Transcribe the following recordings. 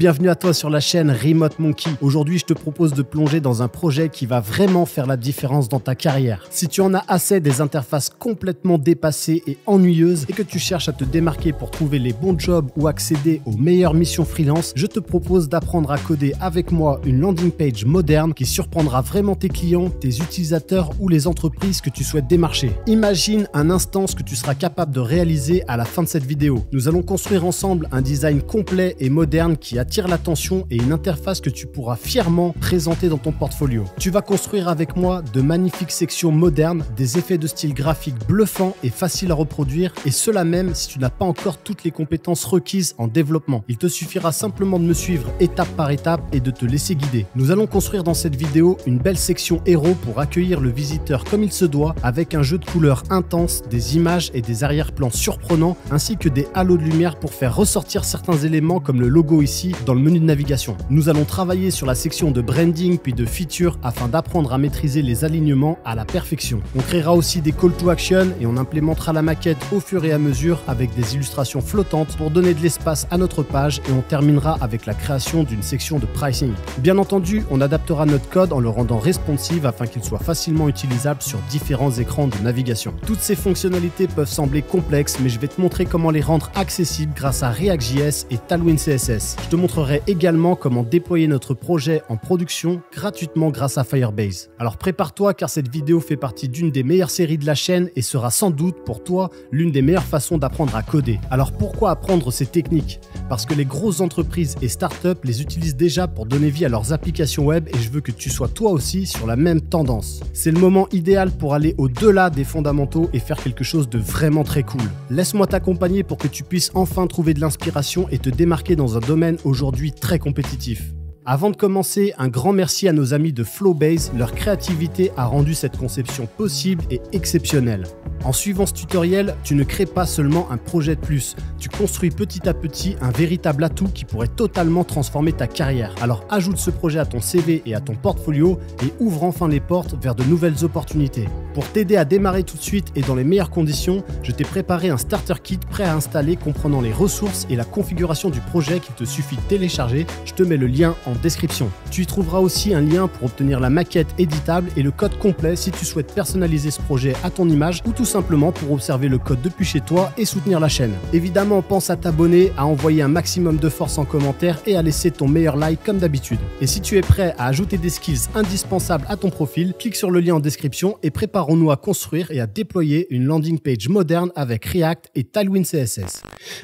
Bienvenue à toi sur la chaîne Remote Monkey. Aujourd'hui, je te propose de plonger dans un projet qui va vraiment faire la différence dans ta carrière. Si tu en as assez des interfaces complètement dépassées et ennuyeuses et que tu cherches à te démarquer pour trouver les bons jobs ou accéder aux meilleures missions freelance, je te propose d'apprendre à coder avec moi une landing page moderne qui surprendra vraiment tes clients, tes utilisateurs ou les entreprises que tu souhaites démarcher. Imagine un instant ce que tu seras capable de réaliser à la fin de cette vidéo. Nous allons construire ensemble un design complet et moderne qui attire attire l'attention et une interface que tu pourras fièrement présenter dans ton portfolio. Tu vas construire avec moi de magnifiques sections modernes, des effets de style graphique bluffants et faciles à reproduire, et cela même si tu n'as pas encore toutes les compétences requises en développement. Il te suffira simplement de me suivre étape par étape et de te laisser guider. Nous allons construire dans cette vidéo une belle section héros pour accueillir le visiteur comme il se doit avec un jeu de couleurs intense, des images et des arrière-plans surprenants ainsi que des halos de lumière pour faire ressortir certains éléments comme le logo ici dans le menu de navigation. Nous allons travailler sur la section de branding puis de features afin d'apprendre à maîtriser les alignements à la perfection. On créera aussi des call to action et on implémentera la maquette au fur et à mesure avec des illustrations flottantes pour donner de l'espace à notre page et on terminera avec la création d'une section de pricing. Bien entendu, on adaptera notre code en le rendant responsive afin qu'il soit facilement utilisable sur différents écrans de navigation. Toutes ces fonctionnalités peuvent sembler complexes mais je vais te montrer comment les rendre accessibles grâce à React.js et Tailwind CSS. Je te montrerai également comment déployer notre projet en production gratuitement grâce à Firebase. Alors prépare-toi car cette vidéo fait partie d'une des meilleures séries de la chaîne et sera sans doute pour toi l'une des meilleures façons d'apprendre à coder. Alors pourquoi apprendre ces techniques Parce que les grosses entreprises et startups les utilisent déjà pour donner vie à leurs applications web et je veux que tu sois toi aussi sur la même tendance. C'est le moment idéal pour aller au-delà des fondamentaux et faire quelque chose de vraiment très cool. Laisse-moi t'accompagner pour que tu puisses enfin trouver de l'inspiration et te démarquer dans un domaine aujourd'hui aujourd'hui très compétitif. Avant de commencer, un grand merci à nos amis de Flowbase, leur créativité a rendu cette conception possible et exceptionnelle. En suivant ce tutoriel, tu ne crées pas seulement un projet de plus, tu construis petit à petit un véritable atout qui pourrait totalement transformer ta carrière. Alors ajoute ce projet à ton CV et à ton portfolio et ouvre enfin les portes vers de nouvelles opportunités. Pour t'aider à démarrer tout de suite et dans les meilleures conditions, je t'ai préparé un starter kit prêt à installer comprenant les ressources et la configuration du projet qu'il te suffit de télécharger. Je te mets le lien en description. Tu y trouveras aussi un lien pour obtenir la maquette éditable et le code complet si tu souhaites personnaliser ce projet à ton image ou tout simplement pour observer le code depuis chez toi et soutenir la chaîne. Évidemment, pense à t'abonner, à envoyer un maximum de force en commentaire et à laisser ton meilleur like comme d'habitude. Et si tu es prêt à ajouter des skills indispensables à ton profil, clique sur le lien en description et préparons-nous à construire et à déployer une landing page moderne avec React et Tailwind CSS.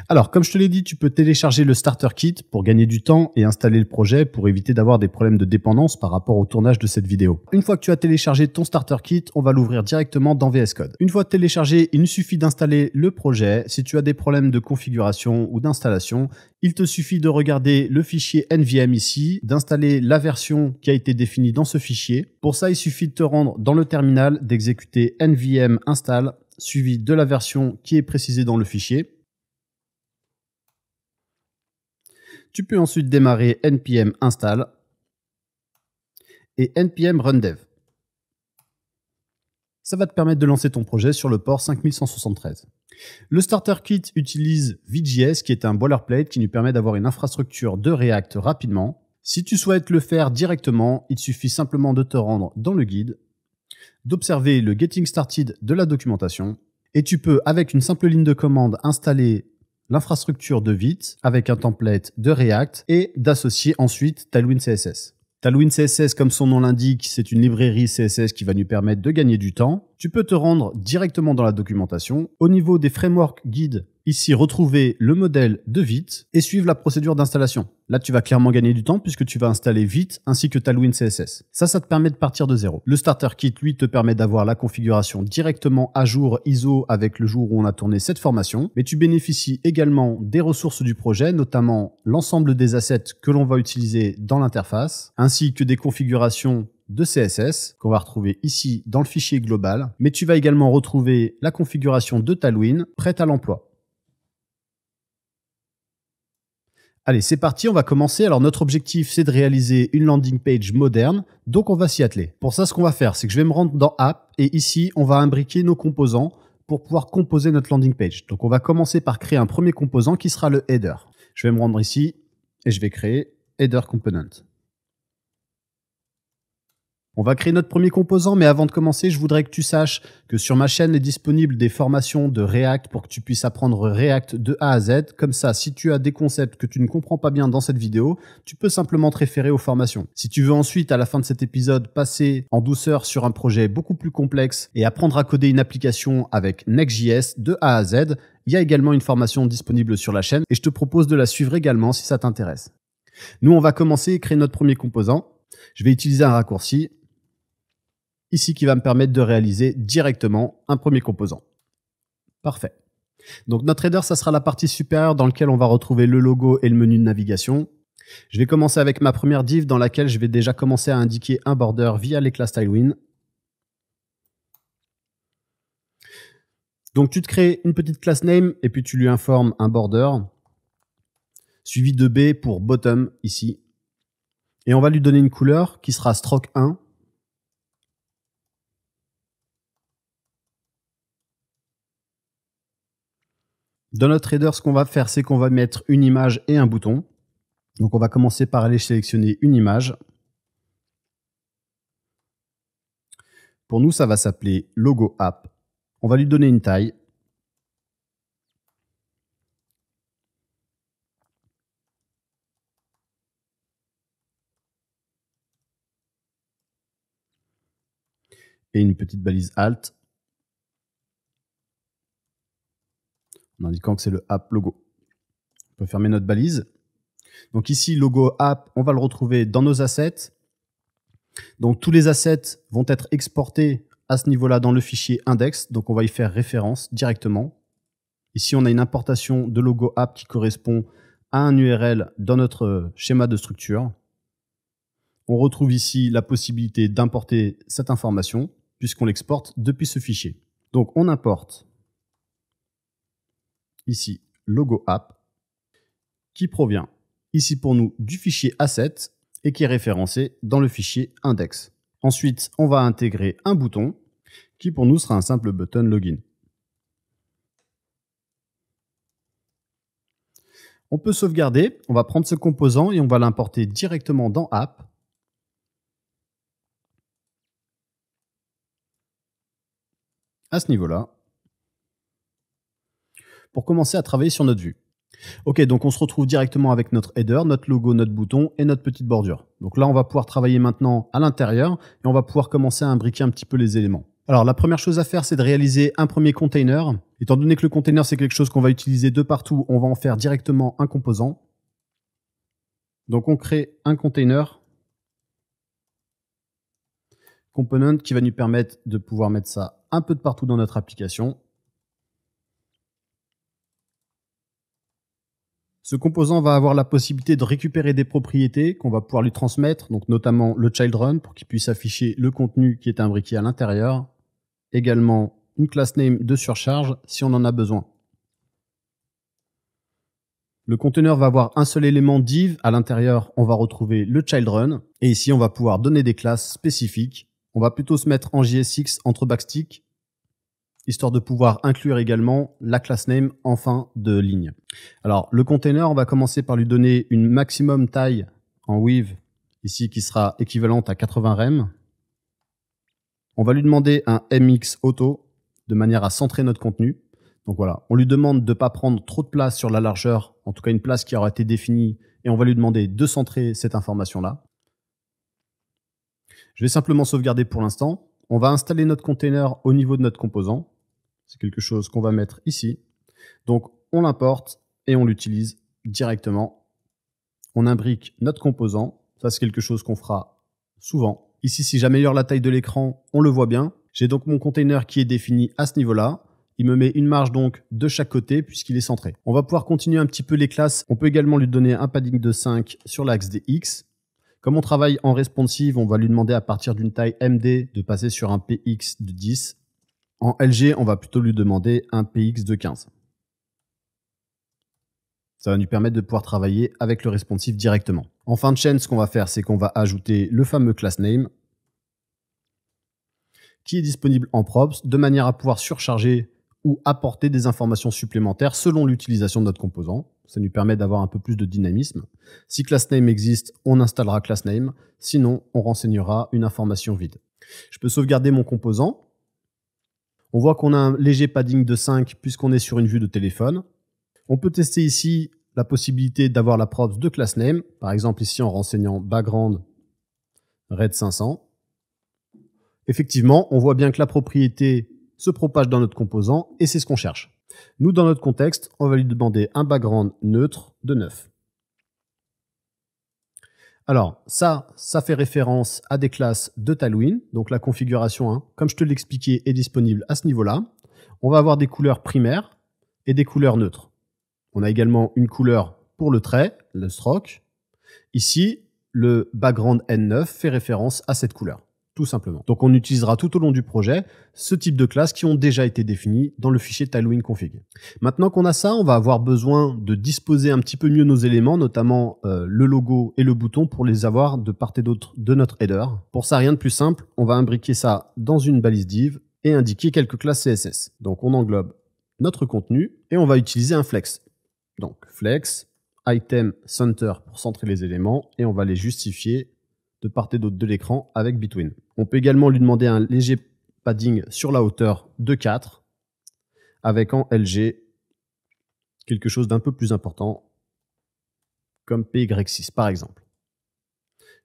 Alors, comme je te l'ai dit, tu peux télécharger le starter kit pour gagner du temps et installer le projet pour éviter d'avoir des problèmes de dépendance par rapport au tournage de cette vidéo. Une fois que tu as téléchargé ton starter kit, on va l'ouvrir directement dans VS Code. Une fois téléchargé, il suffit d'installer le projet. Si tu as des problèmes de configuration ou d'installation, il te suffit de regarder le fichier NVM ici, d'installer la version qui a été définie dans ce fichier. Pour ça, il suffit de te rendre dans le terminal, d'exécuter NVM install suivi de la version qui est précisée dans le fichier. Tu peux ensuite démarrer npm install et npm run dev. Ça va te permettre de lancer ton projet sur le port 5173. Le starter kit utilise VJS qui est un boilerplate qui nous permet d'avoir une infrastructure de React rapidement. Si tu souhaites le faire directement, il suffit simplement de te rendre dans le guide, d'observer le Getting Started de la documentation, et tu peux avec une simple ligne de commande installer l'infrastructure de Vite avec un template de React et d'associer ensuite Tailwind CSS. Tailwind CSS, comme son nom l'indique, c'est une librairie CSS qui va nous permettre de gagner du temps. Tu peux te rendre directement dans la documentation. Au niveau des frameworks guides, Ici, retrouver le modèle de Vite et suivre la procédure d'installation. Là, tu vas clairement gagner du temps puisque tu vas installer Vite ainsi que Talwin CSS. Ça, ça te permet de partir de zéro. Le Starter Kit, lui, te permet d'avoir la configuration directement à jour ISO avec le jour où on a tourné cette formation, mais tu bénéficies également des ressources du projet, notamment l'ensemble des assets que l'on va utiliser dans l'interface, ainsi que des configurations de CSS qu'on va retrouver ici dans le fichier global, mais tu vas également retrouver la configuration de Talwin prête à l'emploi. Allez, c'est parti, on va commencer. Alors notre objectif, c'est de réaliser une landing page moderne, donc on va s'y atteler. Pour ça, ce qu'on va faire, c'est que je vais me rendre dans App, et ici, on va imbriquer nos composants pour pouvoir composer notre landing page. Donc on va commencer par créer un premier composant qui sera le header. Je vais me rendre ici, et je vais créer header component. On va créer notre premier composant, mais avant de commencer, je voudrais que tu saches que sur ma chaîne est disponible des formations de React pour que tu puisses apprendre React de A à Z. Comme ça, si tu as des concepts que tu ne comprends pas bien dans cette vidéo, tu peux simplement te référer aux formations. Si tu veux ensuite, à la fin de cet épisode, passer en douceur sur un projet beaucoup plus complexe et apprendre à coder une application avec Next.js de A à Z, il y a également une formation disponible sur la chaîne et je te propose de la suivre également si ça t'intéresse. Nous, on va commencer et créer notre premier composant. Je vais utiliser un raccourci ici qui va me permettre de réaliser directement un premier composant. Parfait. Donc notre header, ça sera la partie supérieure dans laquelle on va retrouver le logo et le menu de navigation. Je vais commencer avec ma première div dans laquelle je vais déjà commencer à indiquer un border via les classes Tailwind. Donc tu te crées une petite classe name et puis tu lui informes un border suivi de B pour bottom ici. Et on va lui donner une couleur qui sera stroke 1 Dans notre header, ce qu'on va faire, c'est qu'on va mettre une image et un bouton. Donc on va commencer par aller sélectionner une image. Pour nous, ça va s'appeler logo app. On va lui donner une taille. Et une petite balise Alt. en indiquant que c'est le app logo. On peut fermer notre balise. Donc ici, logo app, on va le retrouver dans nos assets. Donc tous les assets vont être exportés à ce niveau-là dans le fichier index. Donc on va y faire référence directement. Ici, on a une importation de logo app qui correspond à un URL dans notre euh, schéma de structure. On retrouve ici la possibilité d'importer cette information puisqu'on l'exporte depuis ce fichier. Donc on importe ici logo app, qui provient ici pour nous du fichier asset et qui est référencé dans le fichier index. Ensuite, on va intégrer un bouton qui pour nous sera un simple button login. On peut sauvegarder, on va prendre ce composant et on va l'importer directement dans App. À ce niveau-là, commencer à travailler sur notre vue. Ok, donc on se retrouve directement avec notre header, notre logo, notre bouton et notre petite bordure. Donc là, on va pouvoir travailler maintenant à l'intérieur et on va pouvoir commencer à imbriquer un petit peu les éléments. Alors la première chose à faire, c'est de réaliser un premier container. Étant donné que le container, c'est quelque chose qu'on va utiliser de partout, on va en faire directement un composant. Donc on crée un container component qui va nous permettre de pouvoir mettre ça un peu de partout dans notre application. Ce composant va avoir la possibilité de récupérer des propriétés qu'on va pouvoir lui transmettre, donc notamment le child run pour qu'il puisse afficher le contenu qui est imbriqué à l'intérieur. Également une class name de surcharge si on en a besoin. Le conteneur va avoir un seul élément div. À l'intérieur, on va retrouver le child run. Et ici, on va pouvoir donner des classes spécifiques. On va plutôt se mettre en JSX entre backstick histoire de pouvoir inclure également la class name en fin de ligne. Alors, le container, on va commencer par lui donner une maximum taille en weave, ici qui sera équivalente à 80 rem. On va lui demander un mx auto de manière à centrer notre contenu. Donc voilà, on lui demande de ne pas prendre trop de place sur la largeur, en tout cas une place qui aura été définie, et on va lui demander de centrer cette information-là. Je vais simplement sauvegarder pour l'instant. On va installer notre container au niveau de notre composant. C'est quelque chose qu'on va mettre ici. Donc, on l'importe et on l'utilise directement. On imbrique notre composant. Ça, c'est quelque chose qu'on fera souvent. Ici, si j'améliore la taille de l'écran, on le voit bien. J'ai donc mon container qui est défini à ce niveau-là. Il me met une marge donc de chaque côté puisqu'il est centré. On va pouvoir continuer un petit peu les classes. On peut également lui donner un padding de 5 sur l'axe des X. Comme on travaille en responsive, on va lui demander à partir d'une taille MD de passer sur un PX de 10 en LG, on va plutôt lui demander un PX de 15. Ça va nous permettre de pouvoir travailler avec le responsive directement. En fin de chaîne, ce qu'on va faire, c'est qu'on va ajouter le fameux className qui est disponible en props de manière à pouvoir surcharger ou apporter des informations supplémentaires selon l'utilisation de notre composant. Ça nous permet d'avoir un peu plus de dynamisme. Si className existe, on installera className. Sinon, on renseignera une information vide. Je peux sauvegarder mon composant on voit qu'on a un léger padding de 5 puisqu'on est sur une vue de téléphone. On peut tester ici la possibilité d'avoir la props de class name, par exemple ici en renseignant background red 500. Effectivement, on voit bien que la propriété se propage dans notre composant et c'est ce qu'on cherche. Nous, dans notre contexte, on va lui demander un background neutre de 9. Alors, ça, ça fait référence à des classes de Tailwind. Donc, la configuration, hein, comme je te l'expliquais, est disponible à ce niveau-là. On va avoir des couleurs primaires et des couleurs neutres. On a également une couleur pour le trait, le stroke. Ici, le background N9 fait référence à cette couleur simplement. Donc on utilisera tout au long du projet ce type de classes qui ont déjà été définies dans le fichier Tailwind config. Maintenant qu'on a ça, on va avoir besoin de disposer un petit peu mieux nos éléments, notamment euh, le logo et le bouton pour les avoir de part et d'autre de notre header. Pour ça, rien de plus simple, on va imbriquer ça dans une balise div et indiquer quelques classes CSS. Donc on englobe notre contenu et on va utiliser un flex. Donc flex, item, center pour centrer les éléments et on va les justifier de part et d'autre de l'écran avec Between. On peut également lui demander un léger padding sur la hauteur de 4 avec en LG quelque chose d'un peu plus important comme PY6 par exemple.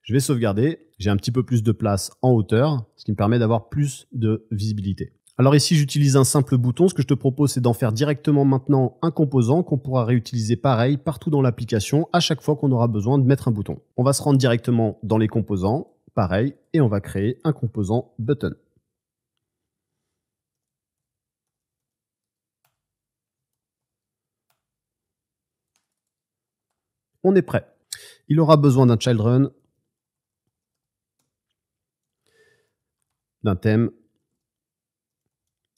Je vais sauvegarder, j'ai un petit peu plus de place en hauteur, ce qui me permet d'avoir plus de visibilité. Alors ici, j'utilise un simple bouton. Ce que je te propose, c'est d'en faire directement maintenant un composant qu'on pourra réutiliser pareil partout dans l'application à chaque fois qu'on aura besoin de mettre un bouton. On va se rendre directement dans les composants, pareil, et on va créer un composant button. On est prêt. Il aura besoin d'un child run, d'un thème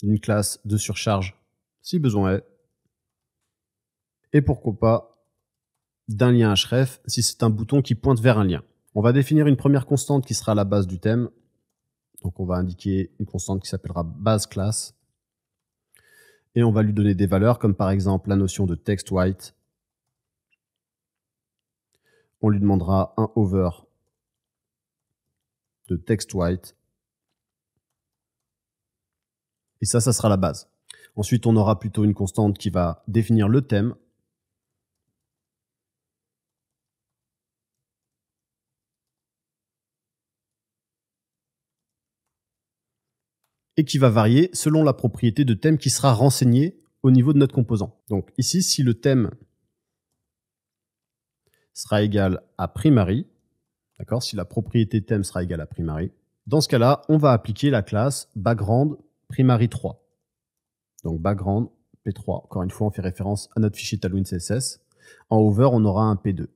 une classe de surcharge si besoin est. Et pourquoi pas d'un lien href si c'est un bouton qui pointe vers un lien. On va définir une première constante qui sera la base du thème. Donc on va indiquer une constante qui s'appellera base classe. Et on va lui donner des valeurs comme par exemple la notion de text white. On lui demandera un over de text white et ça, ça sera la base. Ensuite, on aura plutôt une constante qui va définir le thème. Et qui va varier selon la propriété de thème qui sera renseignée au niveau de notre composant. Donc ici, si le thème sera égal à primary, d'accord, si la propriété thème sera égale à primary, dans ce cas-là, on va appliquer la classe background primary 3. Donc background P3. Encore une fois, on fait référence à notre fichier Tailwind CSS. En over, on aura un P2.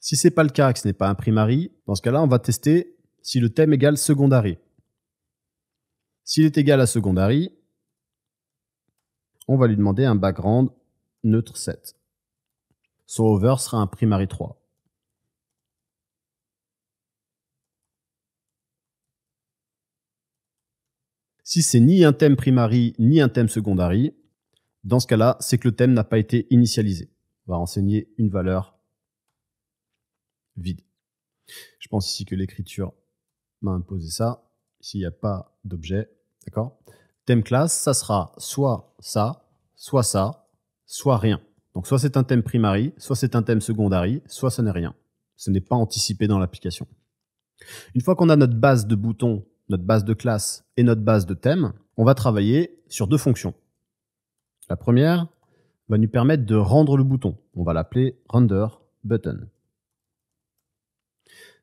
Si ce n'est pas le cas, que ce n'est pas un primary, dans ce cas-là, on va tester si le thème égale secondary. S'il est égal à secondary, on va lui demander un background neutre 7. Son over sera un primary 3. Si c'est ni un thème primary, ni un thème secondary, dans ce cas-là, c'est que le thème n'a pas été initialisé. On va renseigner une valeur vide. Je pense ici que l'écriture m'a imposé ça. S'il n'y a pas d'objet, d'accord Thème classe, ça sera soit ça, soit ça, soit rien. Donc soit c'est un thème primary, soit c'est un thème secondary, soit ce n'est rien. Ce n'est pas anticipé dans l'application. Une fois qu'on a notre base de boutons notre base de classe et notre base de thème, on va travailler sur deux fonctions. La première va nous permettre de rendre le bouton. On va l'appeler RenderButton.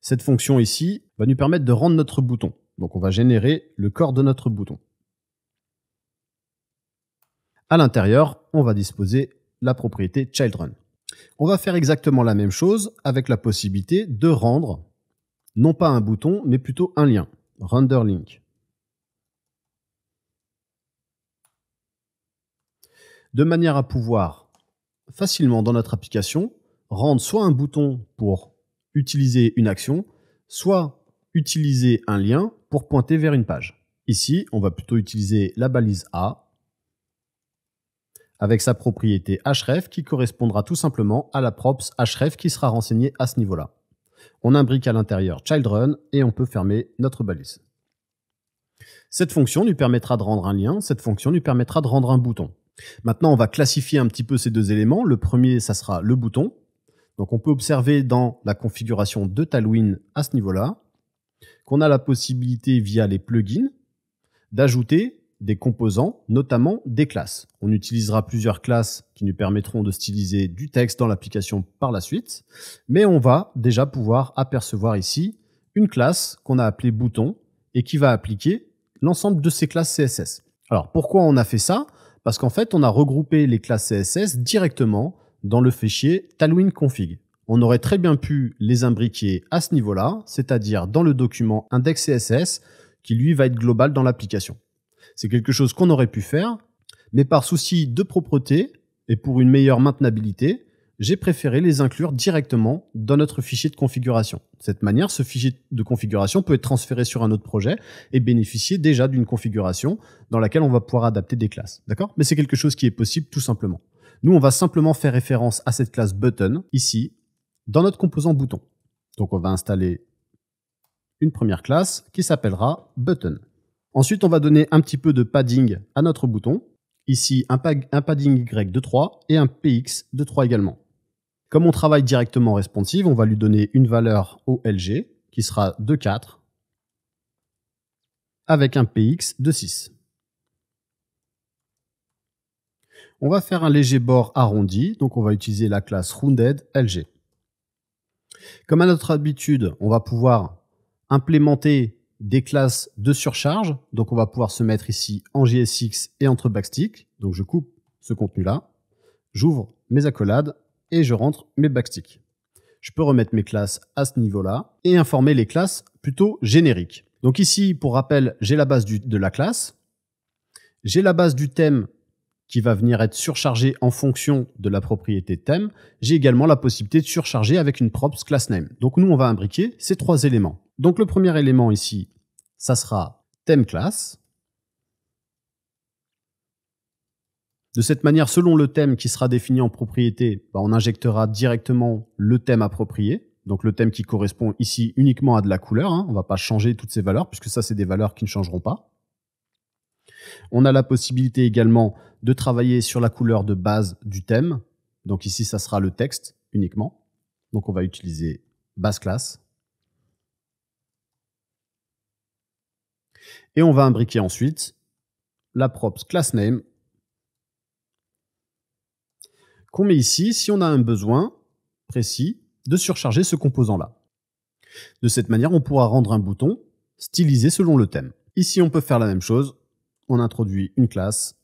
Cette fonction ici va nous permettre de rendre notre bouton. Donc on va générer le corps de notre bouton. À l'intérieur, on va disposer la propriété childrun. On va faire exactement la même chose avec la possibilité de rendre non pas un bouton, mais plutôt un lien. Render link De manière à pouvoir facilement dans notre application rendre soit un bouton pour utiliser une action, soit utiliser un lien pour pointer vers une page. Ici, on va plutôt utiliser la balise A avec sa propriété href qui correspondra tout simplement à la props href qui sera renseignée à ce niveau-là. On imbrique à l'intérieur child run et on peut fermer notre balise. Cette fonction lui permettra de rendre un lien, cette fonction lui permettra de rendre un bouton. Maintenant, on va classifier un petit peu ces deux éléments. Le premier, ça sera le bouton. Donc on peut observer dans la configuration de Tailwind à ce niveau-là qu'on a la possibilité via les plugins d'ajouter des composants, notamment des classes. On utilisera plusieurs classes qui nous permettront de styliser du texte dans l'application par la suite, mais on va déjà pouvoir apercevoir ici une classe qu'on a appelée bouton et qui va appliquer l'ensemble de ces classes CSS. Alors pourquoi on a fait ça Parce qu'en fait, on a regroupé les classes CSS directement dans le fichier talwin config. On aurait très bien pu les imbriquer à ce niveau-là, c'est-à-dire dans le document index CSS qui lui va être global dans l'application. C'est quelque chose qu'on aurait pu faire, mais par souci de propreté et pour une meilleure maintenabilité, j'ai préféré les inclure directement dans notre fichier de configuration. De cette manière, ce fichier de configuration peut être transféré sur un autre projet et bénéficier déjà d'une configuration dans laquelle on va pouvoir adapter des classes. D'accord Mais c'est quelque chose qui est possible tout simplement. Nous, on va simplement faire référence à cette classe button ici dans notre composant bouton. Donc on va installer une première classe qui s'appellera button. Ensuite, on va donner un petit peu de padding à notre bouton. Ici, un, padding Y de 3 et un PX de 3 également. Comme on travaille directement responsive, on va lui donner une valeur olg qui sera de 4 avec un PX de 6. On va faire un léger bord arrondi, donc on va utiliser la classe Rounded LG. Comme à notre habitude, on va pouvoir implémenter des classes de surcharge. Donc on va pouvoir se mettre ici en JSX et entre backstick. Donc je coupe ce contenu-là, j'ouvre mes accolades et je rentre mes backsticks. Je peux remettre mes classes à ce niveau-là et informer les classes plutôt génériques. Donc ici, pour rappel, j'ai la base de la classe, j'ai la base du thème qui va venir être surchargée en fonction de la propriété thème. J'ai également la possibilité de surcharger avec une props class name. Donc nous, on va imbriquer ces trois éléments. Donc le premier élément ici, ça sera thème classe. De cette manière, selon le thème qui sera défini en propriété, bah, on injectera directement le thème approprié, donc le thème qui correspond ici uniquement à de la couleur. Hein. On ne va pas changer toutes ces valeurs, puisque ça, c'est des valeurs qui ne changeront pas. On a la possibilité également de travailler sur la couleur de base du thème. Donc ici, ça sera le texte uniquement. Donc on va utiliser base classe. Et on va imbriquer ensuite la props class name qu'on met ici si on a un besoin précis de surcharger ce composant-là. De cette manière, on pourra rendre un bouton stylisé selon le thème. Ici, on peut faire la même chose. On introduit une classe.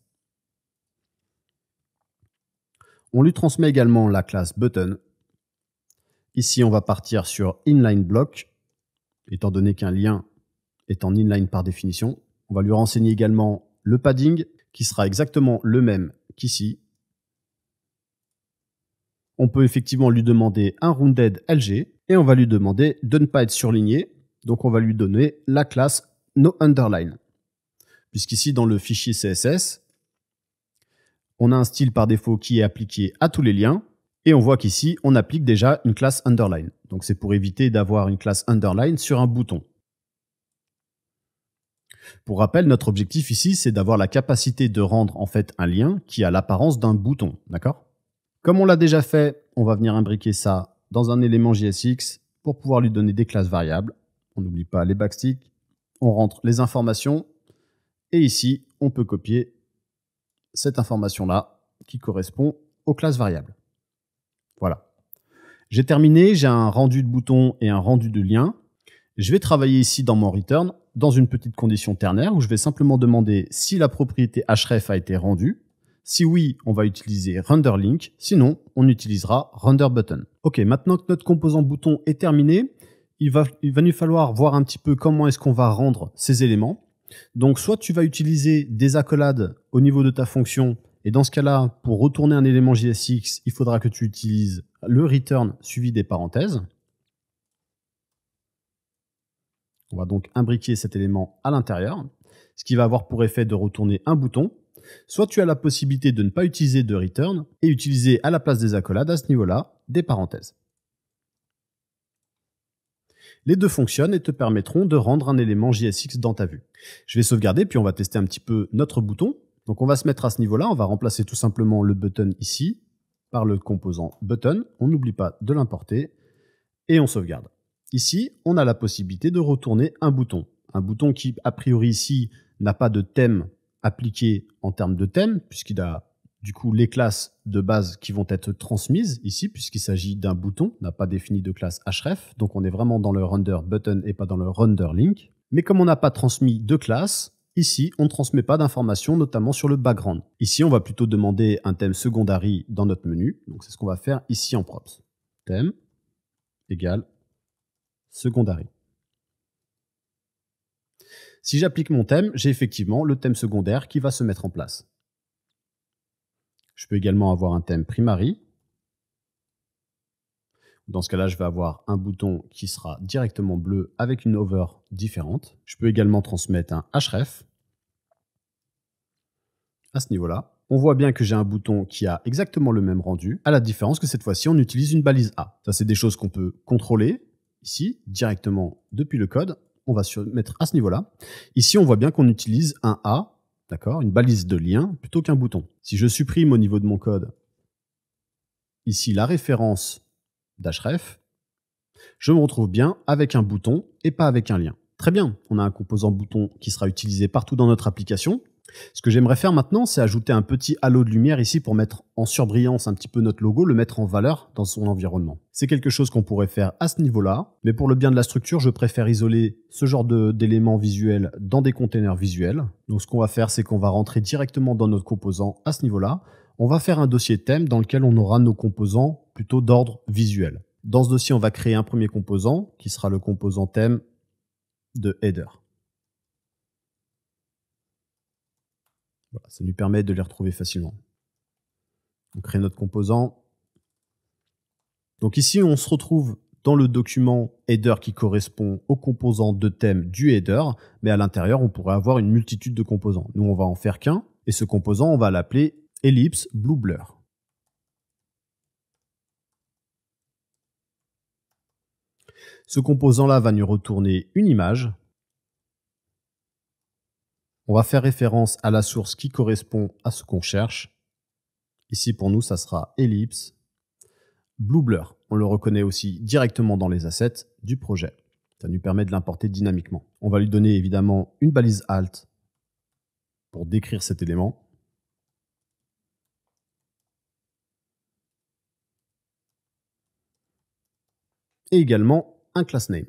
On lui transmet également la classe button. Ici, on va partir sur inline block, étant donné qu'un lien est en inline par définition. On va lui renseigner également le padding qui sera exactement le même qu'ici. On peut effectivement lui demander un rounded LG et on va lui demander de ne pas être surligné. Donc on va lui donner la classe no underline. Puisqu'ici dans le fichier CSS, on a un style par défaut qui est appliqué à tous les liens. Et on voit qu'ici, on applique déjà une classe underline. Donc c'est pour éviter d'avoir une classe underline sur un bouton. Pour rappel, notre objectif ici, c'est d'avoir la capacité de rendre en fait un lien qui a l'apparence d'un bouton, d'accord Comme on l'a déjà fait, on va venir imbriquer ça dans un élément JSX pour pouvoir lui donner des classes variables. On n'oublie pas les backsticks, on rentre les informations et ici, on peut copier cette information-là qui correspond aux classes variables. Voilà. J'ai terminé, j'ai un rendu de bouton et un rendu de lien. Je vais travailler ici dans mon return dans une petite condition ternaire où je vais simplement demander si la propriété href a été rendue. Si oui, on va utiliser render link, sinon on utilisera render button. Ok, maintenant que notre composant bouton est terminé, il va, il va nous falloir voir un petit peu comment est-ce qu'on va rendre ces éléments. Donc soit tu vas utiliser des accolades au niveau de ta fonction, et dans ce cas-là, pour retourner un élément JSX, il faudra que tu utilises le return suivi des parenthèses. On va donc imbriquer cet élément à l'intérieur, ce qui va avoir pour effet de retourner un bouton. Soit tu as la possibilité de ne pas utiliser de return et utiliser à la place des accolades à ce niveau-là des parenthèses. Les deux fonctionnent et te permettront de rendre un élément JSX dans ta vue. Je vais sauvegarder puis on va tester un petit peu notre bouton. Donc on va se mettre à ce niveau-là, on va remplacer tout simplement le button ici par le composant button. On n'oublie pas de l'importer et on sauvegarde. Ici, on a la possibilité de retourner un bouton. Un bouton qui, a priori ici, n'a pas de thème appliqué en termes de thème, puisqu'il a du coup les classes de base qui vont être transmises ici, puisqu'il s'agit d'un bouton, n'a pas défini de classe href, donc on est vraiment dans le render button et pas dans le render link. Mais comme on n'a pas transmis de classe, ici on ne transmet pas d'informations, notamment sur le background. Ici on va plutôt demander un thème secondary dans notre menu, donc c'est ce qu'on va faire ici en props. Thème égale Secondary. Si j'applique mon thème, j'ai effectivement le thème secondaire qui va se mettre en place. Je peux également avoir un thème primary. Dans ce cas-là, je vais avoir un bouton qui sera directement bleu avec une over différente. Je peux également transmettre un href. À ce niveau-là, on voit bien que j'ai un bouton qui a exactement le même rendu, à la différence que cette fois-ci, on utilise une balise A. Ça, c'est des choses qu'on peut contrôler Ici, directement depuis le code, on va se mettre à ce niveau-là. Ici, on voit bien qu'on utilise un A, d'accord, une balise de lien, plutôt qu'un bouton. Si je supprime au niveau de mon code, ici, la référence d'href, je me retrouve bien avec un bouton et pas avec un lien. Très bien, on a un composant bouton qui sera utilisé partout dans notre application, ce que j'aimerais faire maintenant, c'est ajouter un petit halo de lumière ici pour mettre en surbrillance un petit peu notre logo, le mettre en valeur dans son environnement. C'est quelque chose qu'on pourrait faire à ce niveau-là, mais pour le bien de la structure, je préfère isoler ce genre d'éléments visuels dans des containers visuels. Donc ce qu'on va faire, c'est qu'on va rentrer directement dans notre composant à ce niveau-là. On va faire un dossier thème dans lequel on aura nos composants plutôt d'ordre visuel. Dans ce dossier, on va créer un premier composant qui sera le composant thème de header. ça nous permet de les retrouver facilement. On crée notre composant. Donc ici, on se retrouve dans le document header qui correspond au composant de thème du header, mais à l'intérieur, on pourrait avoir une multitude de composants. Nous, on va en faire qu'un, et ce composant, on va l'appeler ellipse blue blur. Ce composant-là va nous retourner une image on va faire référence à la source qui correspond à ce qu'on cherche. Ici, pour nous, ça sera ellipse. Blue Blur, on le reconnaît aussi directement dans les assets du projet. Ça nous permet de l'importer dynamiquement. On va lui donner évidemment une balise Alt pour décrire cet élément. Et également un class name.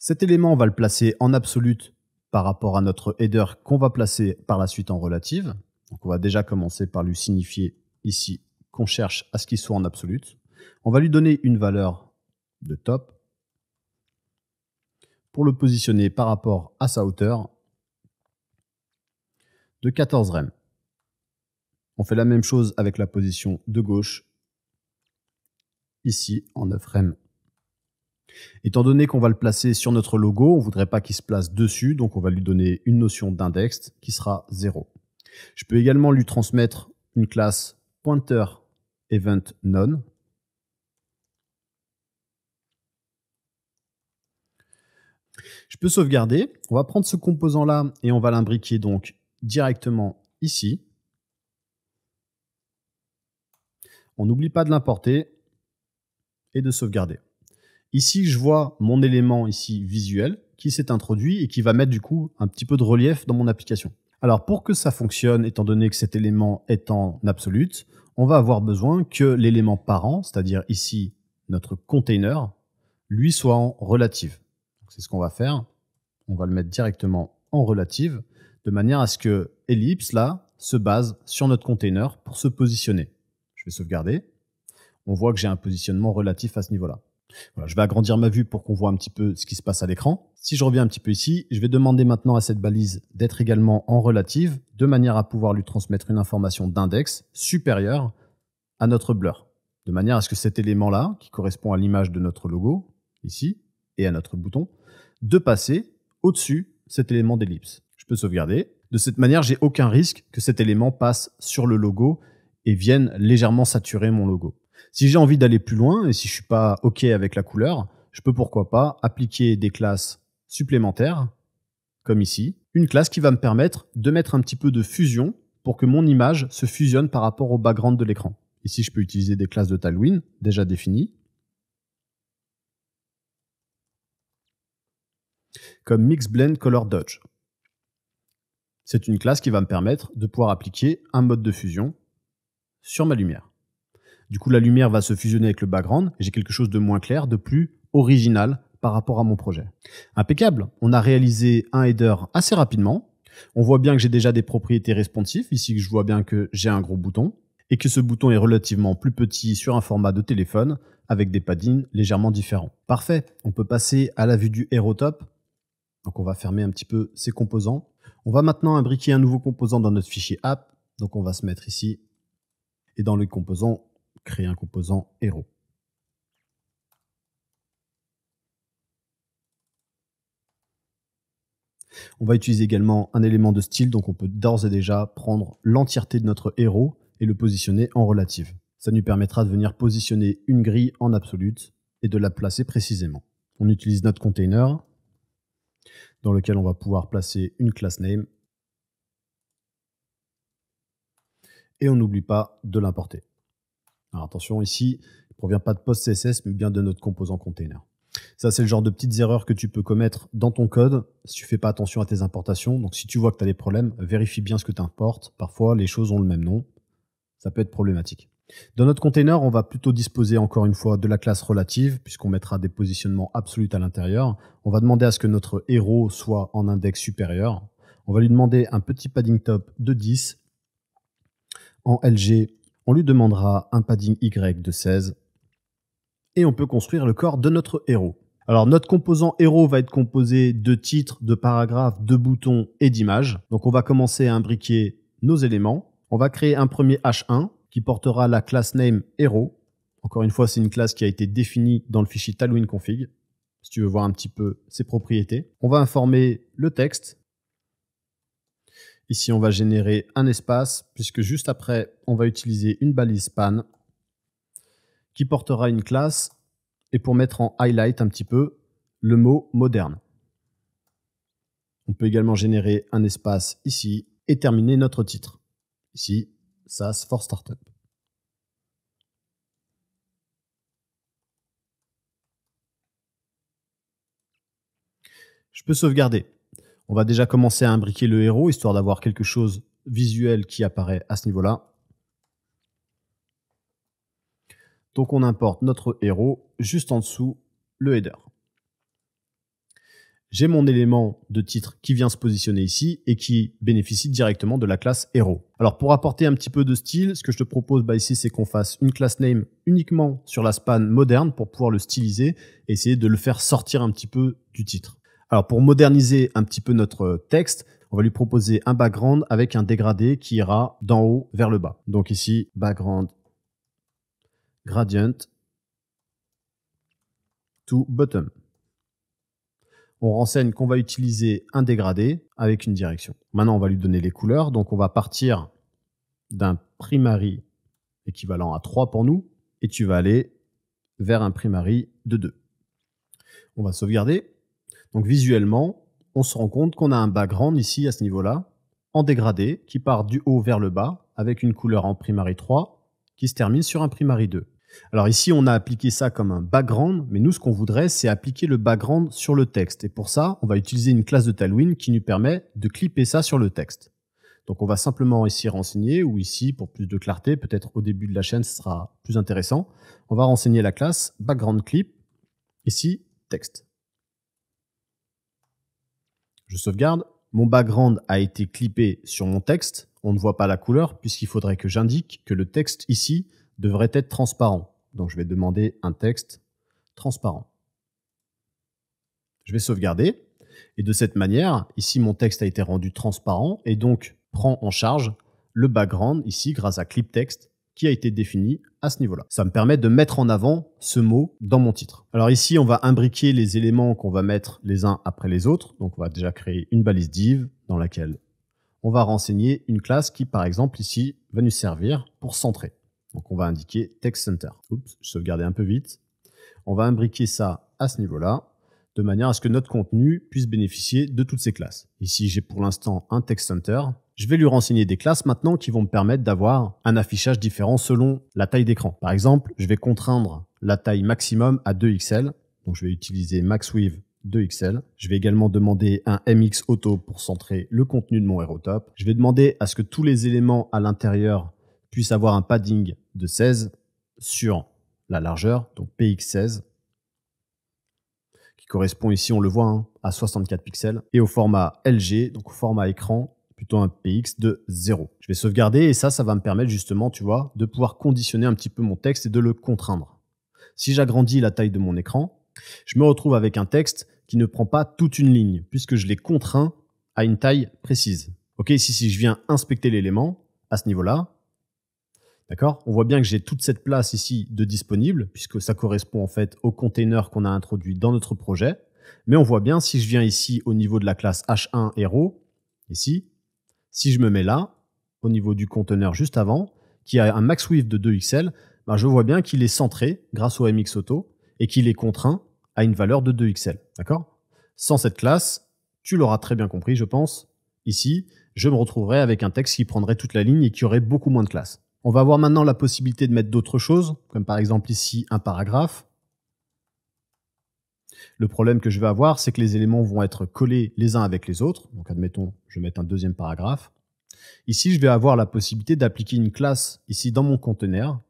Cet élément, on va le placer en absolute par rapport à notre header qu'on va placer par la suite en relative. Donc on va déjà commencer par lui signifier ici qu'on cherche à ce qu'il soit en absolute. On va lui donner une valeur de top pour le positionner par rapport à sa hauteur de 14 rem. On fait la même chose avec la position de gauche, ici en 9 rem. Étant donné qu'on va le placer sur notre logo, on ne voudrait pas qu'il se place dessus, donc on va lui donner une notion d'index qui sera 0. Je peux également lui transmettre une classe pointer event none. Je peux sauvegarder. On va prendre ce composant-là et on va l'imbriquer donc directement ici. On n'oublie pas de l'importer et de sauvegarder. Ici, je vois mon élément ici visuel qui s'est introduit et qui va mettre du coup un petit peu de relief dans mon application. Alors pour que ça fonctionne, étant donné que cet élément est en absolute, on va avoir besoin que l'élément parent, c'est-à-dire ici notre container, lui soit en relative. C'est ce qu'on va faire. On va le mettre directement en relative, de manière à ce que ellipse là se base sur notre container pour se positionner. Je vais sauvegarder. On voit que j'ai un positionnement relatif à ce niveau-là je vais agrandir ma vue pour qu'on voit un petit peu ce qui se passe à l'écran. Si je reviens un petit peu ici, je vais demander maintenant à cette balise d'être également en relative, de manière à pouvoir lui transmettre une information d'index supérieure à notre blur. De manière à ce que cet élément-là, qui correspond à l'image de notre logo, ici, et à notre bouton, de passer au-dessus cet élément d'ellipse. Je peux sauvegarder. De cette manière, j'ai aucun risque que cet élément passe sur le logo et vienne légèrement saturer mon logo. Si j'ai envie d'aller plus loin et si je suis pas OK avec la couleur, je peux pourquoi pas appliquer des classes supplémentaires, comme ici, une classe qui va me permettre de mettre un petit peu de fusion pour que mon image se fusionne par rapport au background de l'écran. Ici, je peux utiliser des classes de Tailwind déjà définies. comme Mix Blend Color Dodge. C'est une classe qui va me permettre de pouvoir appliquer un mode de fusion sur ma lumière. Du coup, la lumière va se fusionner avec le background et j'ai quelque chose de moins clair, de plus original par rapport à mon projet. Impeccable. On a réalisé un header assez rapidement. On voit bien que j'ai déjà des propriétés responsives. Ici, je vois bien que j'ai un gros bouton et que ce bouton est relativement plus petit sur un format de téléphone avec des paddings légèrement différents. Parfait. On peut passer à la vue du Aerotop. Donc, on va fermer un petit peu ces composants. On va maintenant imbriquer un nouveau composant dans notre fichier app. Donc, on va se mettre ici et dans le composant créer un composant héros. On va utiliser également un élément de style, donc on peut d'ores et déjà prendre l'entièreté de notre héros et le positionner en relative. Ça nous permettra de venir positionner une grille en absolute et de la placer précisément. On utilise notre container dans lequel on va pouvoir placer une class name et on n'oublie pas de l'importer. Alors attention, ici, il ne provient pas de CSS, mais bien de notre composant container. Ça, c'est le genre de petites erreurs que tu peux commettre dans ton code si tu fais pas attention à tes importations. Donc, si tu vois que tu as des problèmes, vérifie bien ce que tu importes. Parfois, les choses ont le même nom. Ça peut être problématique. Dans notre container, on va plutôt disposer encore une fois de la classe relative, puisqu'on mettra des positionnements absolus à l'intérieur. On va demander à ce que notre héros soit en index supérieur. On va lui demander un petit padding top de 10 en LG on lui demandera un padding Y de 16 et on peut construire le corps de notre héros. Alors notre composant héros va être composé de titres, de paragraphes, de boutons et d'images. Donc on va commencer à imbriquer nos éléments. On va créer un premier H1 qui portera la classe name héros. Encore une fois, c'est une classe qui a été définie dans le fichier talwin config si tu veux voir un petit peu ses propriétés. On va informer le texte Ici, on va générer un espace, puisque juste après, on va utiliser une balise pan qui portera une classe, et pour mettre en highlight un petit peu, le mot moderne. On peut également générer un espace ici et terminer notre titre. Ici, SAS for Startup. Je peux sauvegarder. On va déjà commencer à imbriquer le héros, histoire d'avoir quelque chose visuel qui apparaît à ce niveau-là. Donc on importe notre héros, juste en dessous, le header. J'ai mon élément de titre qui vient se positionner ici et qui bénéficie directement de la classe héros. Alors pour apporter un petit peu de style, ce que je te propose bah, ici, c'est qu'on fasse une classe name uniquement sur la span moderne pour pouvoir le styliser et essayer de le faire sortir un petit peu du titre. Alors pour moderniser un petit peu notre euh, texte, on va lui proposer un background avec un dégradé qui ira d'en haut vers le bas. Donc ici, background gradient to bottom. On renseigne qu'on va utiliser un dégradé avec une direction. Maintenant, on va lui donner les couleurs. Donc on va partir d'un primary équivalent à 3 pour nous et tu vas aller vers un primary de 2. On va sauvegarder. Donc visuellement, on se rend compte qu'on a un background ici à ce niveau-là, en dégradé, qui part du haut vers le bas, avec une couleur en primary 3, qui se termine sur un primary 2. Alors ici, on a appliqué ça comme un background, mais nous, ce qu'on voudrait, c'est appliquer le background sur le texte. Et pour ça, on va utiliser une classe de Tailwind qui nous permet de clipper ça sur le texte. Donc on va simplement ici renseigner, ou ici, pour plus de clarté, peut-être au début de la chaîne, ce sera plus intéressant. On va renseigner la classe background clip, ici, texte. Je sauvegarde. Mon background a été clippé sur mon texte. On ne voit pas la couleur puisqu'il faudrait que j'indique que le texte ici devrait être transparent. Donc je vais demander un texte transparent. Je vais sauvegarder. Et de cette manière, ici mon texte a été rendu transparent et donc prend en charge le background ici grâce à clip qui a été défini à ce niveau-là. Ça me permet de mettre en avant ce mot dans mon titre. Alors ici, on va imbriquer les éléments qu'on va mettre les uns après les autres. Donc on va déjà créer une balise div dans laquelle on va renseigner une classe qui, par exemple, ici, va nous servir pour centrer. Donc on va indiquer text center. Oups, je un peu vite. On va imbriquer ça à ce niveau-là de manière à ce que notre contenu puisse bénéficier de toutes ces classes. Ici, j'ai pour l'instant un text center je vais lui renseigner des classes maintenant qui vont me permettre d'avoir un affichage différent selon la taille d'écran. Par exemple, je vais contraindre la taille maximum à 2XL. Donc je vais utiliser MaxWave 2XL. Je vais également demander un MX Auto pour centrer le contenu de mon AeroTop. Je vais demander à ce que tous les éléments à l'intérieur puissent avoir un padding de 16 sur la largeur, donc PX16 qui correspond ici, on le voit, hein, à 64 pixels, et au format LG, donc au format écran plutôt un px de 0. Je vais sauvegarder et ça, ça va me permettre justement, tu vois, de pouvoir conditionner un petit peu mon texte et de le contraindre. Si j'agrandis la taille de mon écran, je me retrouve avec un texte qui ne prend pas toute une ligne, puisque je l'ai contraint à une taille précise. Ok, ici, si je viens inspecter l'élément, à ce niveau-là, D'accord On voit bien que j'ai toute cette place ici de disponible, puisque ça correspond en fait au container qu'on a introduit dans notre projet. Mais on voit bien, si je viens ici au niveau de la classe H1 Hero, ici, si je me mets là, au niveau du conteneur juste avant, qui a un max width de 2xl, ben, je vois bien qu'il est centré grâce au MX Auto et qu'il est contraint à une valeur de 2xl. D'accord Sans cette classe, tu l'auras très bien compris, je pense, ici, je me retrouverai avec un texte qui prendrait toute la ligne et qui aurait beaucoup moins de classe. On va voir maintenant la possibilité de mettre d'autres choses, comme par exemple ici un paragraphe, le problème que je vais avoir, c'est que les éléments vont être collés les uns avec les autres. Donc admettons, je vais mettre un deuxième paragraphe. Ici, je vais avoir la possibilité d'appliquer une classe ici dans mon conteneur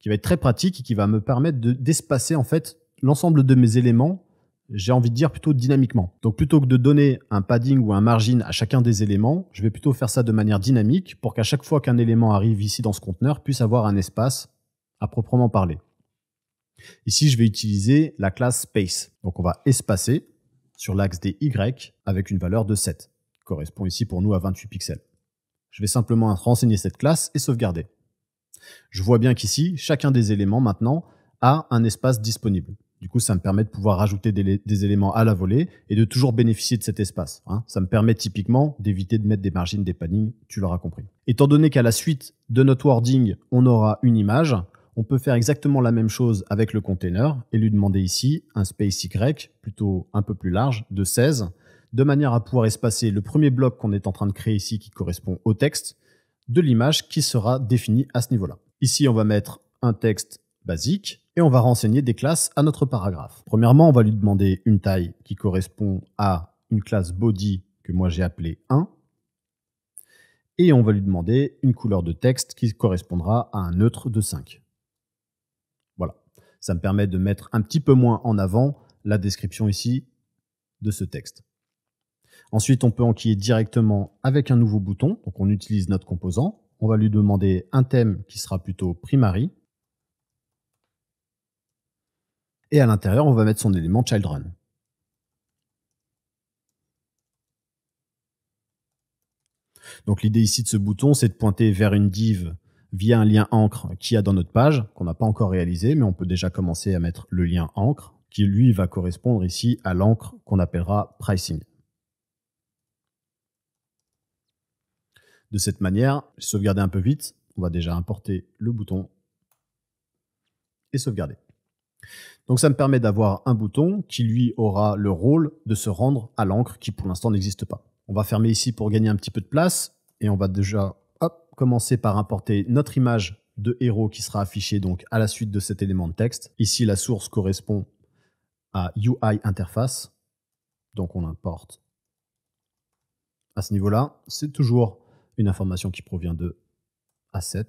qui va être très pratique et qui va me permettre d'espacer en fait l'ensemble de mes éléments, j'ai envie de dire plutôt dynamiquement. Donc plutôt que de donner un padding ou un margin à chacun des éléments, je vais plutôt faire ça de manière dynamique pour qu'à chaque fois qu'un élément arrive ici dans ce conteneur, puisse avoir un espace à proprement parler. Ici, je vais utiliser la classe space. Donc on va espacer sur l'axe des Y avec une valeur de 7, correspond ici pour nous à 28 pixels. Je vais simplement renseigner cette classe et sauvegarder. Je vois bien qu'ici, chacun des éléments maintenant a un espace disponible. Du coup, ça me permet de pouvoir rajouter des, éléments à la volée et de toujours bénéficier de cet espace. Hein. Ça me permet typiquement d'éviter de mettre des margines, des pannings, tu l'auras compris. Étant donné qu'à la suite de notre wording, on aura une image, on peut faire exactement la même chose avec le container et lui demander ici un space Y, plutôt un peu plus large, de 16, de manière à pouvoir espacer le premier bloc qu'on est en train de créer ici qui correspond au texte, de l'image qui sera définie à ce niveau-là. Ici, on va mettre un texte basique et on va renseigner des classes à notre paragraphe. Premièrement, on va lui demander une taille qui correspond à une classe body que moi j'ai appelée 1 et on va lui demander une couleur de texte qui correspondra à un neutre de 5 ça me permet de mettre un petit peu moins en avant la description ici de ce texte. Ensuite, on peut enquiller directement avec un nouveau bouton. Donc, on utilise notre composant. On va lui demander un thème qui sera plutôt primary. Et à l'intérieur, on va mettre son élément child run. Donc, l'idée ici de ce bouton, c'est de pointer vers une div via un lien encre qu'il y a dans notre page, qu'on n'a pas encore réalisé, mais on peut déjà commencer à mettre le lien encre, qui lui va correspondre ici à l'encre qu'on appellera pricing. De cette manière, sauvegarder un peu vite, on va déjà importer le bouton et sauvegarder. Donc ça me permet d'avoir un bouton qui lui aura le rôle de se rendre à l'encre qui pour l'instant n'existe pas. On va fermer ici pour gagner un petit peu de place et on va déjà commencer par importer notre image de héros qui sera affichée donc à la suite de cet élément de texte. Ici, la source correspond à UI interface. Donc on importe à ce niveau-là. C'est toujours une information qui provient de asset,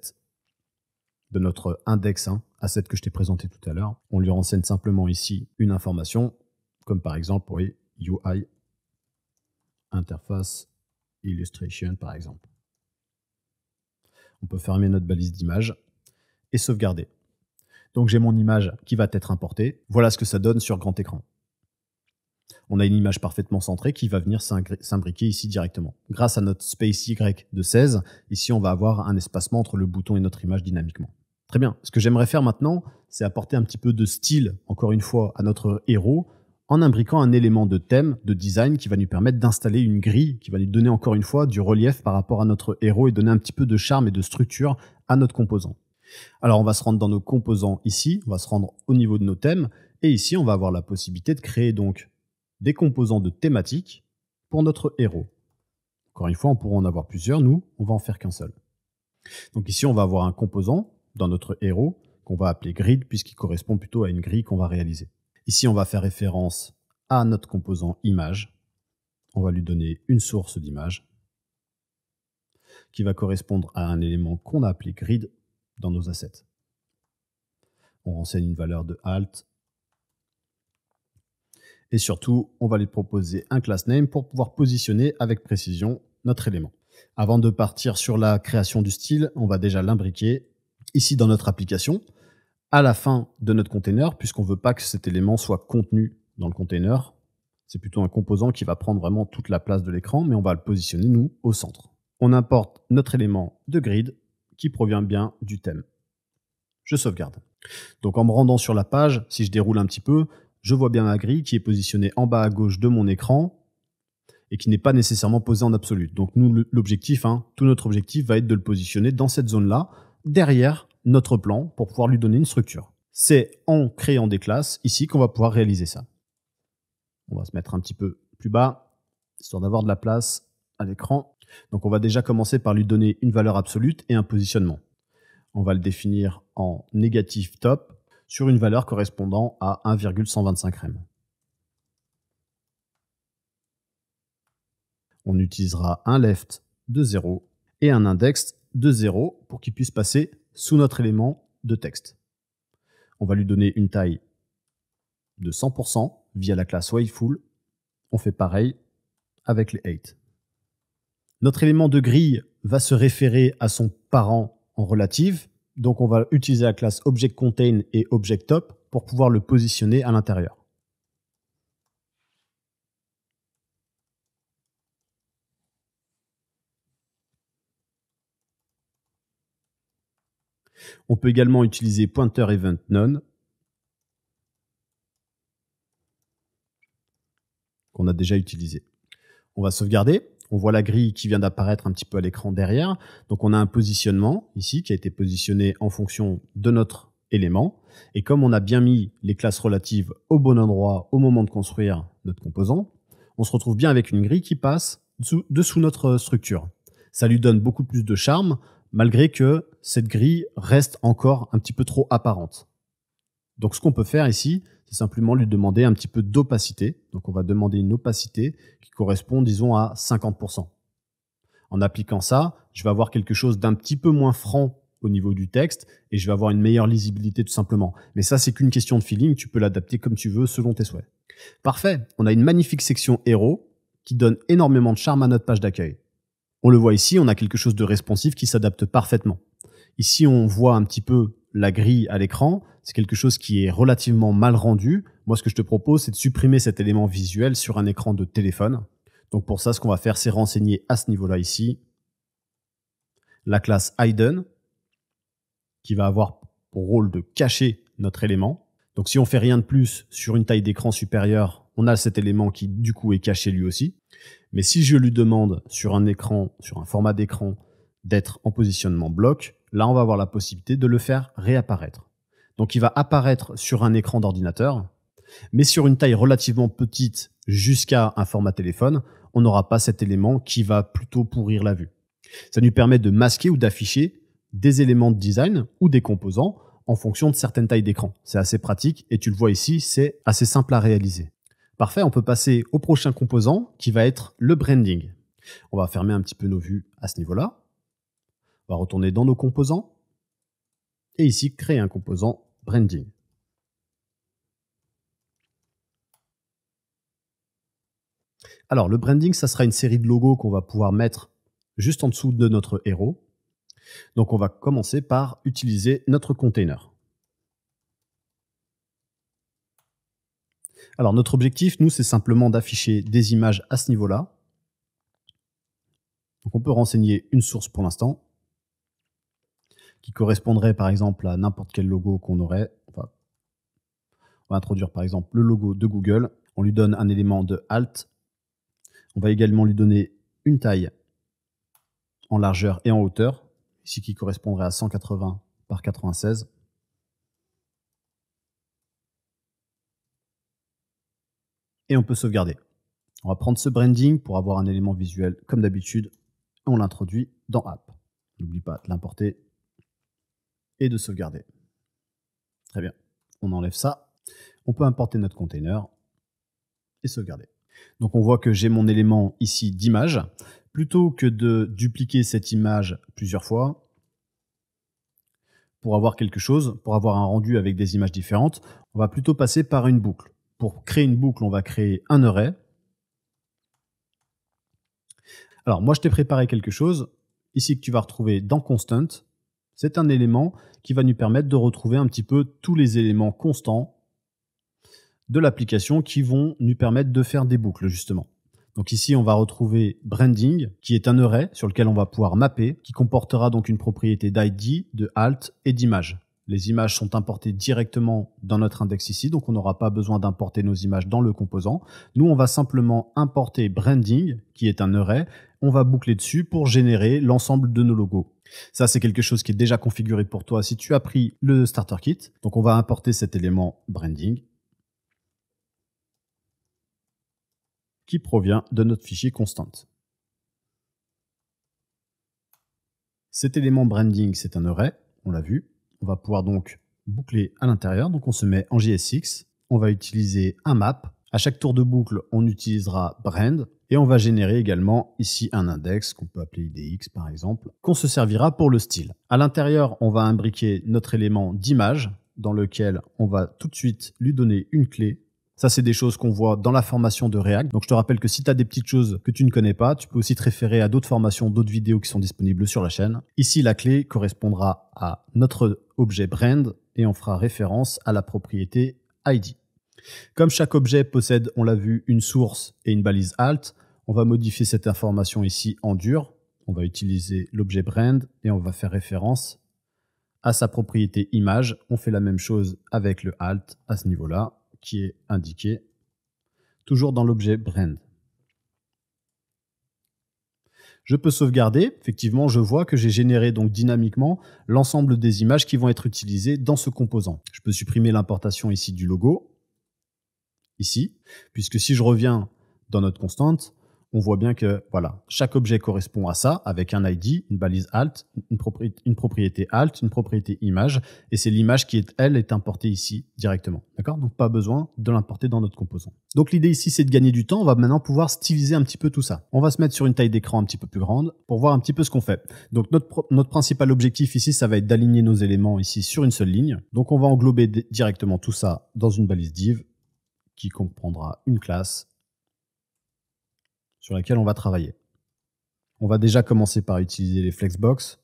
de notre index asset que je t'ai présenté tout à l'heure. On lui renseigne simplement ici une information, comme par exemple, UI interface illustration par exemple on peut fermer notre balise d'image et sauvegarder. Donc j'ai mon image qui va être importée. Voilà ce que ça donne sur grand écran. On a une image parfaitement centrée qui va venir s'imbriquer ici directement. Grâce à notre space Y de 16, ici on va avoir un espacement entre le bouton et notre image dynamiquement. Très bien. Ce que j'aimerais faire maintenant, c'est apporter un petit peu de style, encore une fois, à notre héros en imbriquant un élément de thème, de design, qui va nous permettre d'installer une grille, qui va lui donner encore une fois du relief par rapport à notre héros et donner un petit peu de charme et de structure à notre composant. Alors on va se rendre dans nos composants ici, on va se rendre au niveau de nos thèmes, et ici on va avoir la possibilité de créer donc des composants de thématiques pour notre héros. Encore une fois, on pourra en avoir plusieurs, nous, on va en faire qu'un seul. Donc ici on va avoir un composant dans notre héros qu'on va appeler grid puisqu'il correspond plutôt à une grille qu'on va réaliser. Ici, on va faire référence à notre composant image. On va lui donner une source d'image qui va correspondre à un élément qu'on a appelé grid dans nos assets. On renseigne une valeur de alt. Et surtout, on va lui proposer un class name pour pouvoir positionner avec précision notre élément. Avant de partir sur la création du style, on va déjà l'imbriquer ici dans notre application à la fin de notre container, puisqu'on ne veut pas que cet élément soit contenu dans le container. C'est plutôt un composant qui va prendre vraiment toute la place de l'écran, mais on va le positionner, nous, au centre. On importe notre élément de grid qui provient bien du thème. Je sauvegarde. Donc en me rendant sur la page, si je déroule un petit peu, je vois bien ma grille qui est positionnée en bas à gauche de mon écran et qui n'est pas nécessairement posée en absolu. Donc nous, l'objectif, hein, tout notre objectif va être de le positionner dans cette zone-là, derrière notre plan pour pouvoir lui donner une structure. C'est en créant des classes ici qu'on va pouvoir réaliser ça. On va se mettre un petit peu plus bas, histoire d'avoir de la place à l'écran. Donc on va déjà commencer par lui donner une valeur absolue et un positionnement. On va le définir en négatif top sur une valeur correspondant à 1,125 rem. On utilisera un left de 0 et un index de 0 pour qu'il puisse passer sous notre élément de texte. On va lui donner une taille de 100% via la classe Waveful. On fait pareil avec les 8. Notre élément de grille va se référer à son parent en relative. Donc on va utiliser la classe ObjectContain et ObjectTop pour pouvoir le positionner à l'intérieur. On peut également utiliser pointer event none qu'on a déjà utilisé. On va sauvegarder. On voit la grille qui vient d'apparaître un petit peu à l'écran derrière. Donc on a un positionnement ici qui a été positionné en fonction de notre élément. Et comme on a bien mis les classes relatives au bon endroit au moment de construire notre composant, on se retrouve bien avec une grille qui passe dessous, dessous notre structure. Ça lui donne beaucoup plus de charme malgré que cette grille reste encore un petit peu trop apparente. Donc ce qu'on peut faire ici, c'est simplement lui demander un petit peu d'opacité. Donc on va demander une opacité qui correspond, disons, à 50%. En appliquant ça, je vais avoir quelque chose d'un petit peu moins franc au niveau du texte et je vais avoir une meilleure lisibilité tout simplement. Mais ça, c'est qu'une question de feeling, tu peux l'adapter comme tu veux selon tes souhaits. Parfait, on a une magnifique section héros qui donne énormément de charme à notre page d'accueil. On le voit ici, on a quelque chose de responsif qui s'adapte parfaitement. Ici, on voit un petit peu la grille à l'écran. C'est quelque chose qui est relativement mal rendu. Moi, ce que je te propose, c'est de supprimer cet élément visuel sur un écran de téléphone. Donc pour ça, ce qu'on va faire, c'est renseigner à ce niveau-là ici la classe Hidden, qui va avoir pour rôle de cacher notre élément. Donc si on fait rien de plus sur une taille d'écran supérieure, on a cet élément qui du coup est caché lui aussi. Mais si je lui demande sur un écran, sur un format d'écran, d'être en positionnement bloc, là on va avoir la possibilité de le faire réapparaître. Donc il va apparaître sur un écran d'ordinateur, mais sur une taille relativement petite jusqu'à un format téléphone, on n'aura pas cet élément qui va plutôt pourrir la vue. Ça nous permet de masquer ou d'afficher des éléments de design ou des composants en fonction de certaines tailles d'écran. C'est assez pratique et tu le vois ici, c'est assez simple à réaliser. Parfait, on peut passer au prochain composant qui va être le branding. On va fermer un petit peu nos vues à ce niveau-là. On va retourner dans nos composants. Et ici, créer un composant branding. Alors, le branding, ça sera une série de logos qu'on va pouvoir mettre juste en dessous de notre héros. Donc, on va commencer par utiliser notre container. Alors notre objectif, nous, c'est simplement d'afficher des images à ce niveau-là. Donc on peut renseigner une source pour l'instant, qui correspondrait par exemple à n'importe quel logo qu'on aurait. on va introduire par exemple le logo de Google. On lui donne un élément de alt. On va également lui donner une taille en largeur et en hauteur, ici qui correspondrait à 180 par 96. et on peut sauvegarder. On va prendre ce branding pour avoir un élément visuel comme d'habitude on l'introduit dans App. N'oublie pas de l'importer et de sauvegarder. Très bien, on enlève ça. On peut importer notre container et sauvegarder. Donc on voit que j'ai mon élément ici d'image. Plutôt que de dupliquer cette image plusieurs fois, pour avoir quelque chose, pour avoir un rendu avec des images différentes, on va plutôt passer par une boucle pour créer une boucle, on va créer un array. Alors, moi, je t'ai préparé quelque chose ici que tu vas retrouver dans constant. C'est un élément qui va nous permettre de retrouver un petit peu tous les éléments constants de l'application qui vont nous permettre de faire des boucles, justement. Donc ici, on va retrouver branding, qui est un array sur lequel on va pouvoir mapper, qui comportera donc une propriété d'ID, de alt et d'image les images sont importées directement dans notre index ici, donc on n'aura pas besoin d'importer nos images dans le composant. Nous, on va simplement importer branding, qui est un array, on va boucler dessus pour générer l'ensemble de nos logos. Ça, c'est quelque chose qui est déjà configuré pour toi si tu as pris le starter kit. Donc on va importer cet élément branding qui provient de notre fichier constant. Cet élément branding, c'est un array, on l'a vu, on va pouvoir donc boucler à l'intérieur. Donc on se met en JSX. On va utiliser un map. À chaque tour de boucle, on utilisera brand. Et on va générer également ici un index qu'on peut appeler IDX par exemple, qu'on se servira pour le style. À l'intérieur, on va imbriquer notre élément d'image dans lequel on va tout de suite lui donner une clé ça, c'est des choses qu'on voit dans la formation de React. Donc, je te rappelle que si tu as des petites choses que tu ne connais pas, tu peux aussi te référer à d'autres formations, d'autres vidéos qui sont disponibles sur la chaîne. Ici, la clé correspondra à notre objet brand et on fera référence à la propriété ID. Comme chaque objet possède, on l'a vu, une source et une balise alt, on va modifier cette information ici en dur. On va utiliser l'objet brand et on va faire référence à sa propriété image. On fait la même chose avec le alt à ce niveau-là qui est indiqué toujours dans l'objet brand. Je peux sauvegarder. Effectivement, je vois que j'ai généré donc dynamiquement l'ensemble des images qui vont être utilisées dans ce composant. Je peux supprimer l'importation ici du logo, ici, puisque si je reviens dans notre constante, on voit bien que voilà, chaque objet correspond à ça avec un ID, une balise alt, une, propriété alt, une propriété image, et c'est l'image qui est elle est importée ici directement, d'accord Donc pas besoin de l'importer dans notre composant. Donc l'idée ici c'est de gagner du temps, on va maintenant pouvoir styliser un petit peu tout ça. On va se mettre sur une taille d'écran un petit peu plus grande pour voir un petit peu ce qu'on fait. Donc notre notre principal objectif ici ça va être d'aligner nos éléments ici sur une seule ligne. Donc on va englober directement tout ça dans une balise div qui comprendra une classe sur laquelle on va travailler. On va déjà commencer par utiliser les flexbox.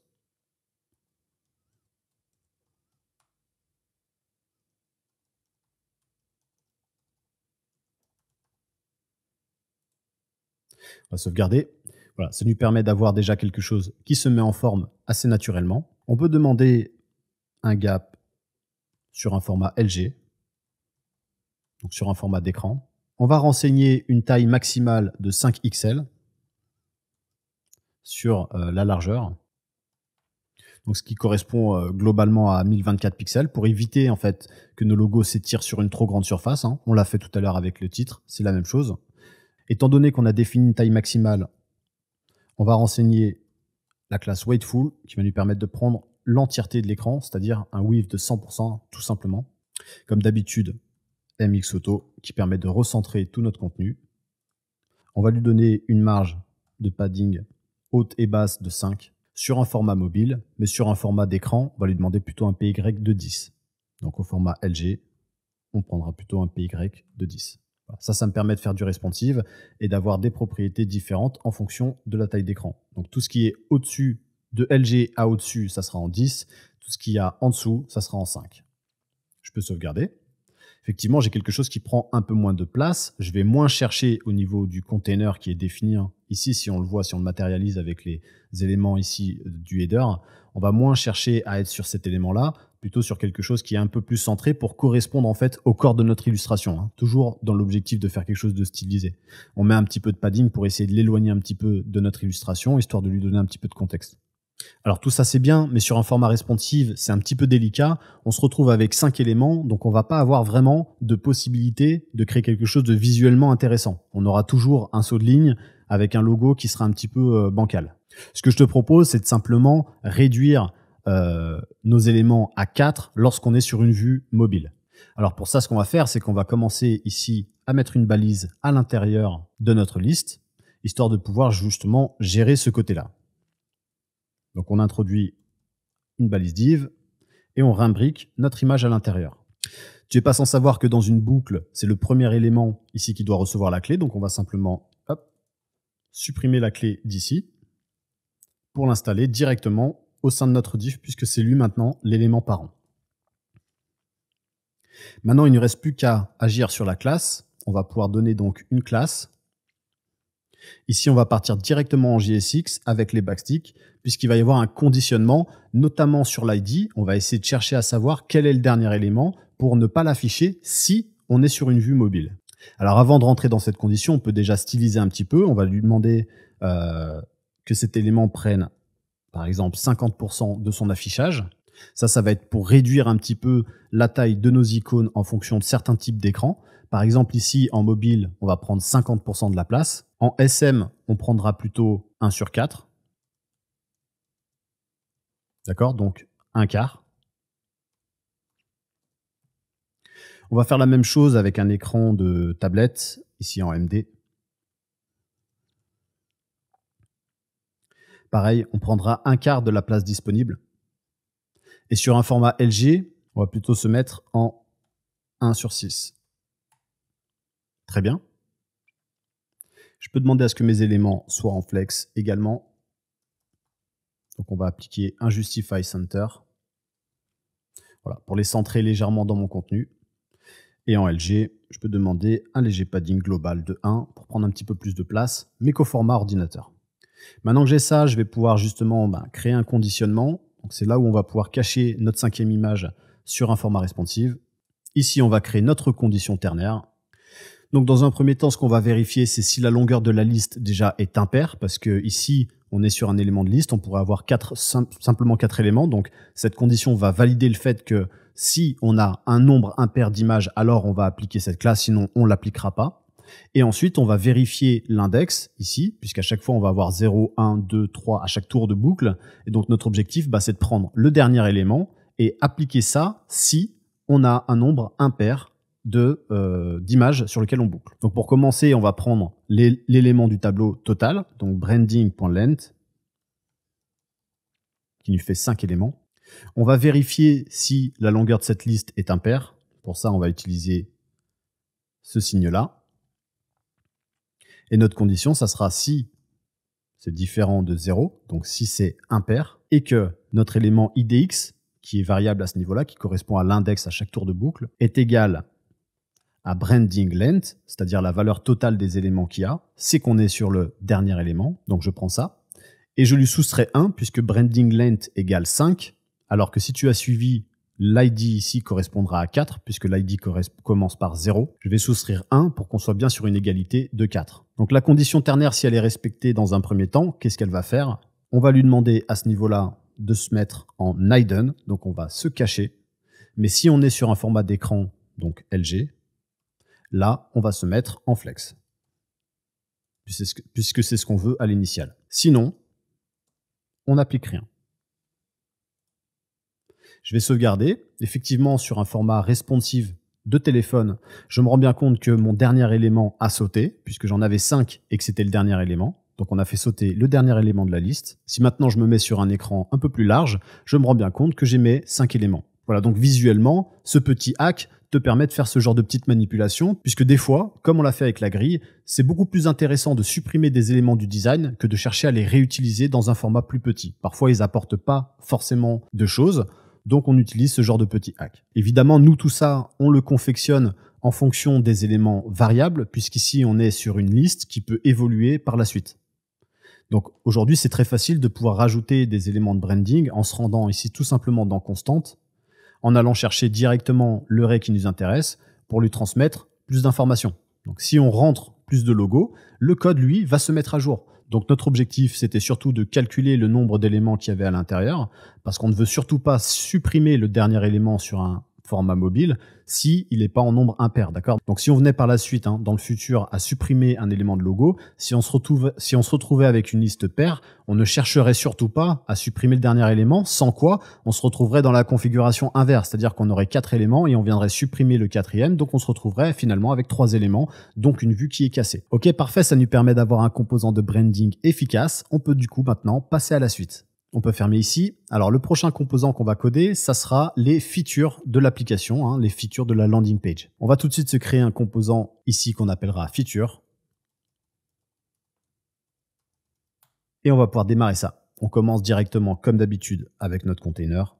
On va sauvegarder. Voilà, ça nous permet d'avoir déjà quelque chose qui se met en forme assez naturellement. On peut demander un gap sur un format LG, donc sur un format d'écran. On va renseigner une taille maximale de 5 XL sur euh, la largeur. Donc ce qui correspond euh, globalement à 1024 pixels pour éviter en fait que nos logos s'étirent sur une trop grande surface. Hein. On l'a fait tout à l'heure avec le titre, c'est la même chose. Étant donné qu'on a défini une taille maximale, on va renseigner la classe Weightful qui va nous permettre de prendre l'entièreté de l'écran, c'est-à-dire un width de 100% tout simplement. Comme d'habitude, MX Auto qui permet de recentrer tout notre contenu. On va lui donner une marge de padding haute et basse de 5 sur un format mobile, mais sur un format d'écran, on va lui demander plutôt un PY de 10. Donc au format LG, on prendra plutôt un PY de 10. Ça, ça me permet de faire du responsive et d'avoir des propriétés différentes en fonction de la taille d'écran. Donc tout ce qui est au-dessus de LG à au-dessus, ça sera en 10. Tout ce qui a en dessous, ça sera en 5. Je peux sauvegarder effectivement, j'ai quelque chose qui prend un peu moins de place. Je vais moins chercher au niveau du container qui est défini hein, ici, si on le voit, si on le matérialise avec les éléments ici euh, du header, on va moins chercher à être sur cet élément-là, plutôt sur quelque chose qui est un peu plus centré pour correspondre en fait au corps de notre illustration. Hein. Toujours dans l'objectif de faire quelque chose de stylisé. On met un petit peu de padding pour essayer de l'éloigner un petit peu de notre illustration, histoire de lui donner un petit peu de contexte. Alors tout ça c'est bien, mais sur un format responsive c'est un petit peu délicat. On se retrouve avec cinq éléments, donc on va pas avoir vraiment de possibilité de créer quelque chose de visuellement intéressant. On aura toujours un saut de ligne avec un logo qui sera un petit peu euh, bancal. Ce que je te propose c'est de simplement réduire euh, nos éléments à 4 lorsqu'on est sur une vue mobile. Alors pour ça ce qu'on va faire c'est qu'on va commencer ici à mettre une balise à l'intérieur de notre liste, histoire de pouvoir justement gérer ce côté-là. Donc on introduit une balise div et on rimbrique notre image à l'intérieur. Tu n'es pas sans savoir que dans une boucle, c'est le premier élément ici qui doit recevoir la clé. Donc on va simplement supprimer la clé d'ici pour l'installer directement au sein de notre div puisque c'est lui maintenant l'élément parent. Maintenant, il ne reste plus qu'à agir sur la classe. On va pouvoir donner donc une classe Ici, on va partir directement en JSX avec les backsticks, puisqu'il va y avoir un conditionnement, notamment sur l'ID. On va essayer de chercher à savoir quel est le dernier élément pour ne pas l'afficher si on est sur une vue mobile. Alors avant de rentrer dans cette condition, on peut déjà styliser un petit peu. On va lui demander euh, que cet élément prenne, par exemple, 50% de son affichage. Ça, ça va être pour réduire un petit peu la taille de nos icônes en fonction de certains types d'écrans. Par exemple, ici, en mobile, on va prendre 50% de la place. En SM, on prendra plutôt 1 sur 4. D'accord Donc, un quart. On va faire la même chose avec un écran de tablette, ici en MD. Pareil, on prendra un quart de la place disponible. Et sur un format LG, on va plutôt se mettre en 1 sur 6. Très bien. Je peux demander à ce que mes éléments soient en flex également. Donc on va appliquer un Justify Center. Voilà, pour les centrer légèrement dans mon contenu. Et en LG, je peux demander un léger padding global de 1 pour prendre un petit peu plus de place, mais qu'au format ordinateur. Maintenant que j'ai ça, je vais pouvoir justement ben, créer un conditionnement donc c'est là où on va pouvoir cacher notre cinquième image sur un format responsive. Ici, on va créer notre condition ternaire. Donc dans un premier temps, ce qu'on va vérifier, c'est si la longueur de la liste déjà est impaire, parce que ici, on est sur un élément de liste, on pourrait avoir simplement quatre éléments. Donc cette condition va valider le fait que si on a un nombre impair d'images, alors on va appliquer cette classe, sinon on ne l'appliquera pas. Et ensuite, on va vérifier l'index ici, puisqu'à chaque fois, on va avoir 0, 1, 2, 3 à chaque tour de boucle. Et donc, notre objectif, bah, c'est de prendre le dernier élément et appliquer ça si on a un nombre impair euh, d'images sur lequel on boucle. Donc pour commencer, on va prendre l'élément du tableau total, donc branding.length, qui nous fait 5 éléments. On va vérifier si la longueur de cette liste est impair. Pour ça, on va utiliser ce signe-là. Et notre condition, ça sera si c'est différent de 0, donc si c'est impair, et que notre élément IDX, qui est variable à ce niveau-là, qui correspond à l'index à chaque tour de boucle, est égal à branding length, c'est-à-dire la valeur totale des éléments qu'il y a, c'est qu'on est sur le dernier élément, donc je prends ça, et je lui soustrais 1, puisque branding length égale 5, alors que si tu as suivi L'ID ici correspondra à 4, puisque l'ID commence par 0. Je vais soustraire 1 pour qu'on soit bien sur une égalité de 4. Donc la condition ternaire, si elle est respectée dans un premier temps, qu'est-ce qu'elle va faire On va lui demander à ce niveau-là de se mettre en hidden, donc on va se cacher. Mais si on est sur un format d'écran, donc LG, là, on va se mettre en flex, puisque c'est ce qu'on veut à l'initial. Sinon, on n'applique rien. Je vais sauvegarder. Effectivement, sur un format responsive de téléphone, je me rends bien compte que mon dernier élément a sauté, puisque j'en avais 5 et que c'était le dernier élément. Donc on a fait sauter le dernier élément de la liste. Si maintenant je me mets sur un écran un peu plus large, je me rends bien compte que j'ai mes 5 éléments. Voilà, donc visuellement, ce petit hack te permet de faire ce genre de petite manipulation, puisque des fois, comme on l'a fait avec la grille, c'est beaucoup plus intéressant de supprimer des éléments du design que de chercher à les réutiliser dans un format plus petit. Parfois, ils apportent pas forcément de choses. Donc on utilise ce genre de petit hack. Évidemment, nous, tout ça, on le confectionne en fonction des éléments variables, puisqu'ici, on est sur une liste qui peut évoluer par la suite. Donc aujourd'hui, c'est très facile de pouvoir rajouter des éléments de branding en se rendant ici tout simplement dans constante, en allant chercher directement le ray qui nous intéresse pour lui transmettre plus d'informations. Donc si on rentre plus de logos, le code, lui, va se mettre à jour. Donc notre objectif, c'était surtout de calculer le nombre d'éléments qu'il y avait à l'intérieur, parce qu'on ne veut surtout pas supprimer le dernier élément sur un mobile si il n'est pas en nombre impair, d'accord Donc si on venait par la suite, hein, dans le futur, à supprimer un élément de logo, si on se retrouve, si on se retrouvait avec une liste paire, on ne chercherait surtout pas à supprimer le dernier élément, sans quoi on se retrouverait dans la configuration inverse, c'est-à-dire qu'on aurait quatre éléments et on viendrait supprimer le quatrième, donc on se retrouverait finalement avec trois éléments, donc une vue qui est cassée. Ok, parfait, ça nous permet d'avoir un composant de branding efficace. On peut du coup maintenant passer à la suite. On peut fermer ici. Alors le prochain composant qu'on va coder, ça sera les features de l'application, hein, les features de la landing page. On va tout de suite se créer un composant ici qu'on appellera feature. Et on va pouvoir démarrer ça. On commence directement comme d'habitude avec notre container.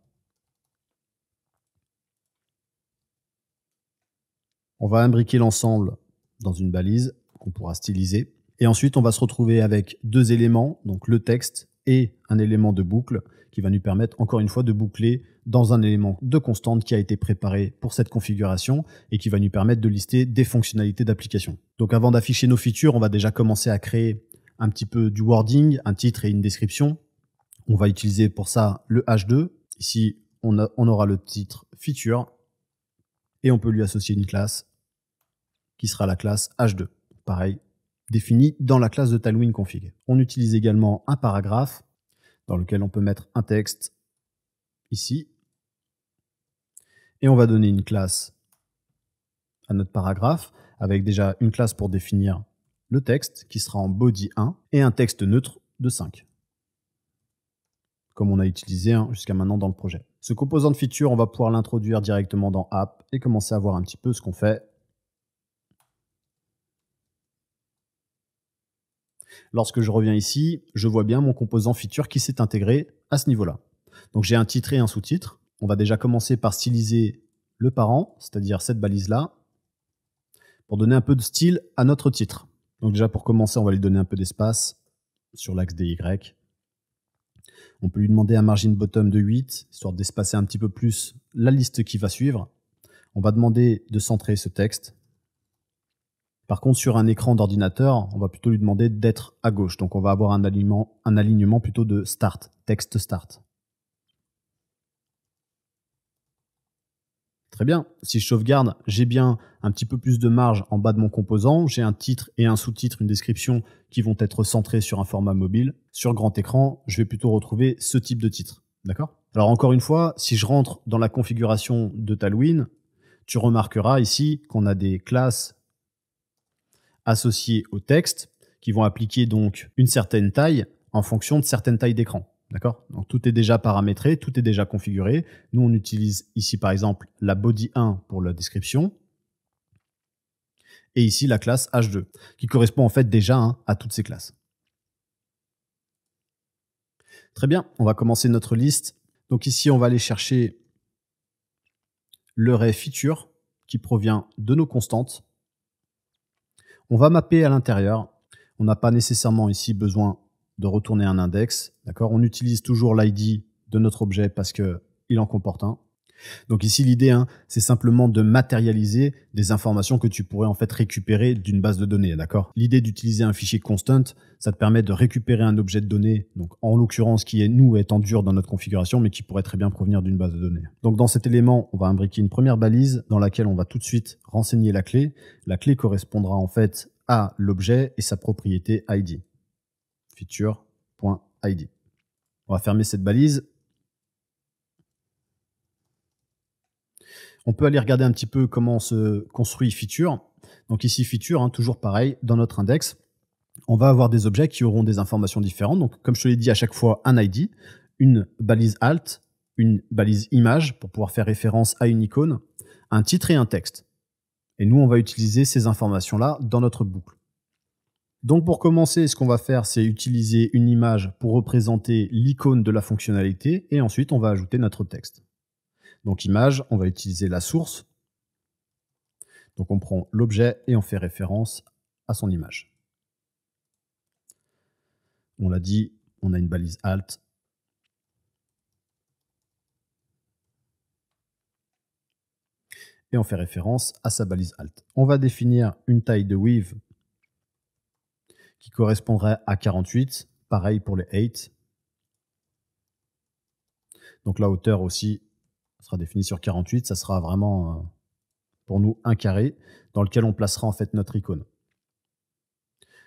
On va imbriquer l'ensemble dans une balise qu'on pourra styliser. Et ensuite, on va se retrouver avec deux éléments, donc le texte et un élément de boucle qui va nous permettre encore une fois de boucler dans un élément de constante qui a été préparé pour cette configuration et qui va nous permettre de lister des fonctionnalités d'application. Donc avant d'afficher nos features, on va déjà commencer à créer un petit peu du wording, un titre et une description. On va utiliser pour ça le H2. Ici, on, aura le titre feature et on peut lui associer une classe qui sera la classe H2. Pareil, défini dans la classe de Tailwind config. On utilise également un paragraphe dans lequel on peut mettre un texte ici. Et on va donner une classe à notre paragraphe avec déjà une classe pour définir le texte qui sera en body 1 et un texte neutre de 5 comme on a utilisé hein, jusqu'à maintenant dans le projet. Ce composant de feature, on va pouvoir l'introduire directement dans App et commencer à voir un petit peu ce qu'on fait Lorsque je reviens ici, je vois bien mon composant feature qui s'est intégré à ce niveau-là. Donc j'ai un titre et un sous-titre. On va déjà commencer par styliser le parent, c'est-à-dire cette balise-là, pour donner un peu de style à notre titre. Donc déjà pour commencer, on va lui donner un peu d'espace sur l'axe des Y. On peut lui demander un margin bottom de 8, histoire d'espacer un petit peu plus la liste qui va suivre. On va demander de centrer ce texte par contre, sur un écran d'ordinateur, on va plutôt lui demander d'être à gauche. Donc, on va avoir un alignement, plutôt de start, texte start. Très bien. Si je sauvegarde, j'ai bien un petit peu plus de marge en bas de mon composant. J'ai un titre et un sous-titre, une description qui vont être centrés sur un format mobile. Sur grand écran, je vais plutôt retrouver ce type de titre. D'accord Alors encore une fois, si je rentre dans la configuration de Tailwind, tu remarqueras ici qu'on a des classes associés au texte qui vont appliquer donc une certaine taille en fonction de certaines tailles d'écran. D'accord Donc tout est déjà paramétré, tout est déjà configuré. Nous, on utilise ici par exemple la body 1 pour la description et ici la classe H2 qui correspond en fait déjà hein, à toutes ces classes. Très bien, on va commencer notre liste. Donc ici, on va aller chercher le ray feature qui provient de nos constantes on va mapper à l'intérieur. On n'a pas nécessairement ici besoin de retourner un index. D'accord On utilise toujours l'ID de notre objet parce qu'il en comporte un. Donc ici, l'idée, hein, c'est simplement de matérialiser des informations que tu pourrais en fait récupérer d'une base de données, d'accord L'idée d'utiliser un fichier constant, ça te permet de récupérer un objet de données, donc en l'occurrence qui est nous étant dur dans notre configuration, mais qui pourrait très bien provenir d'une base de données. Donc dans cet élément, on va imbriquer une première balise dans laquelle on va tout de suite renseigner la clé. La clé correspondra en fait à l'objet et sa propriété ID. Feature.id. On va fermer cette balise on peut aller regarder un petit peu comment se construit Feature. Donc ici, Feature, hein, toujours pareil, dans notre index, on va avoir des objets qui auront des informations différentes. Donc comme je te l'ai dit à chaque fois, un ID, une balise alt, une balise image pour pouvoir faire référence à une icône, un titre et un texte. Et nous, on va utiliser ces informations-là dans notre boucle. Donc pour commencer, ce qu'on va faire, c'est utiliser une image pour représenter l'icône de la fonctionnalité et ensuite on va ajouter notre texte. Donc image, on va utiliser la source. Donc on prend l'objet et on fait référence à son image. On l'a dit, on a une balise Alt. Et on fait référence à sa balise Alt. On va définir une taille de weave qui correspondrait à 48. Pareil pour les 8. Donc la hauteur aussi, ça sera défini sur 48, ça sera vraiment euh, pour nous un carré dans lequel on placera en fait notre icône.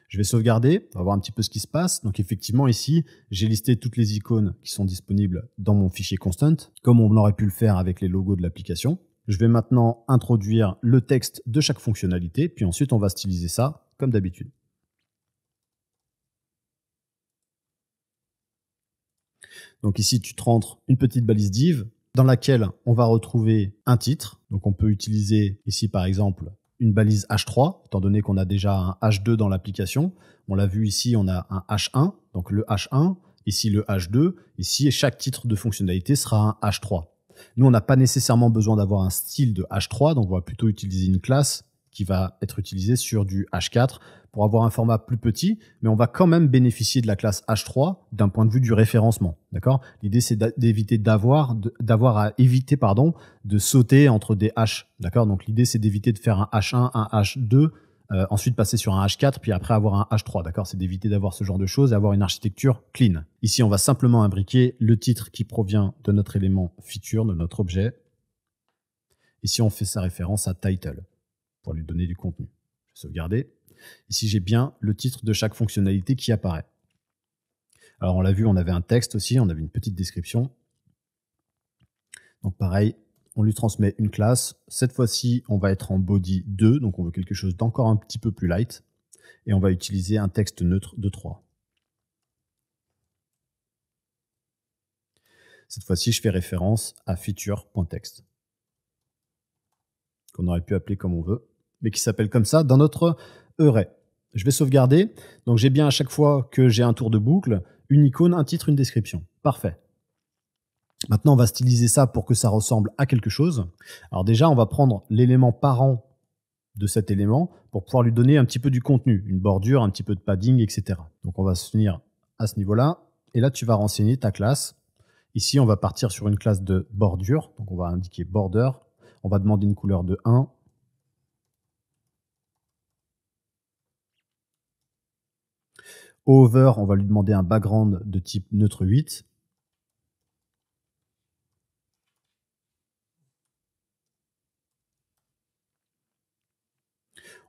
Je vais sauvegarder, on va voir un petit peu ce qui se passe. Donc effectivement ici, j'ai listé toutes les icônes qui sont disponibles dans mon fichier constant, comme on aurait pu le faire avec les logos de l'application. Je vais maintenant introduire le texte de chaque fonctionnalité, puis ensuite on va styliser ça comme d'habitude. Donc ici, tu te rentres une petite balise div dans laquelle on va retrouver un titre. Donc on peut utiliser ici par exemple une balise H3, étant donné qu'on a déjà un H2 dans l'application. On l'a vu ici, on a un H1, donc le H1, ici le H2, ici et chaque titre de fonctionnalité sera un H3. Nous, on n'a pas nécessairement besoin d'avoir un style de H3, donc on va plutôt utiliser une classe qui va être utilisé sur du H4 pour avoir un format plus petit, mais on va quand même bénéficier de la classe H3 d'un point de vue du référencement. D'accord L'idée, c'est d'éviter d'avoir, d'avoir à éviter, pardon, de sauter entre des H. D'accord Donc l'idée, c'est d'éviter de faire un H1, un H2, euh, ensuite passer sur un H4, puis après avoir un H3. D'accord C'est d'éviter d'avoir ce genre de choses et avoir une architecture clean. Ici, on va simplement imbriquer le titre qui provient de notre élément feature, de notre objet. Ici, on fait sa référence à title pour lui donner du contenu. Je vais sauvegarder. Ici, j'ai bien le titre de chaque fonctionnalité qui apparaît. Alors, on l'a vu, on avait un texte aussi, on avait une petite description. Donc, pareil, on lui transmet une classe. Cette fois-ci, on va être en body 2, donc on veut quelque chose d'encore un petit peu plus light. Et on va utiliser un texte neutre de 3. Cette fois-ci, je fais référence à feature.text, qu'on aurait pu appeler comme on veut mais qui s'appelle comme ça, dans notre Euret. Je vais sauvegarder. Donc j'ai bien à chaque fois que j'ai un tour de boucle, une icône, un titre, une description. Parfait. Maintenant, on va styliser ça pour que ça ressemble à quelque chose. Alors déjà, on va prendre l'élément parent de cet élément pour pouvoir lui donner un petit peu du contenu, une bordure, un petit peu de padding, etc. Donc on va se tenir à ce niveau-là. Et là, tu vas renseigner ta classe. Ici, on va partir sur une classe de bordure. Donc on va indiquer border. On va demander une couleur de 1, Over, on va lui demander un background de type neutre 8.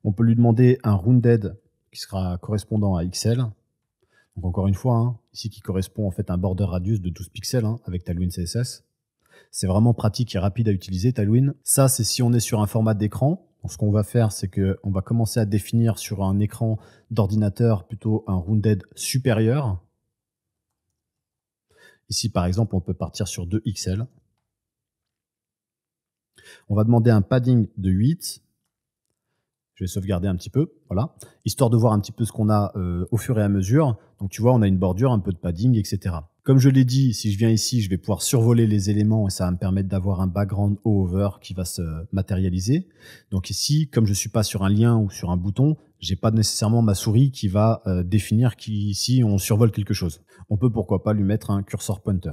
On peut lui demander un rounded qui sera correspondant à XL. Donc encore une fois, hein, ici qui correspond en fait à un border radius de 12 pixels hein, avec Tailwind CSS. C'est vraiment pratique et rapide à utiliser Tailwind. Ça, c'est si on est sur un format d'écran ce qu'on va faire, c'est qu'on va commencer à définir sur un écran d'ordinateur plutôt un rounded supérieur. Ici, par exemple, on peut partir sur 2 xl On va demander un padding de 8. Je vais sauvegarder un petit peu, voilà, histoire de voir un petit peu ce qu'on a euh, au fur et à mesure. Donc tu vois, on a une bordure, un peu de padding, etc. Comme je l'ai dit, si je viens ici, je vais pouvoir survoler les éléments et ça va me permettre d'avoir un background over qui va se matérialiser. Donc ici, comme je suis pas sur un lien ou sur un bouton, j'ai pas nécessairement ma souris qui va euh, définir qu'ici on survole quelque chose. On peut pourquoi pas lui mettre un cursor pointer.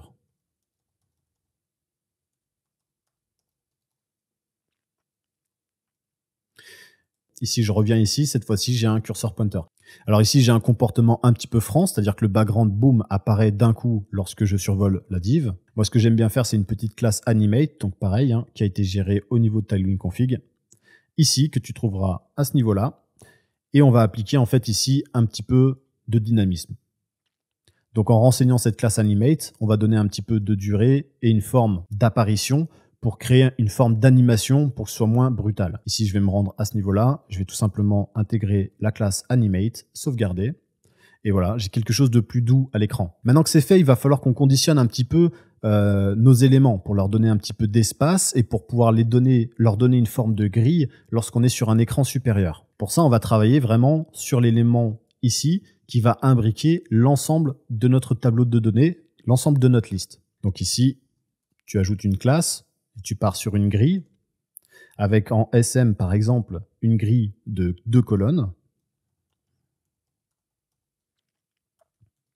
Ici, je reviens ici. Cette fois-ci, j'ai un curseur pointer. Alors ici, j'ai un comportement un petit peu franc, c'est-à-dire que le background boom apparaît d'un coup lorsque je survole la div. Moi, ce que j'aime bien faire, c'est une petite classe animate, donc pareil, hein, qui a été gérée au niveau de Tailwind config. Ici, que tu trouveras à ce niveau-là. Et on va appliquer en fait ici un petit peu de dynamisme. Donc en renseignant cette classe animate, on va donner un petit peu de durée et une forme d'apparition pour créer une forme d'animation pour que ce soit moins brutal. Ici, je vais me rendre à ce niveau-là. Je vais tout simplement intégrer la classe Animate, sauvegarder. Et voilà, j'ai quelque chose de plus doux à l'écran. Maintenant que c'est fait, il va falloir qu'on conditionne un petit peu euh, nos éléments pour leur donner un petit peu d'espace et pour pouvoir les donner, leur donner une forme de grille lorsqu'on est sur un écran supérieur. Pour ça, on va travailler vraiment sur l'élément ici qui va imbriquer l'ensemble de notre tableau de données, l'ensemble de notre liste. Donc ici, tu ajoutes une classe, tu pars sur une grille, avec en SM par exemple une grille de deux colonnes.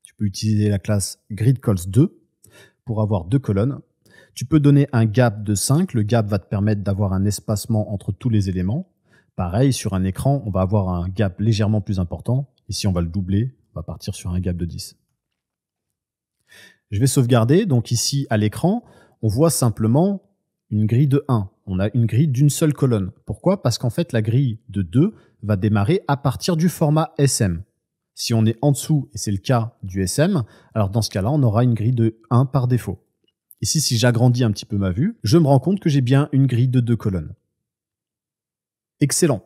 Tu peux utiliser la classe gridCols2 pour avoir deux colonnes. Tu peux donner un gap de 5. Le gap va te permettre d'avoir un espacement entre tous les éléments. Pareil, sur un écran, on va avoir un gap légèrement plus important. Ici, on va le doubler. On va partir sur un gap de 10. Je vais sauvegarder. Donc ici, à l'écran, on voit simplement une grille de 1, on a une grille d'une seule colonne. Pourquoi Parce qu'en fait, la grille de 2 va démarrer à partir du format SM. Si on est en dessous, et c'est le cas du SM, alors dans ce cas-là, on aura une grille de 1 par défaut. Ici, si j'agrandis un petit peu ma vue, je me rends compte que j'ai bien une grille de deux colonnes. Excellent.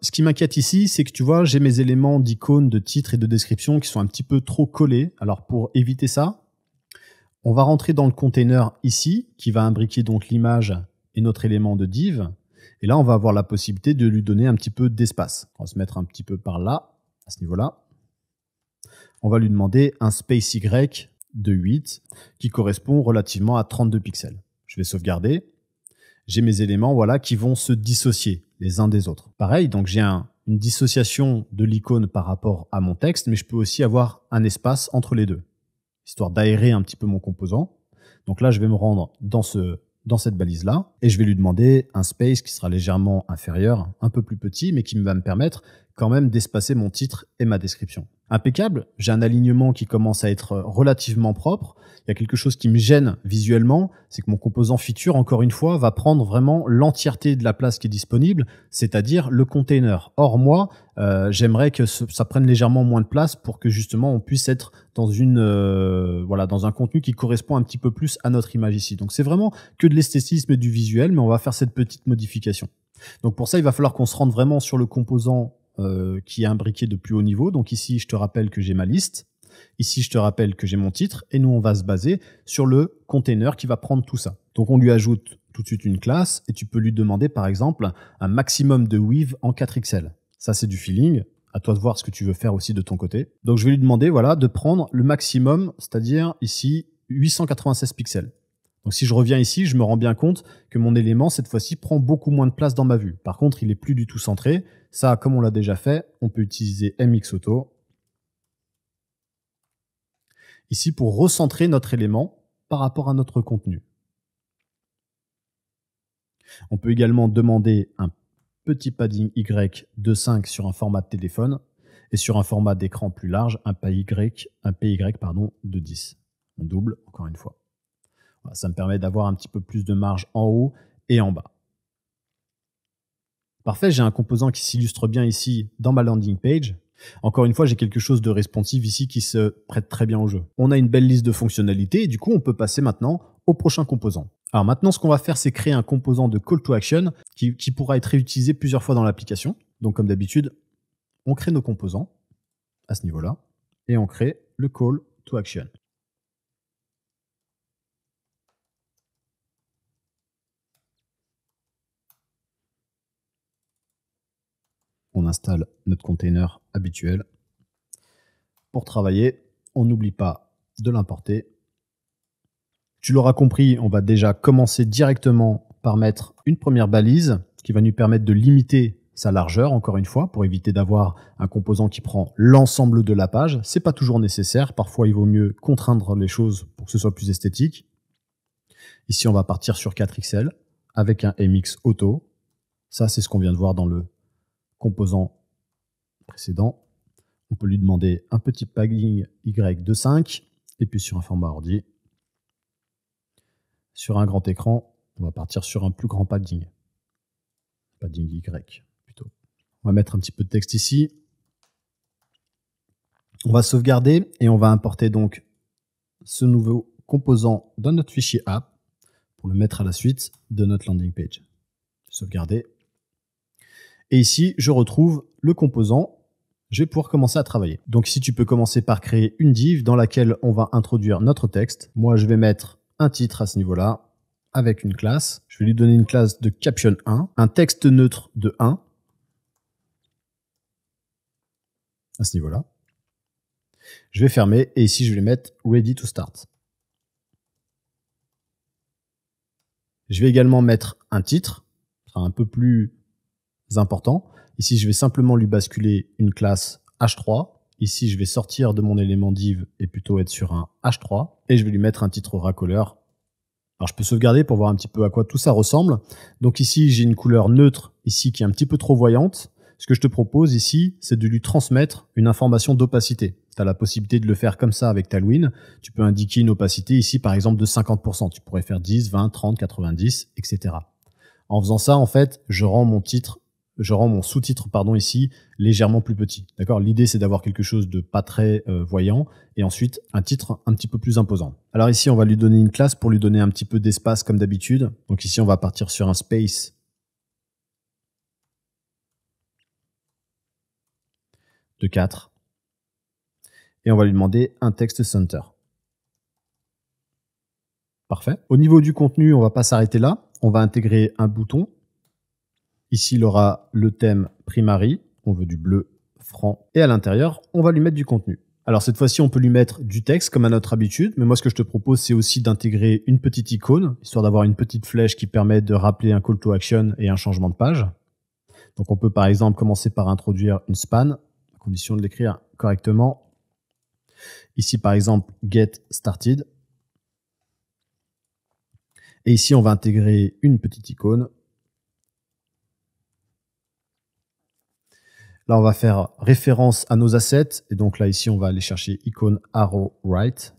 Ce qui m'inquiète ici, c'est que tu vois, j'ai mes éléments d'icônes, de titres et de description qui sont un petit peu trop collés. Alors pour éviter ça, on va rentrer dans le container ici, qui va imbriquer donc l'image et notre élément de div. Et là, on va avoir la possibilité de lui donner un petit peu d'espace. On va se mettre un petit peu par là, à ce niveau-là. On va lui demander un space Y de 8 qui correspond relativement à 32 pixels. Je vais sauvegarder. J'ai mes éléments voilà, qui vont se dissocier les uns des autres. Pareil, donc j'ai une dissociation de l'icône par rapport à mon texte, mais je peux aussi avoir un espace entre les deux histoire d'aérer un petit peu mon composant. Donc là, je vais me rendre dans ce dans cette balise-là, et je vais lui demander un space qui sera légèrement inférieur, un peu plus petit, mais qui va me permettre quand même d'espacer mon titre et ma description. Impeccable, j'ai un alignement qui commence à être relativement propre. Il y a quelque chose qui me gêne visuellement, c'est que mon composant feature, encore une fois, va prendre vraiment l'entièreté de la place qui est disponible, c'est-à-dire le container. Or, moi, euh, j'aimerais que ça prenne légèrement moins de place pour que justement on puisse être dans une euh, voilà dans un contenu qui correspond un petit peu plus à notre image ici. Donc c'est vraiment que de l'esthétisme et du visuel, mais on va faire cette petite modification. Donc pour ça, il va falloir qu'on se rende vraiment sur le composant euh, qui est imbriqué de plus haut niveau. Donc ici, je te rappelle que j'ai ma liste. Ici, je te rappelle que j'ai mon titre. Et nous, on va se baser sur le container qui va prendre tout ça. Donc on lui ajoute tout de suite une classe et tu peux lui demander, par exemple, un maximum de weave en 4XL. Ça, c'est du feeling. À toi de voir ce que tu veux faire aussi de ton côté. Donc je vais lui demander, voilà, de prendre le maximum, c'est-à-dire ici 896 pixels. Donc si je reviens ici, je me rends bien compte que mon élément, cette fois-ci, prend beaucoup moins de place dans ma vue. Par contre, il est plus du tout centré. Ça, comme on l'a déjà fait, on peut utiliser MX Auto. Ici, pour recentrer notre élément par rapport à notre contenu. On peut également demander un petit padding Y de 5 sur un format de téléphone et sur un format d'écran plus large, un PY, un pardon, de 10. On double encore une fois. Bah, ça me permet d'avoir un petit peu plus de marge en haut et en bas. Parfait, j'ai un composant qui s'illustre bien ici dans ma landing page. Encore une fois, j'ai quelque chose de responsive ici qui se prête très bien au jeu. On a une belle liste de fonctionnalités et du coup, on peut passer maintenant au prochain composant. Alors maintenant, ce qu'on va faire, c'est créer un composant de call to action qui, qui pourra être réutilisé plusieurs fois dans l'application. Donc comme d'habitude, on crée nos composants à ce niveau-là et on crée le call to action. installe notre container habituel. Pour travailler, on n'oublie pas de l'importer. Tu l'auras compris, on va déjà commencer directement par mettre une première balise qui va nous permettre de limiter sa largeur, encore une fois, pour éviter d'avoir un composant qui prend l'ensemble de la page. C'est pas toujours nécessaire. Parfois, il vaut mieux contraindre les choses pour que ce soit plus esthétique. Ici, on va partir sur 4 XL avec un MX auto. Ça, c'est ce qu'on vient de voir dans le composant précédent. On peut lui demander un petit padding Y de 5, et puis sur un format ordi, sur un grand écran, on va partir sur un plus grand padding. Padding Y plutôt. On va mettre un petit peu de texte ici. On va sauvegarder et on va importer donc ce nouveau composant dans notre fichier app pour le mettre à la suite de notre landing page. Sauvegarder, et ici, je retrouve le composant. Je vais pouvoir commencer à travailler. Donc ici, tu peux commencer par créer une div dans laquelle on va introduire notre texte. Moi, je vais mettre un titre à ce niveau-là avec une classe. Je vais lui donner une classe de caption 1, un texte neutre de 1 à ce niveau-là. Je vais fermer et ici je vais mettre ready to start. Je vais également mettre un titre, un peu plus important Ici, je vais simplement lui basculer une classe H3. Ici, je vais sortir de mon élément div et plutôt être sur un H3. Et je vais lui mettre un titre racoleur. Alors, je peux sauvegarder pour voir un petit peu à quoi tout ça ressemble. Donc ici, j'ai une couleur neutre, ici, qui est un petit peu trop voyante. Ce que je te propose ici, c'est de lui transmettre une information d'opacité. Tu as la possibilité de le faire comme ça avec Tailwind. Tu peux indiquer une opacité ici, par exemple, de 50%. Tu pourrais faire 10, 20, 30, 90, etc. En faisant ça, en fait, je rends mon titre je rends mon sous-titre pardon ici légèrement plus petit. D'accord L'idée c'est d'avoir quelque chose de pas très euh, voyant et ensuite un titre un petit peu plus imposant. Alors ici on va lui donner une classe pour lui donner un petit peu d'espace comme d'habitude. Donc ici on va partir sur un space. de 4 et on va lui demander un texte center. Parfait. Au niveau du contenu, on va pas s'arrêter là. On va intégrer un bouton Ici, il aura le thème primary. On veut du bleu franc. Et à l'intérieur, on va lui mettre du contenu. Alors cette fois-ci, on peut lui mettre du texte comme à notre habitude, mais moi ce que je te propose, c'est aussi d'intégrer une petite icône, histoire d'avoir une petite flèche qui permet de rappeler un call to action et un changement de page. Donc on peut par exemple commencer par introduire une span, à condition de l'écrire correctement. Ici par exemple, get started. Et ici, on va intégrer une petite icône Là, on va faire référence à nos assets. Et donc là, ici, on va aller chercher icône arrow right.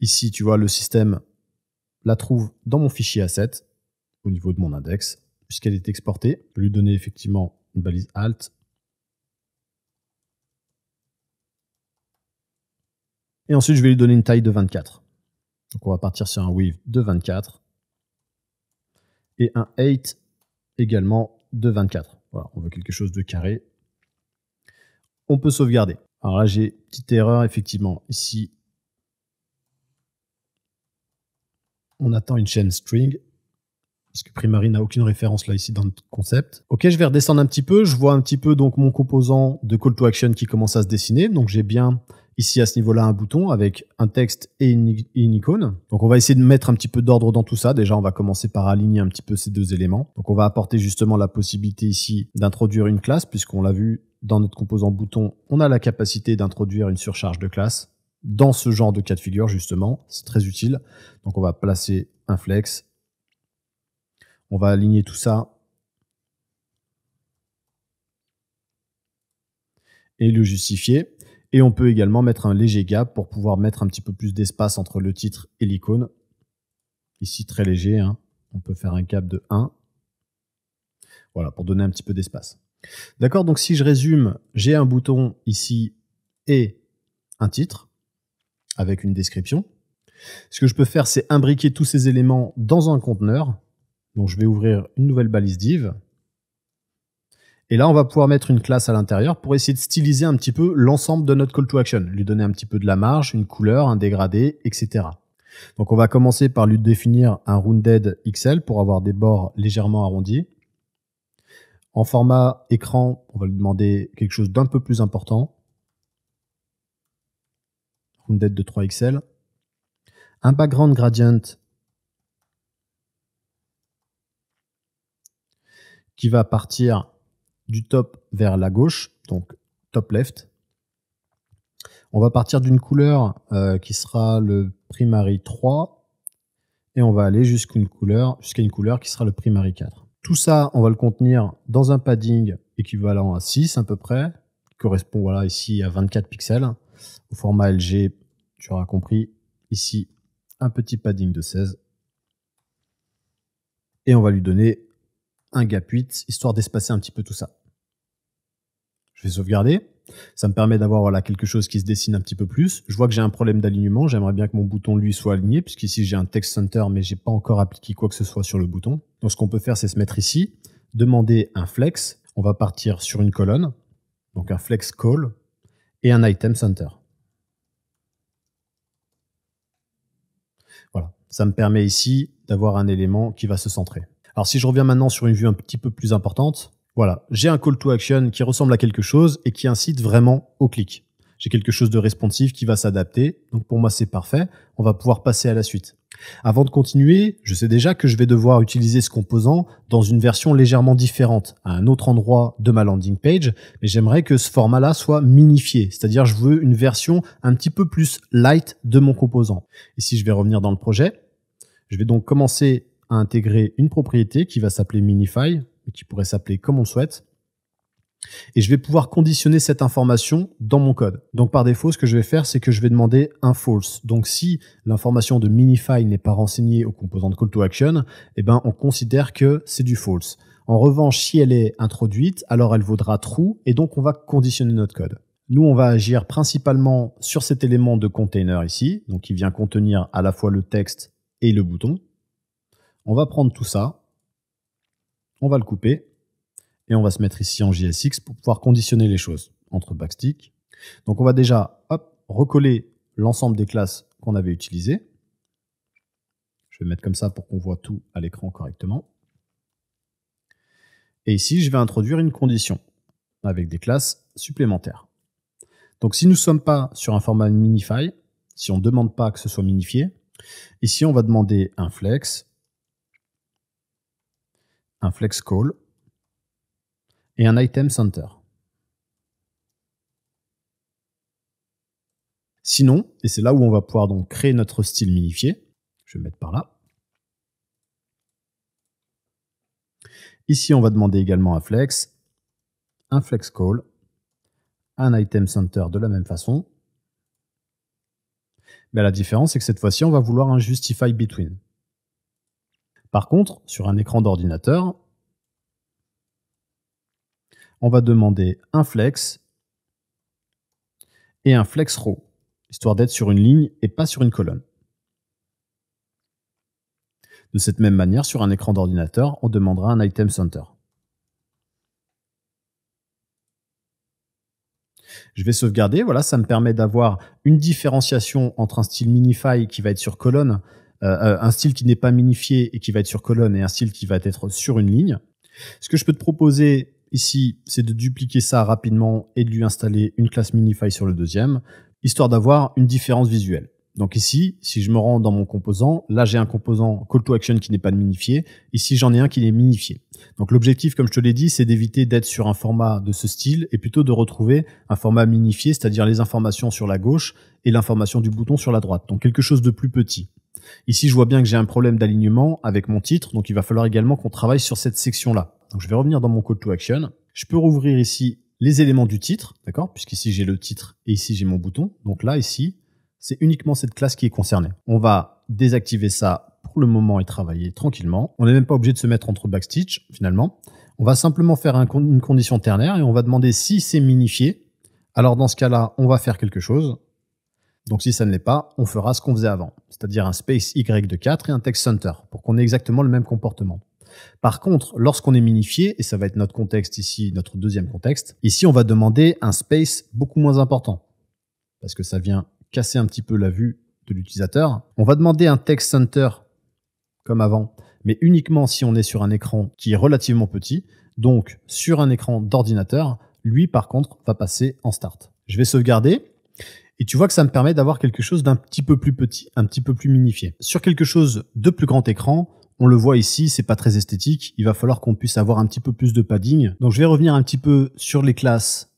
Ici, tu vois, le système la trouve dans mon fichier asset au niveau de mon index, puisqu'elle est exportée. Je vais lui donner effectivement une balise alt. Et ensuite, je vais lui donner une taille de 24. Donc, on va partir sur un weave de 24 et un 8 également de 24. Voilà, on veut quelque chose de carré. On peut sauvegarder. Alors là, j'ai petite erreur, effectivement. Ici, on attend une chaîne string parce que Primary n'a aucune référence là ici dans le concept. Ok, je vais redescendre un petit peu. Je vois un petit peu donc mon composant de call to action qui commence à se dessiner. Donc j'ai bien ici à ce niveau-là un bouton avec un texte et une, icône. Donc on va essayer de mettre un petit peu d'ordre dans tout ça. Déjà, on va commencer par aligner un petit peu ces deux éléments. Donc on va apporter justement la possibilité ici d'introduire une classe, puisqu'on l'a vu dans notre composant bouton, on a la capacité d'introduire une surcharge de classe. Dans ce genre de cas de figure, justement, c'est très utile. Donc on va placer un flex. On va aligner tout ça et le justifier. Et on peut également mettre un léger gap pour pouvoir mettre un petit peu plus d'espace entre le titre et l'icône. Ici, très léger, hein. on peut faire un gap de 1. Voilà, pour donner un petit peu d'espace. D'accord, donc si je résume, j'ai un bouton ici et un titre avec une description. Ce que je peux faire, c'est imbriquer tous ces éléments dans un conteneur. Donc je vais ouvrir une nouvelle balise div et là, on va pouvoir mettre une classe à l'intérieur pour essayer de styliser un petit peu l'ensemble de notre call to action, lui donner un petit peu de la marge, une couleur, un dégradé, etc. Donc on va commencer par lui définir un rounded XL pour avoir des bords légèrement arrondis. En format écran, on va lui demander quelque chose d'un peu plus important. Rounded de 3XL. Un background gradient qui va partir du top vers la gauche, donc top left. On va partir d'une couleur euh, qui sera le primary 3 et on va aller jusqu'à une, couleur, une couleur qui sera le primary 4. Tout ça, on va le contenir dans un padding équivalent à 6 à peu près, qui correspond voilà, ici à 24 pixels. Au format LG, tu auras compris, ici un petit padding de 16. Et on va lui donner un gap 8, histoire d'espacer un petit peu tout ça je vais sauvegarder. Ça me permet d'avoir voilà, quelque chose qui se dessine un petit peu plus. Je vois que j'ai un problème d'alignement. J'aimerais bien que mon bouton, lui, soit aligné, puisqu'ici, j'ai un text center, mais je n'ai pas encore appliqué quoi que ce soit sur le bouton. Donc, ce qu'on peut faire, c'est se mettre ici, demander un flex. On va partir sur une colonne, donc un flex call et un item center. Voilà, ça me permet ici d'avoir un élément qui va se centrer. Alors, si je reviens maintenant sur une vue un petit peu plus importante, voilà, j'ai un call to action qui ressemble à quelque chose et qui incite vraiment au clic. J'ai quelque chose de responsive qui va s'adapter, donc pour moi c'est parfait, on va pouvoir passer à la suite. Avant de continuer, je sais déjà que je vais devoir utiliser ce composant dans une version légèrement différente, à un autre endroit de ma landing page, mais j'aimerais que ce format-là soit minifié, c'est-à-dire je veux une version un petit peu plus light de mon composant. Et si je vais revenir dans le projet, je vais donc commencer à intégrer une propriété qui va s'appeler minify, et qui pourrait s'appeler comme on le souhaite. Et je vais pouvoir conditionner cette information dans mon code. Donc par défaut, ce que je vais faire, c'est que je vais demander un false. Donc si l'information de minify n'est pas renseignée aux composantes call to action, eh ben on considère que c'est du false. En revanche, si elle est introduite, alors elle vaudra true et donc on va conditionner notre code. Nous, on va agir principalement sur cet élément de container ici, donc qui vient contenir à la fois le texte et le bouton. On va prendre tout ça, on va le couper et on va se mettre ici en JSX pour pouvoir conditionner les choses entre backstick. Donc on va déjà recoller l'ensemble des classes qu'on avait utilisées. Je vais mettre comme ça pour qu'on voit tout à l'écran correctement. Et ici, je vais introduire une condition avec des classes supplémentaires. Donc si nous ne sommes pas sur un format minify, si on ne demande pas que ce soit minifié, ici on va demander un flex, un flex call et un item center. Sinon, et c'est là où on va pouvoir donc créer notre style minifié, je vais mettre par là. Ici, on va demander également un flex, un flex call, un item center de la même façon. Mais la différence, c'est que cette fois-ci, on va vouloir un justify between. Par contre, sur un écran d'ordinateur, on va demander un flex et un flex row, histoire d'être sur une ligne et pas sur une colonne. De cette même manière, sur un écran d'ordinateur, on demandera un item center. Je vais sauvegarder, voilà, ça me permet d'avoir une différenciation entre un style minify qui va être sur colonne euh, un style qui n'est pas minifié et qui va être sur colonne et un style qui va être sur une ligne. Ce que je peux te proposer ici, c'est de dupliquer ça rapidement et de lui installer une classe minify sur le deuxième, histoire d'avoir une différence visuelle. Donc ici, si je me rends dans mon composant, là j'ai un composant call to action qui n'est pas minifié, ici j'en ai un qui est minifié. Donc l'objectif, comme je te l'ai dit, c'est d'éviter d'être sur un format de ce style et plutôt de retrouver un format minifié, c'est-à-dire les informations sur la gauche et l'information du bouton sur la droite. Donc quelque chose de plus petit. Ici, je vois bien que j'ai un problème d'alignement avec mon titre, donc il va falloir également qu'on travaille sur cette section-là. Donc je vais revenir dans mon Code to action. Je peux rouvrir ici les éléments du titre, d'accord Puisqu'ici j'ai le titre et ici j'ai mon bouton. Donc là, ici, c'est uniquement cette classe qui est concernée. On va désactiver ça pour le moment et travailler tranquillement. On n'est même pas obligé de se mettre entre backstitch finalement. On va simplement faire une condition ternaire et on va demander si c'est minifié. Alors dans ce cas-là, on va faire quelque chose. Donc si ça ne l'est pas, on fera ce qu'on faisait avant, c'est-à-dire un space Y de 4 et un text center, pour qu'on ait exactement le même comportement. Par contre, lorsqu'on est minifié, et ça va être notre contexte ici, notre deuxième contexte, ici on va demander un space beaucoup moins important, parce que ça vient casser un petit peu la vue de l'utilisateur. On va demander un text center, comme avant, mais uniquement si on est sur un écran qui est relativement petit, donc sur un écran d'ordinateur, lui par contre va passer en start. Je vais sauvegarder, et tu vois que ça me permet d'avoir quelque chose d'un petit peu plus petit, un petit peu plus minifié. Sur quelque chose de plus grand écran, on le voit ici, c'est pas très esthétique. Il va falloir qu'on puisse avoir un petit peu plus de padding. Donc je vais revenir un petit peu sur les classes.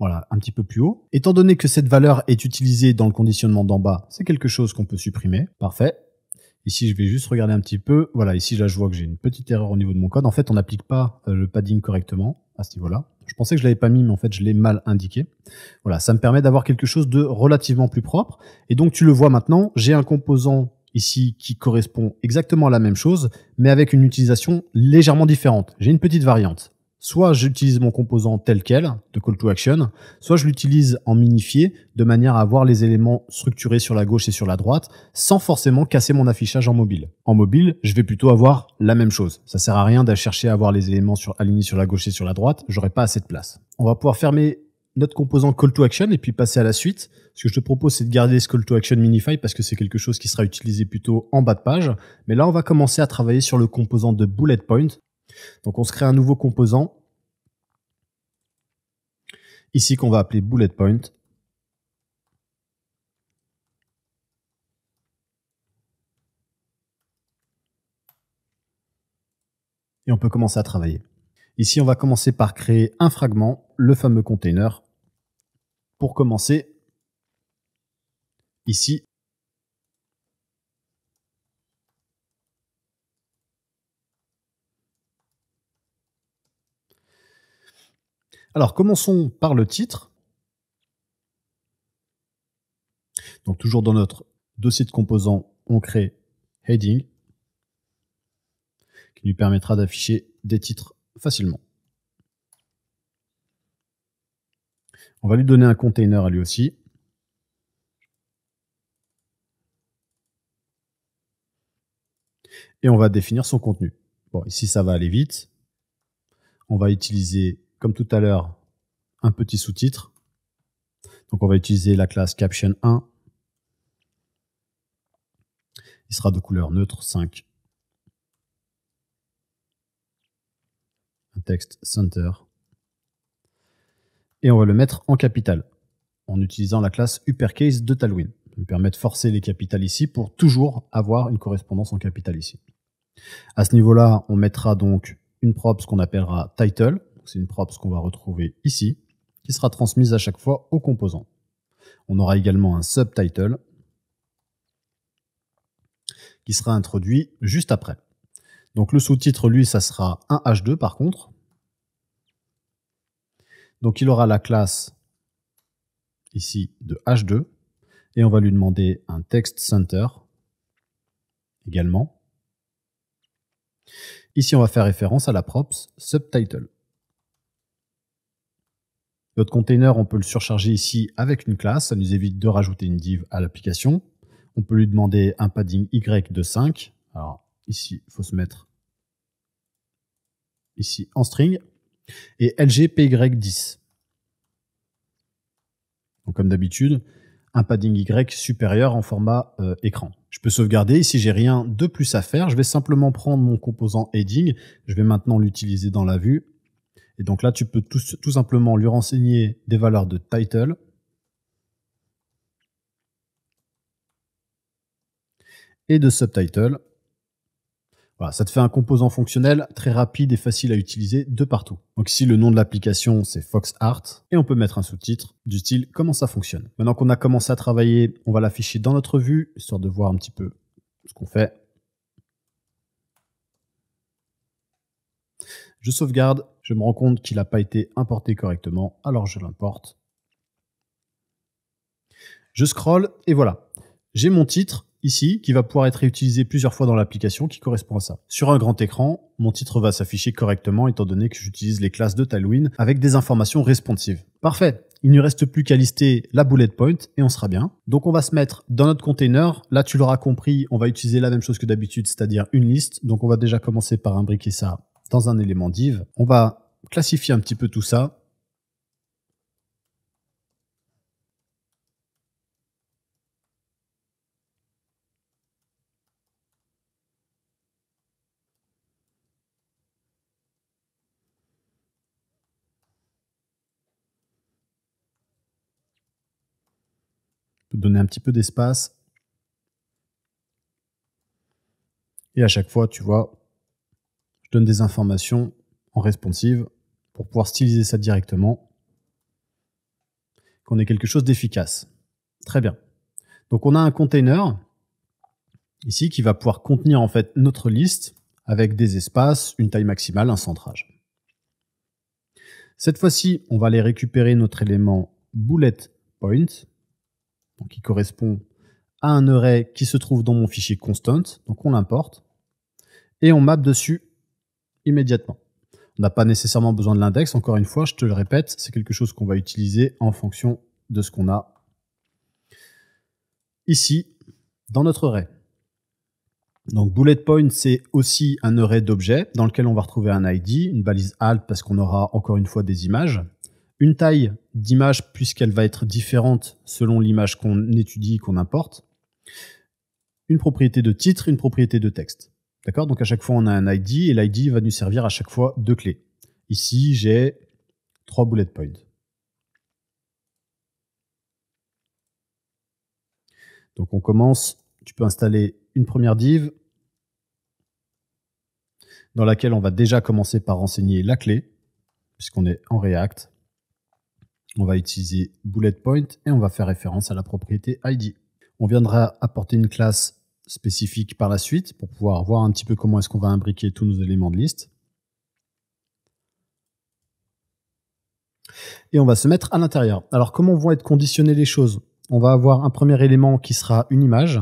Voilà, un petit peu plus haut. Étant donné que cette valeur est utilisée dans le conditionnement d'en bas, c'est quelque chose qu'on peut supprimer. Parfait. Ici, je vais juste regarder un petit peu. Voilà, ici, là, je vois que j'ai une petite erreur au niveau de mon code. En fait, on n'applique pas euh, le padding correctement à ce niveau-là. Je pensais que je l'avais pas mis, mais en fait, je l'ai mal indiqué. Voilà, ça me permet d'avoir quelque chose de relativement plus propre. Et donc, tu le vois maintenant, j'ai un composant ici qui correspond exactement à la même chose, mais avec une utilisation légèrement différente. J'ai une petite variante soit j'utilise mon composant tel quel de call to action, soit je l'utilise en minifié de manière à avoir les éléments structurés sur la gauche et sur la droite sans forcément casser mon affichage en mobile. En mobile, je vais plutôt avoir la même chose. Ça sert à rien d'aller chercher à avoir les éléments sur, alignés sur la gauche et sur la droite, j'aurai pas assez de place. On va pouvoir fermer notre composant call to action et puis passer à la suite. Ce que je te propose, c'est de garder ce call to action minify parce que c'est quelque chose qui sera utilisé plutôt en bas de page. Mais là, on va commencer à travailler sur le composant de bullet point donc on se crée un nouveau composant ici qu'on va appeler bullet point. Et on peut commencer à travailler. Ici, on va commencer par créer un fragment, le fameux container. Pour commencer, ici, Alors commençons par le titre. Donc toujours dans notre dossier de composants, on crée heading qui lui permettra d'afficher des titres facilement. On va lui donner un container à lui aussi. Et on va définir son contenu. Bon, ici ça va aller vite. On va utiliser comme tout à l'heure, un petit sous-titre. Donc on va utiliser la classe caption 1. Il sera de couleur neutre 5. Un texte center. Et on va le mettre en capital en utilisant la classe uppercase de Talwin. Ça me permet de forcer les capitales ici pour toujours avoir une correspondance en capital ici. À ce niveau-là, on mettra donc une ce qu'on appellera title c'est une props qu'on va retrouver ici, qui sera transmise à chaque fois au composant. On aura également un subtitle qui sera introduit juste après. Donc le sous-titre, lui, ça sera un H2 par contre. Donc il aura la classe ici de H2 et on va lui demander un text center également. Ici, on va faire référence à la props subtitle. Notre container, on peut le surcharger ici avec une classe. Ça nous évite de rajouter une div à l'application. On peut lui demander un padding Y de 5. Alors ici, il faut se mettre ici en string. Et LGPY10. comme d'habitude, un padding Y supérieur en format euh, écran. Je peux sauvegarder. Ici, j'ai rien de plus à faire. Je vais simplement prendre mon composant heading. Je vais maintenant l'utiliser dans la vue et donc là, tu peux tout, simplement lui renseigner des valeurs de title. et de subtitle. Voilà, ça te fait un composant fonctionnel très rapide et facile à utiliser de partout. Donc ici, le nom de l'application, c'est Fox Art, et on peut mettre un sous-titre du style comment ça fonctionne. Maintenant qu'on a commencé à travailler, on va l'afficher dans notre vue, histoire de voir un petit peu ce qu'on fait. Je sauvegarde, je me rends compte qu'il n'a pas été importé correctement, alors je l'importe. Je scroll et voilà. J'ai mon titre ici qui va pouvoir être réutilisé plusieurs fois dans l'application qui correspond à ça. Sur un grand écran, mon titre va s'afficher correctement étant donné que j'utilise les classes de Tailwind avec des informations responsives. Parfait. Il ne reste plus qu'à lister la bullet point et on sera bien. Donc on va se mettre dans notre container. Là, tu l'auras compris, on va utiliser la même chose que d'habitude, c'est-à-dire une liste. Donc on va déjà commencer par imbriquer ça dans un élément div. On va classifier un petit peu tout ça. donner un petit peu d'espace. Et à chaque fois, tu vois, donne des informations en responsive pour pouvoir styliser ça directement, qu'on ait quelque chose d'efficace. Très bien. Donc on a un container ici qui va pouvoir contenir en fait notre liste avec des espaces, une taille maximale, un centrage. Cette fois-ci, on va aller récupérer notre élément bullet point, donc qui correspond à un array qui se trouve dans mon fichier constant, donc on l'importe, et on map dessus immédiatement. On n'a pas nécessairement besoin de l'index. Encore une fois, je te le répète, c'est quelque chose qu'on va utiliser en fonction de ce qu'on a ici dans notre array. Donc bullet point, c'est aussi un array d'objets dans lequel on va retrouver un ID, une balise alt parce qu'on aura encore une fois des images, une taille d'image puisqu'elle va être différente selon l'image qu'on étudie qu'on importe, une propriété de titre, une propriété de texte. D'accord Donc à chaque fois, on a un ID et l'ID va nous servir à chaque fois deux clés. Ici, j'ai trois bullet points. Donc on commence, tu peux installer une première div dans laquelle on va déjà commencer par renseigner la clé, puisqu'on est en React. On va utiliser bullet point et on va faire référence à la propriété ID. On viendra apporter une classe spécifique par la suite pour pouvoir voir un petit peu comment est-ce qu'on va imbriquer tous nos éléments de liste. Et on va se mettre à l'intérieur. Alors comment vont être conditionnées les choses On va avoir un premier élément qui sera une image.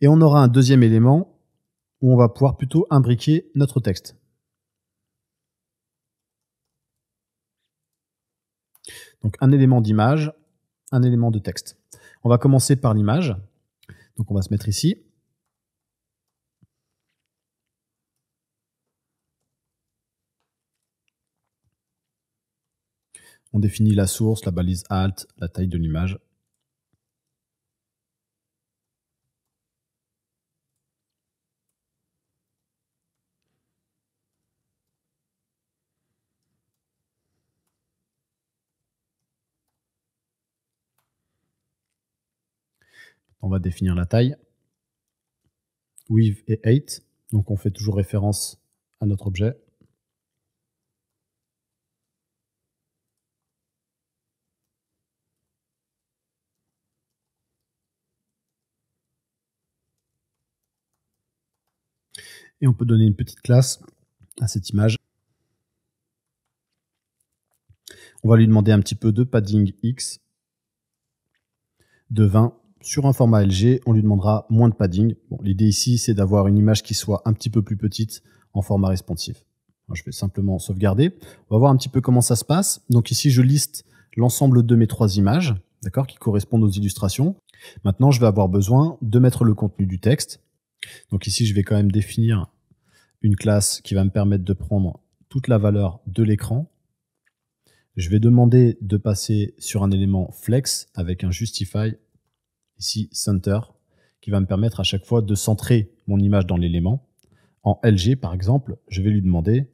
Et on aura un deuxième élément où on va pouvoir plutôt imbriquer notre texte. Donc un élément d'image, un élément de texte. On va commencer par l'image. Donc on va se mettre ici. On définit la source, la balise Alt, la taille de l'image. on va définir la taille. With et 8. Donc on fait toujours référence à notre objet. Et on peut donner une petite classe à cette image. On va lui demander un petit peu de padding X de 20 sur un format LG, on lui demandera moins de padding. Bon, L'idée ici, c'est d'avoir une image qui soit un petit peu plus petite en format responsive. je vais simplement sauvegarder. On va voir un petit peu comment ça se passe. Donc ici, je liste l'ensemble de mes trois images, d'accord, qui correspondent aux illustrations. Maintenant, je vais avoir besoin de mettre le contenu du texte. Donc ici, je vais quand même définir une classe qui va me permettre de prendre toute la valeur de l'écran. Je vais demander de passer sur un élément flex avec un justify ici Center, qui va me permettre à chaque fois de centrer mon image dans l'élément. En LG, par exemple, je vais lui demander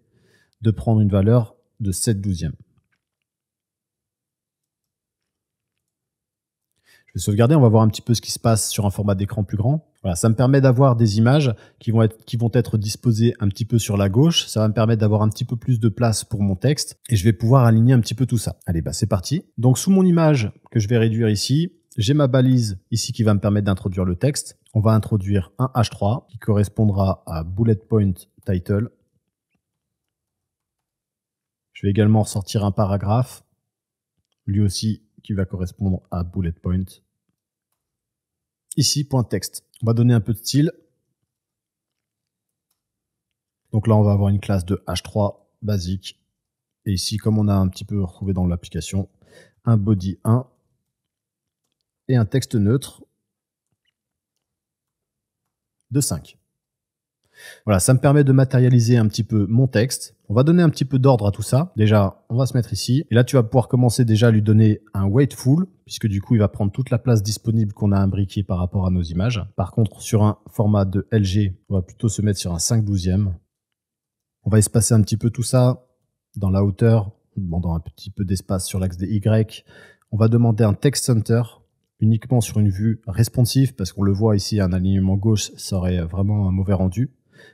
de prendre une valeur de 7 douzièmes. Je vais sauvegarder, on va voir un petit peu ce qui se passe sur un format d'écran plus grand. Voilà, ça me permet d'avoir des images qui vont, être, qui vont être disposées un petit peu sur la gauche. Ça va me permettre d'avoir un petit peu plus de place pour mon texte et je vais pouvoir aligner un petit peu tout ça. Allez, bah c'est parti. Donc sous mon image que je vais réduire ici, j'ai ma balise ici qui va me permettre d'introduire le texte. On va introduire un H3 qui correspondra à bullet point title. Je vais également ressortir un paragraphe, lui aussi qui va correspondre à bullet point. Ici, point texte. On va donner un peu de style. Donc là, on va avoir une classe de H3 basique. Et ici, comme on a un petit peu retrouvé dans l'application, un body 1 et un texte neutre de 5. Voilà, ça me permet de matérialiser un petit peu mon texte. On va donner un petit peu d'ordre à tout ça. Déjà, on va se mettre ici. Et là, tu vas pouvoir commencer déjà à lui donner un full, puisque du coup, il va prendre toute la place disponible qu'on a imbriquée par rapport à nos images. Par contre, sur un format de LG, on va plutôt se mettre sur un 5 douzième. On va espacer un petit peu tout ça dans la hauteur, demandant un petit peu d'espace sur l'axe des Y. On va demander un text center uniquement sur une vue responsive, parce qu'on le voit ici, un alignement gauche, ça aurait vraiment un mauvais rendu.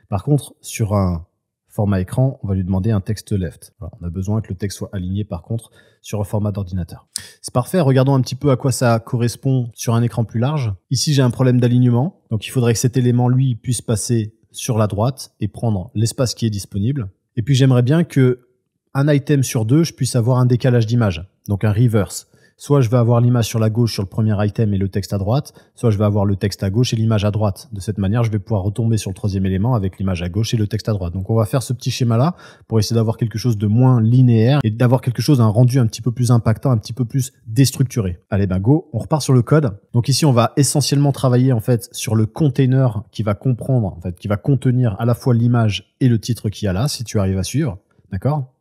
Par contre, sur un format écran, on va lui demander un texte left. on a besoin que le texte soit aligné par contre sur un format d'ordinateur. C'est parfait, regardons un petit peu à quoi ça correspond sur un écran plus large. Ici j'ai un problème d'alignement, donc il faudrait que cet élément lui puisse passer sur la droite et prendre l'espace qui est disponible. Et puis j'aimerais bien que un item sur deux, je puisse avoir un décalage d'image, donc un reverse soit je vais avoir l'image sur la gauche sur le premier item et le texte à droite, soit je vais avoir le texte à gauche et l'image à droite. De cette manière, je vais pouvoir retomber sur le troisième élément avec l'image à gauche et le texte à droite. Donc on va faire ce petit schéma-là pour essayer d'avoir quelque chose de moins linéaire et d'avoir quelque chose, un rendu un petit peu plus impactant, un petit peu plus déstructuré. Allez, ben go, on repart sur le code. Donc ici, on va essentiellement travailler en fait sur le container qui va comprendre, en fait, qui va contenir à la fois l'image et le titre qu'il y a là, si tu arrives à suivre. D'accord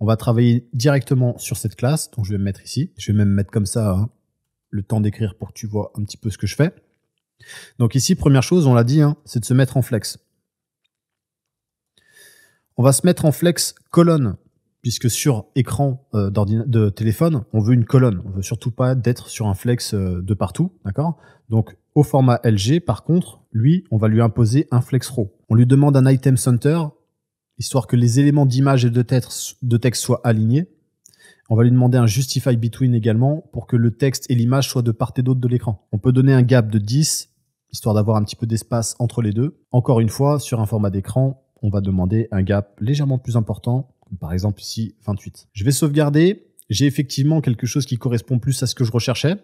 on va travailler directement sur cette classe. Donc, je vais me mettre ici. Je vais même mettre comme ça hein, le temps d'écrire pour que tu vois un petit peu ce que je fais. Donc ici, première chose, on l'a dit, hein, c'est de se mettre en flex. On va se mettre en flex colonne, puisque sur écran euh, de téléphone, on veut une colonne. On veut surtout pas d'être sur un flex euh, de partout, d'accord Donc au format LG, par contre, lui, on va lui imposer un flex row. On lui demande un item center histoire que les éléments d'image et de texte, soient alignés. On va lui demander un justify between également pour que le texte et l'image soient de part et d'autre de l'écran. On peut donner un gap de 10, histoire d'avoir un petit peu d'espace entre les deux. Encore une fois, sur un format d'écran, on va demander un gap légèrement plus important, comme par exemple ici 28. Je vais sauvegarder. J'ai effectivement quelque chose qui correspond plus à ce que je recherchais.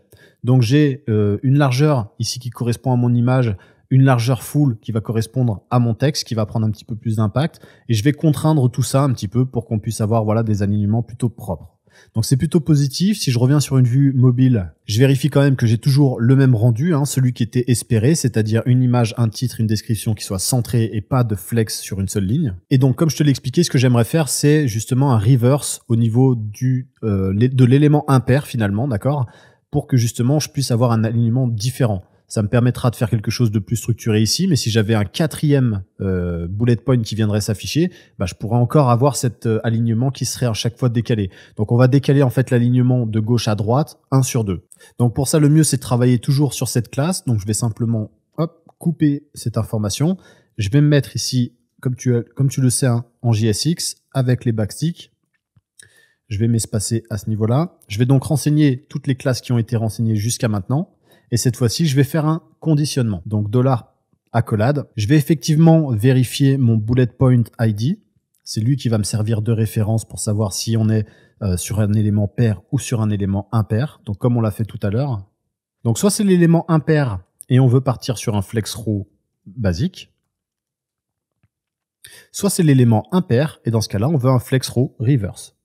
Donc j'ai euh, une largeur ici qui correspond à mon image une largeur full qui va correspondre à mon texte, qui va prendre un petit peu plus d'impact, et je vais contraindre tout ça un petit peu pour qu'on puisse avoir voilà des alignements plutôt propres. Donc c'est plutôt positif. Si je reviens sur une vue mobile, je vérifie quand même que j'ai toujours le même rendu, hein, celui qui était espéré, c'est-à-dire une image, un titre, une description qui soit centrée et pas de flex sur une seule ligne. Et donc comme je te l'ai expliqué, ce que j'aimerais faire, c'est justement un reverse au niveau du, euh, de l'élément impair finalement, d'accord, pour que justement je puisse avoir un alignement différent. Ça me permettra de faire quelque chose de plus structuré ici, mais si j'avais un quatrième euh, bullet point qui viendrait s'afficher, bah, je pourrais encore avoir cet euh, alignement qui serait à chaque fois décalé. Donc on va décaler en fait l'alignement de gauche à droite, 1 sur 2. Donc pour ça, le mieux c'est de travailler toujours sur cette classe. Donc je vais simplement couper cette information. Je vais me mettre ici, comme tu, comme tu le sais, hein, en JSX avec les backsticks je vais m'espacer à ce niveau-là. Je vais donc renseigner toutes les classes qui ont été renseignées jusqu'à maintenant. Et cette fois-ci, je vais faire un conditionnement. Donc dollar accolade. Je vais effectivement vérifier mon bullet point ID. C'est lui qui va me servir de référence pour savoir si on est euh, sur un élément pair ou sur un élément impair. Donc comme on l'a fait tout à l'heure. Donc soit c'est l'élément impair et on veut partir sur un flex row basique. Soit c'est l'élément impair et dans ce cas-là, on veut un flex row reverse.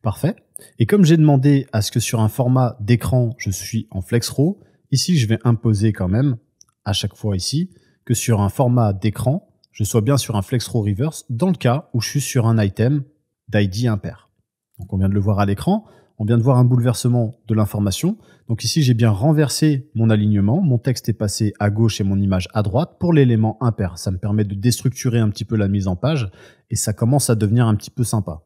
Parfait. Et comme j'ai demandé à ce que sur un format d'écran, je suis en flex row, ici, je vais imposer quand même, à chaque fois ici, que sur un format d'écran, je sois bien sur un flex row reverse dans le cas où je suis sur un item d'ID impair. Donc on vient de le voir à l'écran, on vient de voir un bouleversement de l'information. Donc ici, j'ai bien renversé mon alignement, mon texte est passé à gauche et mon image à droite pour l'élément impair. Ça me permet de déstructurer un petit peu la mise en page et ça commence à devenir un petit peu sympa.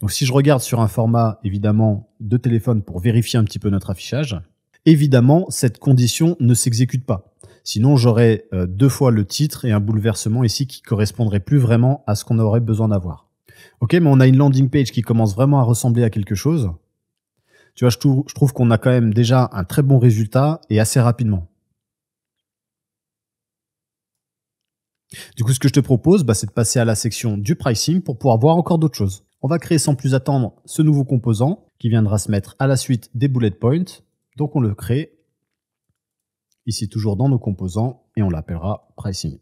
Donc si je regarde sur un format évidemment de téléphone pour vérifier un petit peu notre affichage, évidemment cette condition ne s'exécute pas. Sinon j'aurais euh, deux fois le titre et un bouleversement ici qui correspondrait plus vraiment à ce qu'on aurait besoin d'avoir. Ok, mais on a une landing page qui commence vraiment à ressembler à quelque chose. Tu vois, je, trouve qu'on a quand même déjà un très bon résultat et assez rapidement. Du coup, ce que je te propose, bah, c'est de passer à la section du pricing pour pouvoir voir encore d'autres choses. On va créer sans plus attendre ce nouveau composant qui viendra se mettre à la suite des bullet points. Donc on le crée ici toujours dans nos composants et on l'appellera pricing.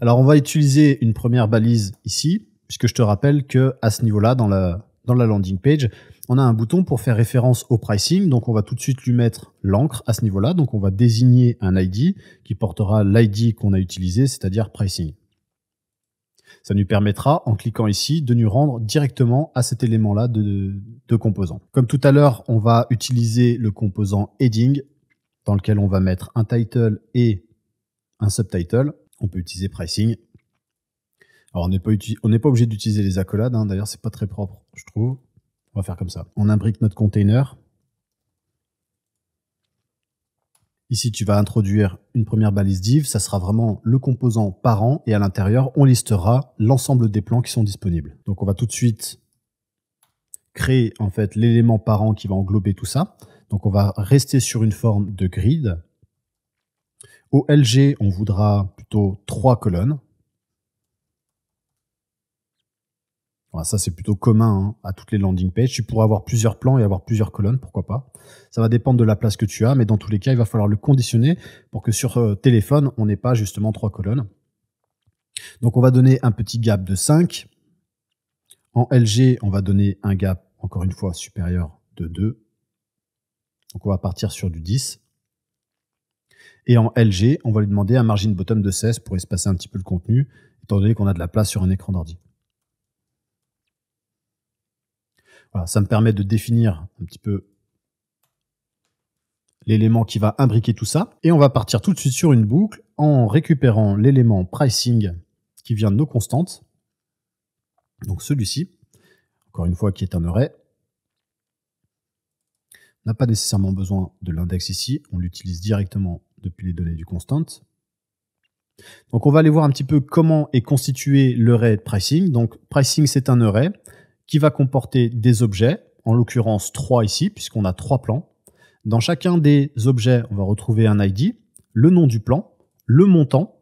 Alors on va utiliser une première balise ici, puisque je te rappelle que à ce niveau-là, dans la, dans la landing page, on a un bouton pour faire référence au pricing. Donc, on va tout de suite lui mettre l'encre à ce niveau-là. Donc, on va désigner un ID qui portera l'ID qu'on a utilisé, c'est-à-dire pricing. Ça nous permettra, en cliquant ici, de nous rendre directement à cet élément-là de, composant. Comme tout à l'heure, on va utiliser le composant heading dans lequel on va mettre un title et un subtitle. On peut utiliser pricing. Alors, on n'est pas, obligé d'utiliser les accolades. Hein. D'ailleurs, c'est pas très propre, je trouve. On va faire comme ça. On imbrique notre container. Ici, tu vas introduire une première balise div. Ça sera vraiment le composant parent. Et à l'intérieur, on listera l'ensemble des plans qui sont disponibles. Donc, on va tout de suite créer en fait l'élément parent qui va englober tout ça. Donc, on va rester sur une forme de grid. Au LG, on voudra plutôt trois colonnes. ça, c'est plutôt commun hein, à toutes les landing pages. Tu pourras avoir plusieurs plans et avoir plusieurs colonnes, pourquoi pas. Ça va dépendre de la place que tu as, mais dans tous les cas, il va falloir le conditionner pour que sur euh, téléphone, on n'ait pas justement trois colonnes. Donc, on va donner un petit gap de 5. En LG, on va donner un gap, encore une fois, supérieur de 2. Donc, on va partir sur du 10. Et en LG, on va lui demander un margin bottom de 16 pour espacer un petit peu le contenu, étant donné qu'on a de la place sur un écran d'ordi. ça me permet de définir un petit peu l'élément qui va imbriquer tout ça. Et on va partir tout de suite sur une boucle en récupérant l'élément pricing qui vient de nos constantes. Donc celui-ci, encore une fois, qui est un array. On n'a pas nécessairement besoin de l'index ici, on l'utilise directement depuis les données du constant. Donc on va aller voir un petit peu comment est constitué l'array pricing. Donc pricing c'est un array qui va comporter des objets, en l'occurrence trois ici, puisqu'on a trois plans. Dans chacun des objets, on va retrouver un ID, le nom du plan, le montant.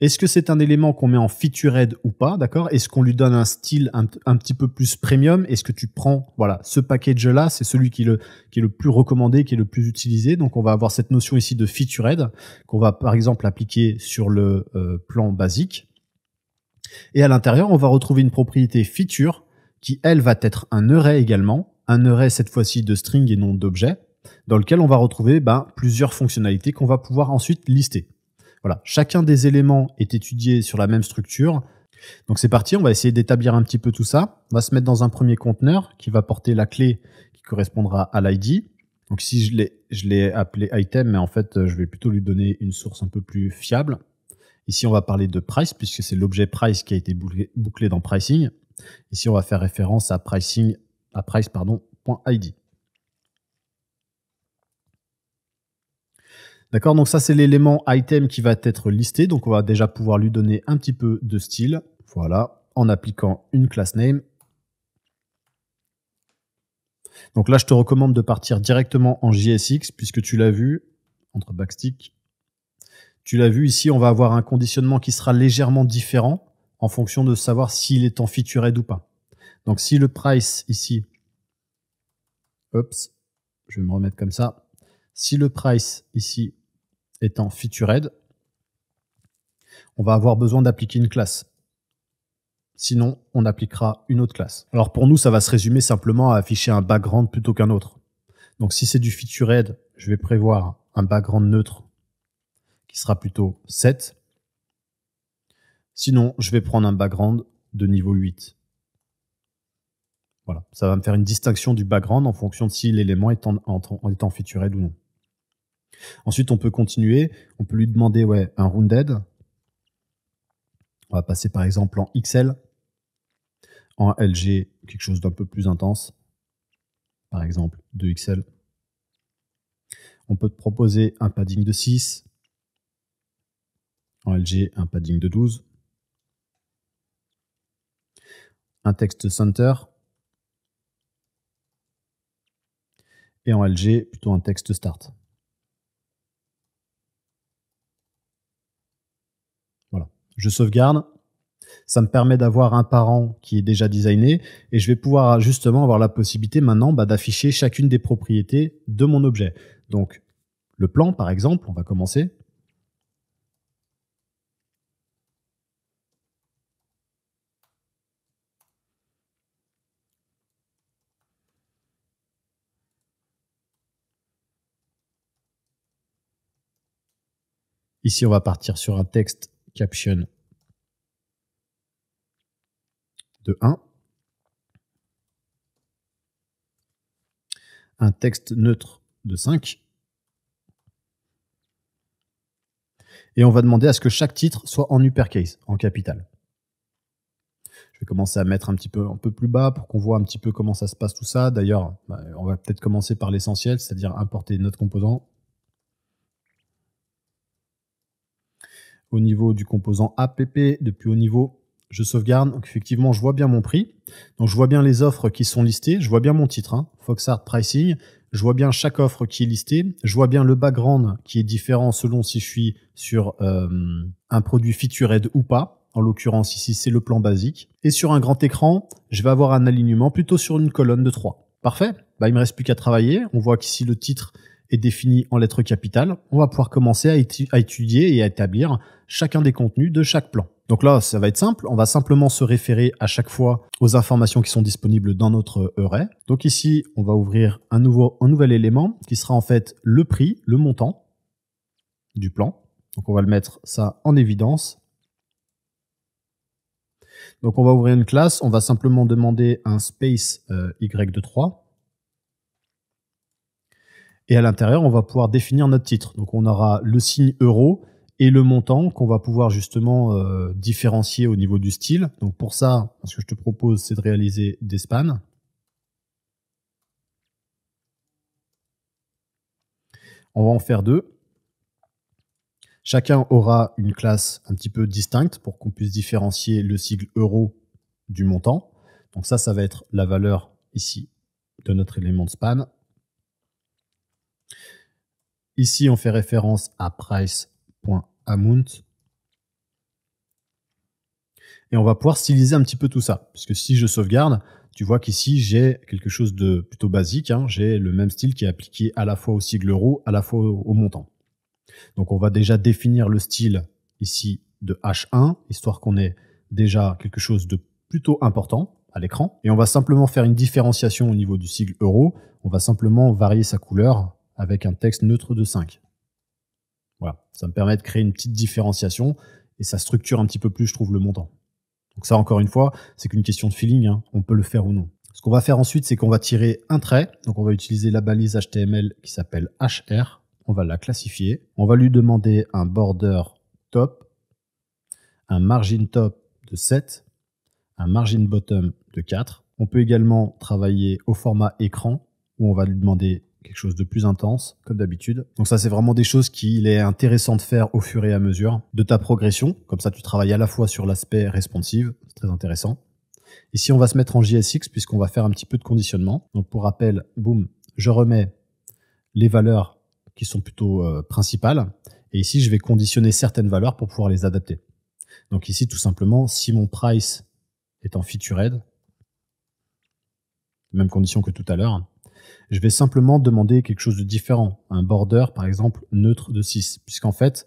Est-ce que c'est un élément qu'on met en featured ou pas, d'accord Est-ce qu'on lui donne un style un, petit peu plus premium Est-ce que tu prends, voilà, ce package-là, c'est celui qui est, le, plus recommandé, qui est le plus utilisé. Donc on va avoir cette notion ici de featured qu'on va par exemple appliquer sur le euh, plan basique. Et à l'intérieur, on va retrouver une propriété feature qui elle va être un array également, un array cette fois-ci de string et non d'objet, dans lequel on va retrouver ben, plusieurs fonctionnalités qu'on va pouvoir ensuite lister. Voilà, chacun des éléments est étudié sur la même structure. Donc c'est parti, on va essayer d'établir un petit peu tout ça. On va se mettre dans un premier conteneur qui va porter la clé qui correspondra à l'ID. Donc si je l'ai appelé item, mais en fait je vais plutôt lui donner une source un peu plus fiable. Ici on va parler de price puisque c'est l'objet price qui a été bouclé dans pricing. Ici, on va faire référence à pricing, à price, D'accord, donc ça c'est l'élément item qui va être listé. Donc on va déjà pouvoir lui donner un petit peu de style. Voilà, en appliquant une class name. Donc là, je te recommande de partir directement en JSX puisque tu l'as vu entre backstick. Tu l'as vu ici, on va avoir un conditionnement qui sera légèrement différent en fonction de savoir s'il est en featured ou pas. Donc si le price ici, je vais me remettre comme ça, si le price ici est en featured, on va avoir besoin d'appliquer une classe. Sinon, on appliquera une autre classe. Alors pour nous, ça va se résumer simplement à afficher un background plutôt qu'un autre. Donc si c'est du featured, je vais prévoir un background neutre qui sera plutôt 7. Sinon, je vais prendre un background de niveau 8. Voilà, ça va me faire une distinction du background en fonction de si l'élément est en, en, en, ou non. Ensuite, on peut continuer, on peut lui demander ouais, un rounded. On va passer par exemple en XL, en LG, quelque chose d'un peu plus intense, par exemple 2XL. On peut te proposer un padding de 6, en LG un padding de 12. un texte center. Et en LG, plutôt un texte start. Voilà. Je sauvegarde. Ça me permet d'avoir un parent qui est déjà designé et je vais pouvoir justement avoir la possibilité maintenant bah, d'afficher chacune des propriétés de mon objet. Donc, le plan, par exemple, on va commencer. Ici, on va partir sur un texte caption de 1. Un texte neutre de 5. Et on va demander à ce que chaque titre soit en uppercase, en capital. Je vais commencer à mettre un petit peu un peu plus bas pour qu'on voit un petit peu comment ça se passe tout ça. D'ailleurs, bah, on va peut-être commencer par l'essentiel, c'est-à-dire importer notre composant. au niveau du composant app, depuis au niveau je sauvegarde. Donc effectivement, je vois bien mon prix. Donc je vois bien les offres qui sont listées. Je vois bien mon titre, hein, fox art Pricing. Je vois bien chaque offre qui est listée. Je vois bien le background qui est différent selon si je suis sur euh, un produit featured ou pas. En l'occurrence, ici, c'est le plan basique. Et sur un grand écran, je vais avoir un alignement plutôt sur une colonne de 3. Parfait. Bah, il me reste plus qu'à travailler. On voit qu'ici, le titre est défini en lettres capitales, on va pouvoir commencer à, étudier et à établir chacun des contenus de chaque plan. Donc là, ça va être simple. On va simplement se référer à chaque fois aux informations qui sont disponibles dans notre euh, array. Donc ici, on va ouvrir un, nouveau, un nouvel élément qui sera en fait le prix, le montant du plan. Donc on va le mettre ça en évidence. Donc on va ouvrir une classe. On va simplement demander un space euh, y de 3 et à l'intérieur, on va pouvoir définir notre titre. Donc on aura le signe euro et le montant qu'on va pouvoir justement euh, différencier au niveau du style. Donc pour ça, ce que je te propose, c'est de réaliser des spans. On va en faire deux. Chacun aura une classe un petit peu distincte pour qu'on puisse différencier le sigle euro du montant. Donc ça, ça va être la valeur ici de notre élément de span. Ici, on fait référence à price.amount. Et on va pouvoir styliser un petit peu tout ça. Puisque si je sauvegarde, tu vois qu'ici, j'ai quelque chose de plutôt basique. Hein. J'ai le même style qui est appliqué à la fois au sigle euro, à la fois au montant. Donc, on va déjà définir le style ici de H1, histoire qu'on ait déjà quelque chose de plutôt important à l'écran. Et on va simplement faire une différenciation au niveau du sigle euro. On va simplement varier sa couleur avec un texte neutre de 5. Voilà, ça me permet de créer une petite différenciation et ça structure un petit peu plus, je trouve, le montant. Donc ça, encore une fois, c'est qu'une question de feeling, hein. on peut le faire ou non. Ce qu'on va faire ensuite, c'est qu'on va tirer un trait. Donc on va utiliser la balise HTML qui s'appelle HR. On va la classifier. On va lui demander un border top, un margin top de 7, un margin bottom de 4. On peut également travailler au format écran où on va lui demander quelque chose de plus intense, comme d'habitude. Donc ça, c'est vraiment des choses qu'il est intéressant de faire au fur et à mesure de ta progression. Comme ça, tu travailles à la fois sur l'aspect responsive, c'est très intéressant. Ici, on va se mettre en JSX puisqu'on va faire un petit peu de conditionnement. Donc pour rappel, boum, je remets les valeurs qui sont plutôt euh, principales. Et ici, je vais conditionner certaines valeurs pour pouvoir les adapter. Donc ici, tout simplement, si mon price est en featured, même condition que tout à l'heure, je vais simplement demander quelque chose de différent, un border par exemple neutre de 6, puisqu'en fait,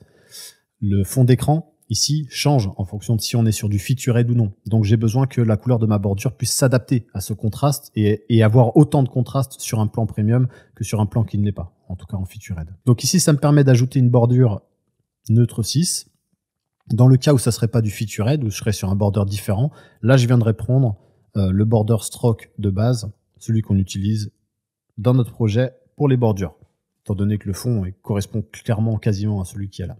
le fond d'écran ici change en fonction de si on est sur du featured ou non. Donc j'ai besoin que la couleur de ma bordure puisse s'adapter à ce contraste et, avoir autant de contraste sur un plan premium que sur un plan qui ne l'est pas, en tout cas en featured. Donc ici, ça me permet d'ajouter une bordure neutre 6. Dans le cas où ça serait pas du featured, où je serais sur un border différent, là je viendrais prendre euh, le border stroke de base, celui qu'on utilise dans notre projet pour les bordures, étant donné que le fond correspond clairement quasiment à celui qui est là.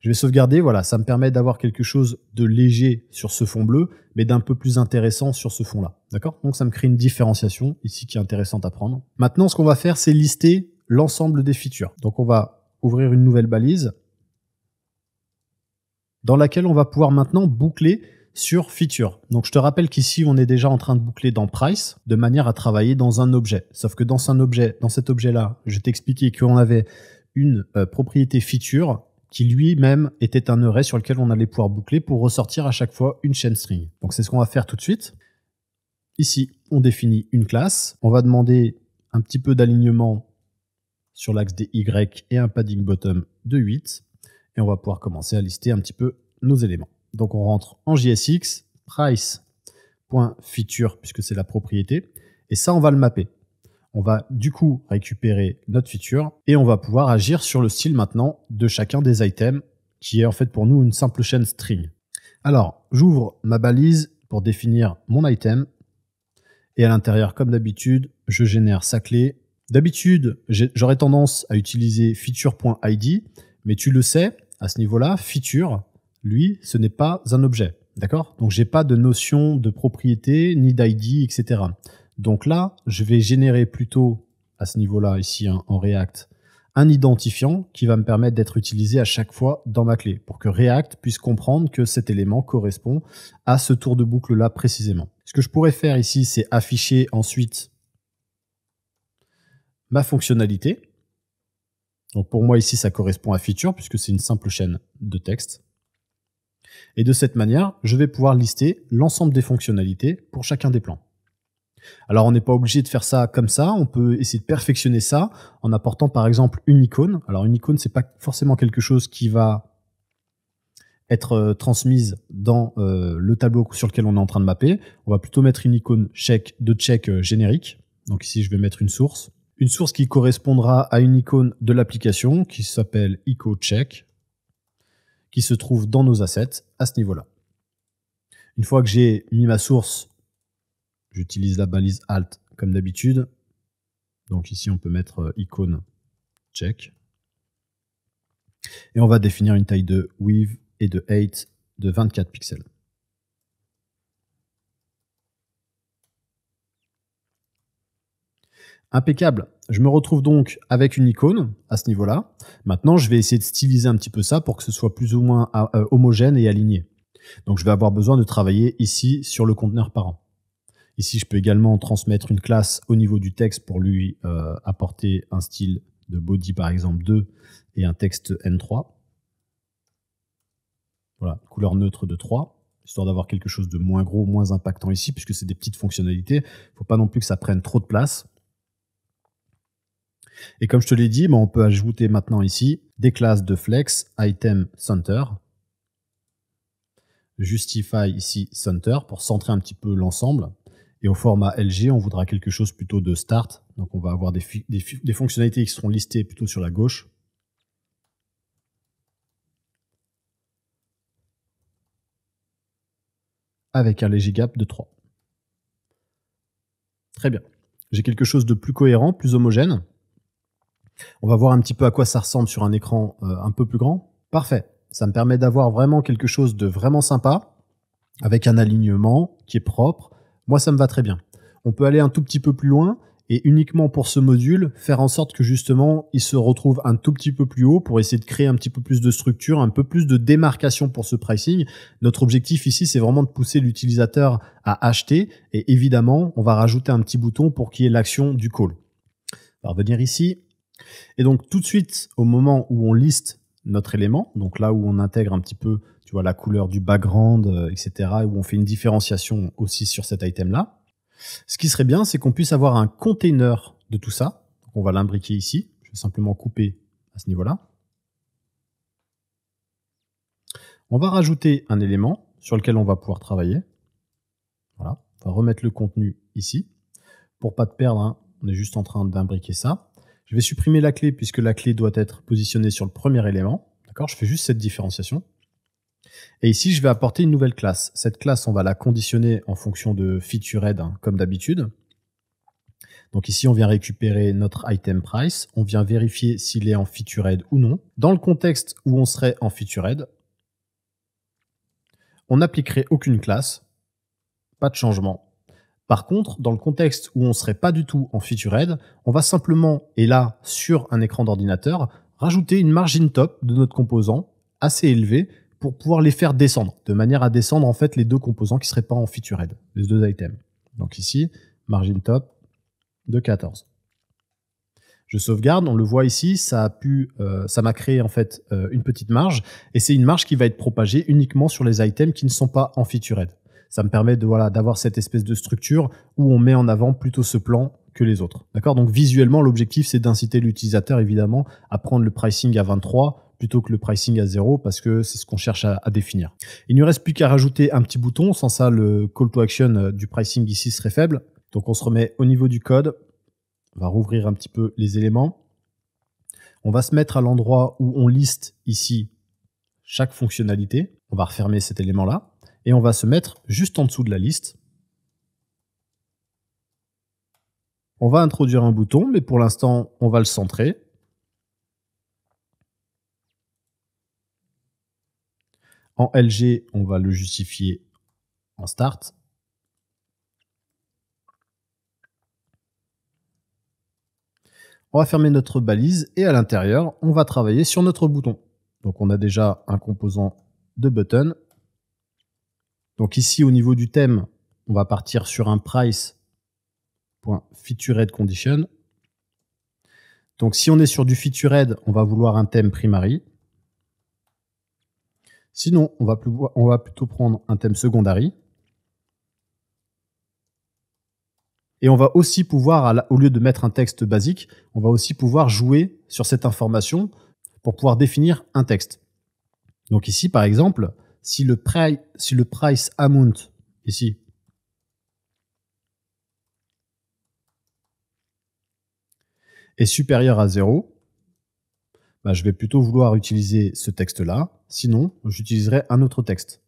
Je vais sauvegarder, voilà, ça me permet d'avoir quelque chose de léger sur ce fond bleu, mais d'un peu plus intéressant sur ce fond-là. D'accord Donc ça me crée une différenciation ici qui est intéressante à prendre. Maintenant, ce qu'on va faire, c'est lister l'ensemble des features. Donc on va ouvrir une nouvelle balise dans laquelle on va pouvoir maintenant boucler sur feature. Donc je te rappelle qu'ici on est déjà en train de boucler dans price de manière à travailler dans un objet. Sauf que dans un objet, dans cet objet-là, je t'expliquais qu'on avait une euh, propriété feature qui lui-même était un array sur lequel on allait pouvoir boucler pour ressortir à chaque fois une chaîne string. Donc c'est ce qu'on va faire tout de suite. Ici, on définit une classe. On va demander un petit peu d'alignement sur l'axe des Y et un padding bottom de 8. Et on va pouvoir commencer à lister un petit peu nos éléments. Donc on rentre en JSX, price.feature, puisque c'est la propriété, et ça, on va le mapper. On va du coup récupérer notre feature et on va pouvoir agir sur le style maintenant de chacun des items, qui est en fait pour nous une simple chaîne string. Alors, j'ouvre ma balise pour définir mon item. Et à l'intérieur, comme d'habitude, je génère sa clé. D'habitude, j'aurais tendance à utiliser feature.id, mais tu le sais, à ce niveau-là, feature, lui, ce n'est pas un objet. D'accord Donc, j'ai pas de notion de propriété, ni d'ID, etc. Donc là, je vais générer plutôt, à ce niveau-là, ici, hein, en React, un identifiant qui va me permettre d'être utilisé à chaque fois dans ma clé, pour que React puisse comprendre que cet élément correspond à ce tour de boucle-là précisément. Ce que je pourrais faire ici, c'est afficher ensuite ma fonctionnalité. Donc pour moi ici, ça correspond à feature, puisque c'est une simple chaîne de texte. Et de cette manière, je vais pouvoir lister l'ensemble des fonctionnalités pour chacun des plans. Alors on n'est pas obligé de faire ça comme ça, on peut essayer de perfectionner ça en apportant par exemple une icône. Alors une icône, c'est pas forcément quelque chose qui va être euh, transmise dans euh, le tableau sur lequel on est en train de mapper. On va plutôt mettre une icône check de check euh, générique. Donc ici, je vais mettre une source. Une source qui correspondra à une icône de l'application qui s'appelle Check qui se trouve dans nos assets à ce niveau-là. Une fois que j'ai mis ma source, j'utilise la balise Alt comme d'habitude. Donc ici, on peut mettre euh, icône check. Et on va définir une taille de weave et de height de 24 pixels. Impeccable je me retrouve donc avec une icône à ce niveau-là. Maintenant, je vais essayer de styliser un petit peu ça pour que ce soit plus ou moins euh, euh, homogène et aligné. Donc, je vais avoir besoin de travailler ici sur le conteneur parent. Ici, je peux également transmettre une classe au niveau du texte pour lui euh, apporter un style de body, par exemple 2, et un texte N3. Voilà, couleur neutre de 3, histoire d'avoir quelque chose de moins gros, moins impactant ici, puisque c'est des petites fonctionnalités. Il ne faut pas non plus que ça prenne trop de place. Et comme je te l'ai dit, ben, on peut ajouter maintenant ici des classes de flex item center. Justify ici center pour centrer un petit peu l'ensemble. Et au format LG, on voudra quelque chose plutôt de start. Donc on va avoir des, fonctionnalités qui seront listées plutôt sur la gauche. avec un léger gap de 3. Très bien. J'ai quelque chose de plus cohérent, plus homogène. On va voir un petit peu à quoi ça ressemble sur un écran euh, un peu plus grand. Parfait. Ça me permet d'avoir vraiment quelque chose de vraiment sympa, avec un alignement qui est propre. Moi, ça me va très bien. On peut aller un tout petit peu plus loin et uniquement pour ce module, faire en sorte que justement, il se retrouve un tout petit peu plus haut pour essayer de créer un petit peu plus de structure, un peu plus de démarcation pour ce pricing. Notre objectif ici, c'est vraiment de pousser l'utilisateur à acheter et évidemment, on va rajouter un petit bouton pour qu'il y ait l'action du call. On va revenir ici et donc tout de suite, au moment où on liste notre élément, donc là où on intègre un petit peu, tu vois, la couleur du background, euh, etc., où on fait une différenciation aussi sur cet item-là, ce qui serait bien, c'est qu'on puisse avoir un container de tout ça. on va l'imbriquer ici. Je vais simplement couper à ce niveau-là. On va rajouter un élément sur lequel on va pouvoir travailler. Voilà. On va remettre le contenu ici. Pour pas te perdre, hein, on est juste en train d'imbriquer ça. Je vais supprimer la clé puisque la clé doit être positionnée sur le premier élément. D'accord Je fais juste cette différenciation. Et ici, je vais apporter une nouvelle classe. Cette classe, on va la conditionner en fonction de featured, hein, comme d'habitude. Donc ici, on vient récupérer notre item price. On vient vérifier s'il est en featured ou non. Dans le contexte où on serait en featured, on n'appliquerait aucune classe. Pas de changement. Par contre, dans le contexte où on serait pas du tout en featurehead, on va simplement, et là, sur un écran d'ordinateur, rajouter une margin top de notre composant assez élevée pour pouvoir les faire descendre, de manière à descendre en fait les deux composants qui seraient pas en featurehead, les deux items. Donc ici, margin top de 14. Je sauvegarde, on le voit ici, ça a pu, euh, ça m'a créé en fait euh, une petite marge, et c'est une marge qui va être propagée uniquement sur les items qui ne sont pas en featurehead ça me permet de voilà d'avoir cette espèce de structure où on met en avant plutôt ce plan que les autres. D'accord Donc visuellement, l'objectif c'est d'inciter l'utilisateur évidemment à prendre le pricing à 23 plutôt que le pricing à 0 parce que c'est ce qu'on cherche à, à définir. Il ne reste plus qu'à rajouter un petit bouton, sans ça le call to action euh, du pricing ici serait faible. Donc on se remet au niveau du code, on va rouvrir un petit peu les éléments. On va se mettre à l'endroit où on liste ici chaque fonctionnalité. On va refermer cet élément-là et on va se mettre juste en dessous de la liste. On va introduire un bouton, mais pour l'instant, on va le centrer. En LG, on va le justifier en Start. On va fermer notre balise et à l'intérieur, on va travailler sur notre bouton. Donc on a déjà un composant de button donc ici, au niveau du thème, on va partir sur un condition. Donc si on est sur du featured, on va vouloir un thème primary. Sinon, on va, on va plutôt prendre un thème secondary. Et on va aussi pouvoir, au lieu de mettre un texte basique, on va aussi pouvoir jouer sur cette information pour pouvoir définir un texte. Donc ici, par exemple, si le, price, si le price amount, ici, est supérieur à 0, bah, je vais plutôt vouloir utiliser ce texte-là. Sinon, j'utiliserai un autre texte.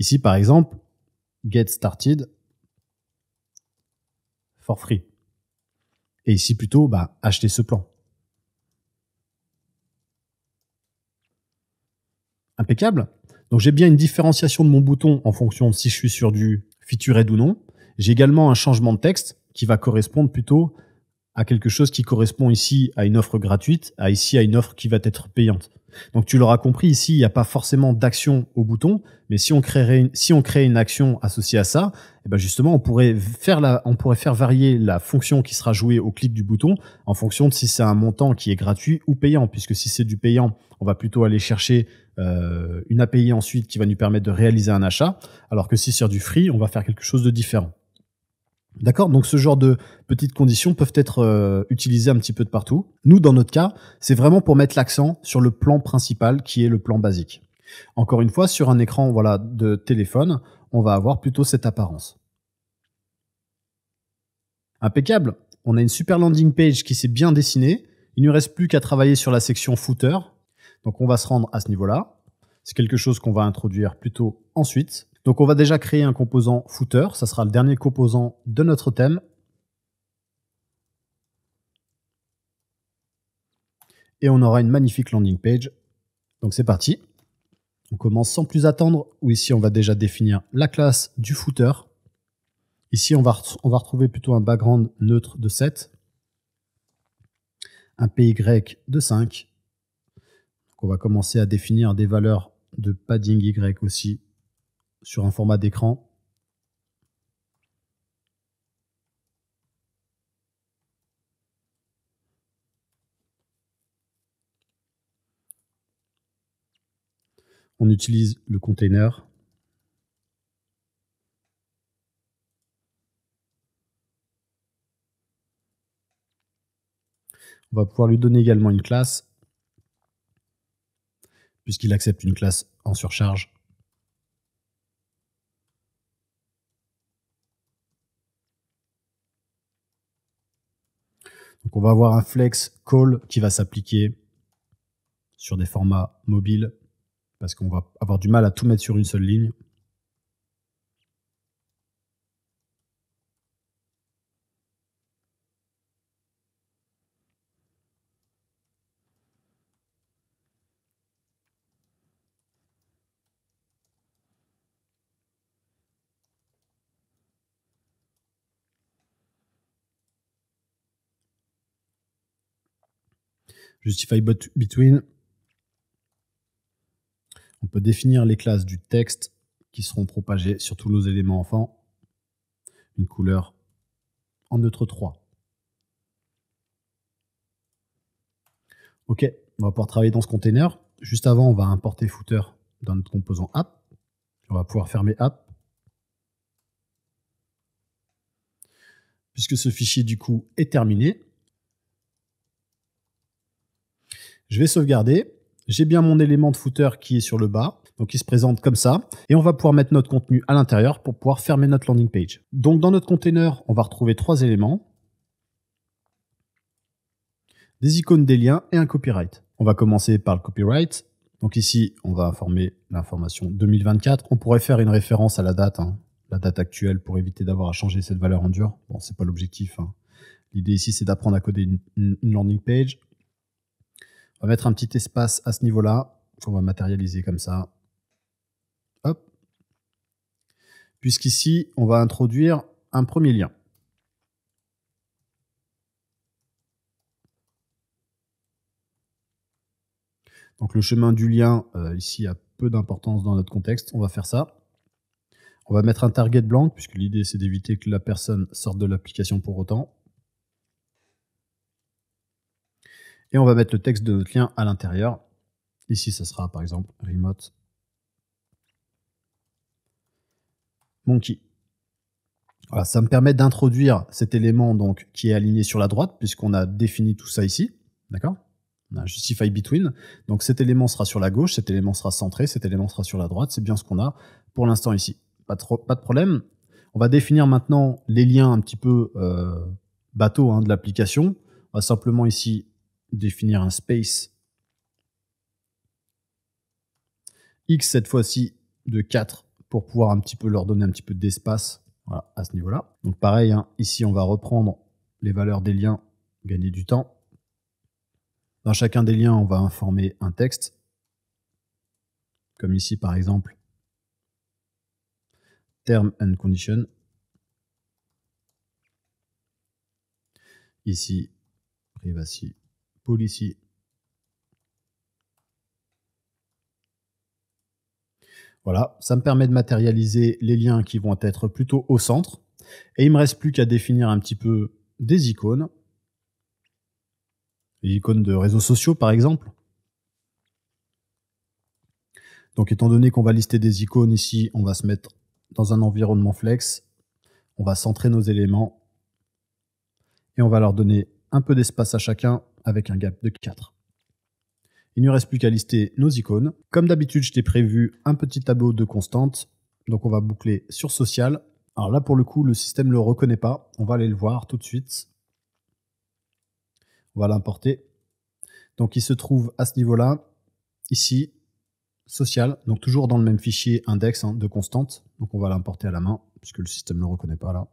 Ici, par exemple, get started for free. Et ici, plutôt, bah, acheter ce plan. impeccable. Donc j'ai bien une différenciation de mon bouton en fonction de si je suis sur du featured ou non. J'ai également un changement de texte qui va correspondre plutôt à quelque chose qui correspond ici à une offre gratuite, à ici à une offre qui va être payante. Donc tu l'auras compris, ici il n'y a pas forcément d'action au bouton, mais si on si on crée une action associée à ça, et eh bien justement on pourrait faire la, on pourrait faire varier la fonction qui sera jouée au clic du bouton en fonction de si c'est un montant qui est gratuit ou payant, puisque si c'est du payant, on va plutôt aller chercher euh, une API ensuite qui va nous permettre de réaliser un achat, alors que si c'est sur du free, on va faire quelque chose de différent. D'accord Donc ce genre de petites conditions peuvent être euh, utilisées un petit peu de partout. Nous, dans notre cas, c'est vraiment pour mettre l'accent sur le plan principal qui est le plan basique. Encore une fois, sur un écran voilà, de téléphone, on va avoir plutôt cette apparence. Impeccable On a une super landing page qui s'est bien dessinée. Il ne reste plus qu'à travailler sur la section footer, donc on va se rendre à ce niveau-là. C'est quelque chose qu'on va introduire plutôt ensuite. Donc on va déjà créer un composant footer, ça sera le dernier composant de notre thème. Et on aura une magnifique landing page. Donc c'est parti. On commence sans plus attendre, Ou ici on va déjà définir la classe du footer. Ici on va, on va retrouver plutôt un background neutre de 7, un PY de 5, on va commencer à définir des valeurs de padding Y aussi sur un format d'écran. On utilise le container. On va pouvoir lui donner également une classe puisqu'il accepte une classe en surcharge. Donc on va avoir un flex call qui va s'appliquer sur des formats mobiles, parce qu'on va avoir du mal à tout mettre sur une seule ligne. Justify between. On peut définir les classes du texte qui seront propagées sur tous nos éléments enfants. Une couleur en neutre 3. OK, on va pouvoir travailler dans ce container. Juste avant, on va importer footer dans notre composant app. On va pouvoir fermer app. Puisque ce fichier du coup est terminé, Je vais sauvegarder. J'ai bien mon élément de footer qui est sur le bas. Donc il se présente comme ça. Et on va pouvoir mettre notre contenu à l'intérieur pour pouvoir fermer notre landing page. Donc dans notre container, on va retrouver trois éléments. Des icônes, des liens et un copyright. On va commencer par le copyright. Donc ici, on va informer l'information 2024. On pourrait faire une référence à la date, hein. la date actuelle, pour éviter d'avoir à changer cette valeur en dur. Bon, c'est pas l'objectif. Hein. L'idée ici, c'est d'apprendre à coder une landing page. On va mettre un petit espace à ce niveau-là, On va matérialiser comme ça. Puisqu'ici, on va introduire un premier lien. Donc le chemin du lien, euh, ici, a peu d'importance dans notre contexte. On va faire ça. On va mettre un target blanc, puisque l'idée, c'est d'éviter que la personne sorte de l'application pour autant. Et on va mettre le texte de notre lien à l'intérieur. Ici, ça sera par exemple remote monkey. Voilà, ça me permet d'introduire cet élément donc qui est aligné sur la droite puisqu'on a défini tout ça ici, d'accord On a justify between. Donc cet élément sera sur la gauche, cet élément sera centré, cet élément sera sur la droite. C'est bien ce qu'on a pour l'instant ici. Pas, de problème. On va définir maintenant les liens un petit peu euh, bateau hein, de l'application. On va simplement ici définir un space x cette fois-ci de 4 pour pouvoir un petit peu leur donner un petit peu d'espace à ce niveau-là. Donc pareil, hein, ici on va reprendre les valeurs des liens, gagner du temps. Dans chacun des liens, on va informer un texte, comme ici par exemple, term and condition. Ici, privacy voilà, ça me permet de matérialiser les liens qui vont être plutôt au centre. Et il me reste plus qu'à définir un petit peu des icônes. Les icônes de réseaux sociaux, par exemple. Donc, étant donné qu'on va lister des icônes ici, on va se mettre dans un environnement flex. On va centrer nos éléments. Et on va leur donner un peu d'espace à chacun avec un gap de 4. Il ne reste plus qu'à lister nos icônes. Comme d'habitude, je t'ai prévu un petit tableau de constantes. Donc on va boucler sur social. Alors là, pour le coup, le système ne le reconnaît pas. On va aller le voir tout de suite. On va l'importer. Donc il se trouve à ce niveau-là, ici, social, donc toujours dans le même fichier index hein, de constante. Donc on va l'importer à la main, puisque le système ne le reconnaît pas là.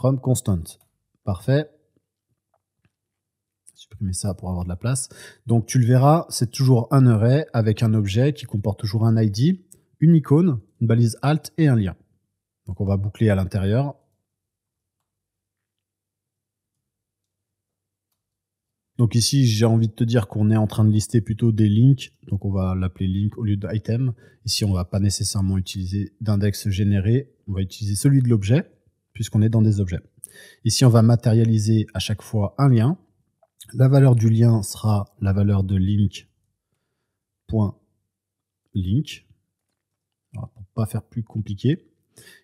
from constant. Parfait. Supprimer ça pour avoir de la place. Donc tu le verras, c'est toujours un array avec un objet qui comporte toujours un ID, une icône, une balise alt et un lien. Donc on va boucler à l'intérieur. Donc ici, j'ai envie de te dire qu'on est en train de lister plutôt des links. Donc on va l'appeler link au lieu d'item. Ici, on ne va pas nécessairement utiliser d'index généré. On va utiliser celui de l'objet puisqu'on est dans des objets. Ici, on va matérialiser à chaque fois un lien. La valeur du lien sera la valeur de link.link. Pour pour pas faire plus compliqué.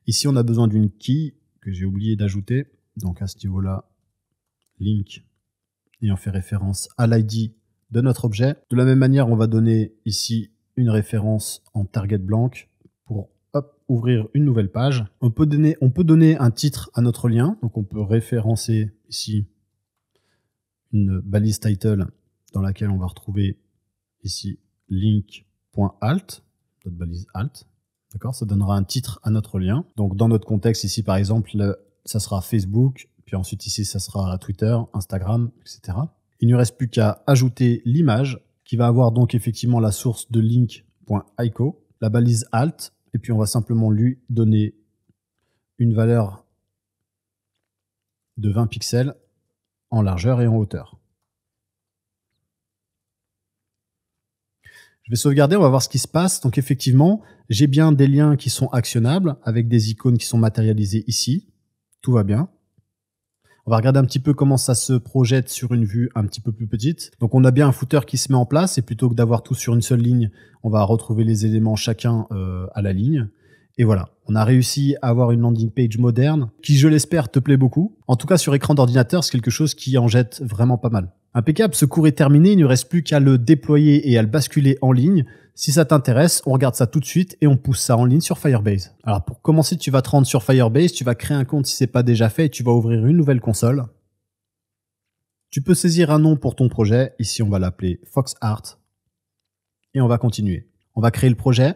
Ici, on a besoin d'une key que j'ai oublié d'ajouter. Donc à ce niveau-là, link, et on fait référence à l'ID de notre objet. De la même manière, on va donner ici une référence en target blank pour ouvrir une nouvelle page. On peut donner, on peut donner un titre à notre lien, donc on peut référencer ici une balise title dans laquelle on va retrouver ici link.alt, notre balise alt. D'accord Ça donnera un titre à notre lien. Donc dans notre contexte ici, par exemple, ça sera Facebook, puis ensuite ici, ça sera Twitter, Instagram, etc. Il ne reste plus qu'à ajouter l'image qui va avoir donc effectivement la source de link.ico, la balise alt et puis on va simplement lui donner une valeur de 20 pixels en largeur et en hauteur. Je vais sauvegarder, on va voir ce qui se passe. Donc effectivement, j'ai bien des liens qui sont actionnables avec des icônes qui sont matérialisées ici. Tout va bien. On va regarder un petit peu comment ça se projette sur une vue un petit peu plus petite. Donc on a bien un footer qui se met en place et plutôt que d'avoir tout sur une seule ligne, on va retrouver les éléments chacun euh, à la ligne. Et voilà, on a réussi à avoir une landing page moderne qui, je l'espère, te plaît beaucoup. En tout cas, sur écran d'ordinateur, c'est quelque chose qui en jette vraiment pas mal. Impeccable, ce cours est terminé, il ne reste plus qu'à le déployer et à le basculer en ligne. Si ça t'intéresse, on regarde ça tout de suite et on pousse ça en ligne sur Firebase. Alors pour commencer, tu vas te rendre sur Firebase, tu vas créer un compte si c'est pas déjà fait et tu vas ouvrir une nouvelle console. Tu peux saisir un nom pour ton projet, ici on va l'appeler FoxArt et on va continuer. On va créer le projet,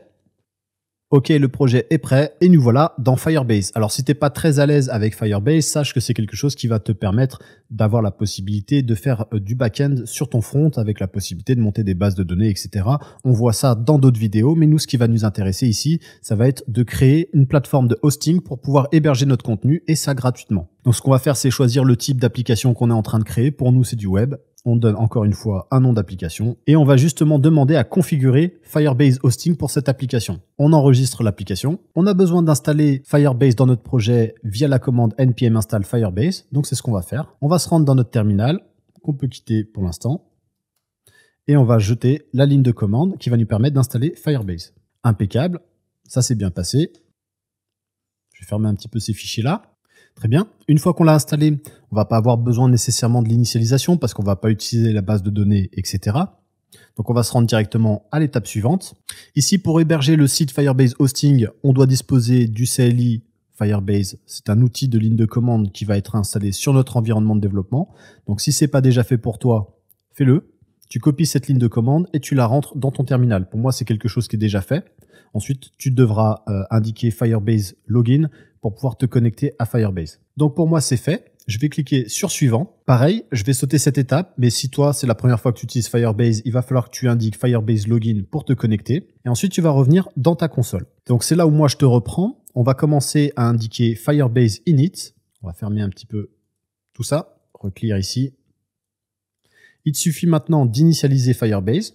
Ok, le projet est prêt et nous voilà dans Firebase. Alors si t'es pas très à l'aise avec Firebase, sache que c'est quelque chose qui va te permettre d'avoir la possibilité de faire euh, du back-end sur ton front avec la possibilité de monter des bases de données, etc. On voit ça dans d'autres vidéos, mais nous ce qui va nous intéresser ici, ça va être de créer une plateforme de hosting pour pouvoir héberger notre contenu et ça gratuitement. Donc ce qu'on va faire, c'est choisir le type d'application qu'on est en train de créer. Pour nous, c'est du web on donne encore une fois un nom d'application et on va justement demander à configurer Firebase Hosting pour cette application. On enregistre l'application. On a besoin d'installer Firebase dans notre projet via la commande npm install firebase. Donc c'est ce qu'on va faire. On va se rendre dans notre terminal qu'on peut quitter pour l'instant et on va jeter la ligne de commande qui va nous permettre d'installer Firebase. Impeccable. Ça s'est bien passé. Je vais fermer un petit peu ces fichiers là. Très bien. Une fois qu'on l'a installé, on va pas avoir besoin nécessairement de l'initialisation parce qu'on va pas utiliser la base de données, etc. Donc on va se rendre directement à l'étape suivante. Ici, pour héberger le site Firebase Hosting, on doit disposer du CLI Firebase. C'est un outil de ligne de commande qui va être installé sur notre environnement de développement. Donc si c'est pas déjà fait pour toi, fais-le. Tu copies cette ligne de commande et tu la rentres dans ton terminal. Pour moi, c'est quelque chose qui est déjà fait. Ensuite, tu devras euh, indiquer Firebase Login pour pouvoir te connecter à Firebase. Donc pour moi, c'est fait je vais cliquer sur suivant. Pareil, je vais sauter cette étape, mais si toi c'est la première fois que tu utilises Firebase, il va falloir que tu indiques Firebase Login pour te connecter. Et ensuite tu vas revenir dans ta console. Donc c'est là où moi je te reprends. On va commencer à indiquer Firebase Init. On va fermer un petit peu tout ça. Reclear ici. Il te suffit maintenant d'initialiser Firebase.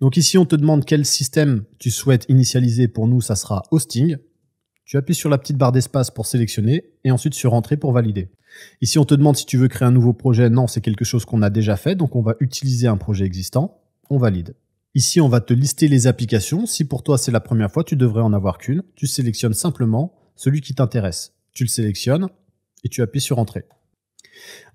Donc ici, on te demande quel système tu souhaites initialiser. Pour nous, ça sera hosting. Tu appuies sur la petite barre d'espace pour sélectionner et ensuite sur Entrée pour valider. Ici, on te demande si tu veux créer un nouveau projet. Non, c'est quelque chose qu'on a déjà fait, donc on va utiliser un projet existant. On valide. Ici, on va te lister les applications. Si pour toi c'est la première fois, tu devrais en avoir qu'une. Tu sélectionnes simplement celui qui t'intéresse. Tu le sélectionnes et tu appuies sur Entrée.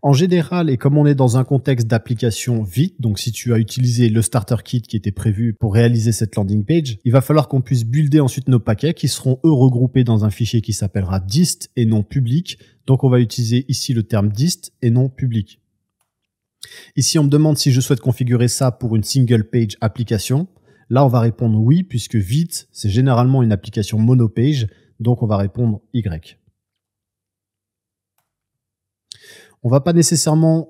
En général, et comme on est dans un contexte d'application vite, donc si tu as utilisé le starter kit qui était prévu pour réaliser cette landing page, il va falloir qu'on puisse builder ensuite nos paquets qui seront eux regroupés dans un fichier qui s'appellera dist et non public. Donc on va utiliser ici le terme dist et non public. Ici, on me demande si je souhaite configurer ça pour une single page application. Là, on va répondre oui, puisque vite, c'est généralement une application monopage, donc on va répondre Y. On va pas nécessairement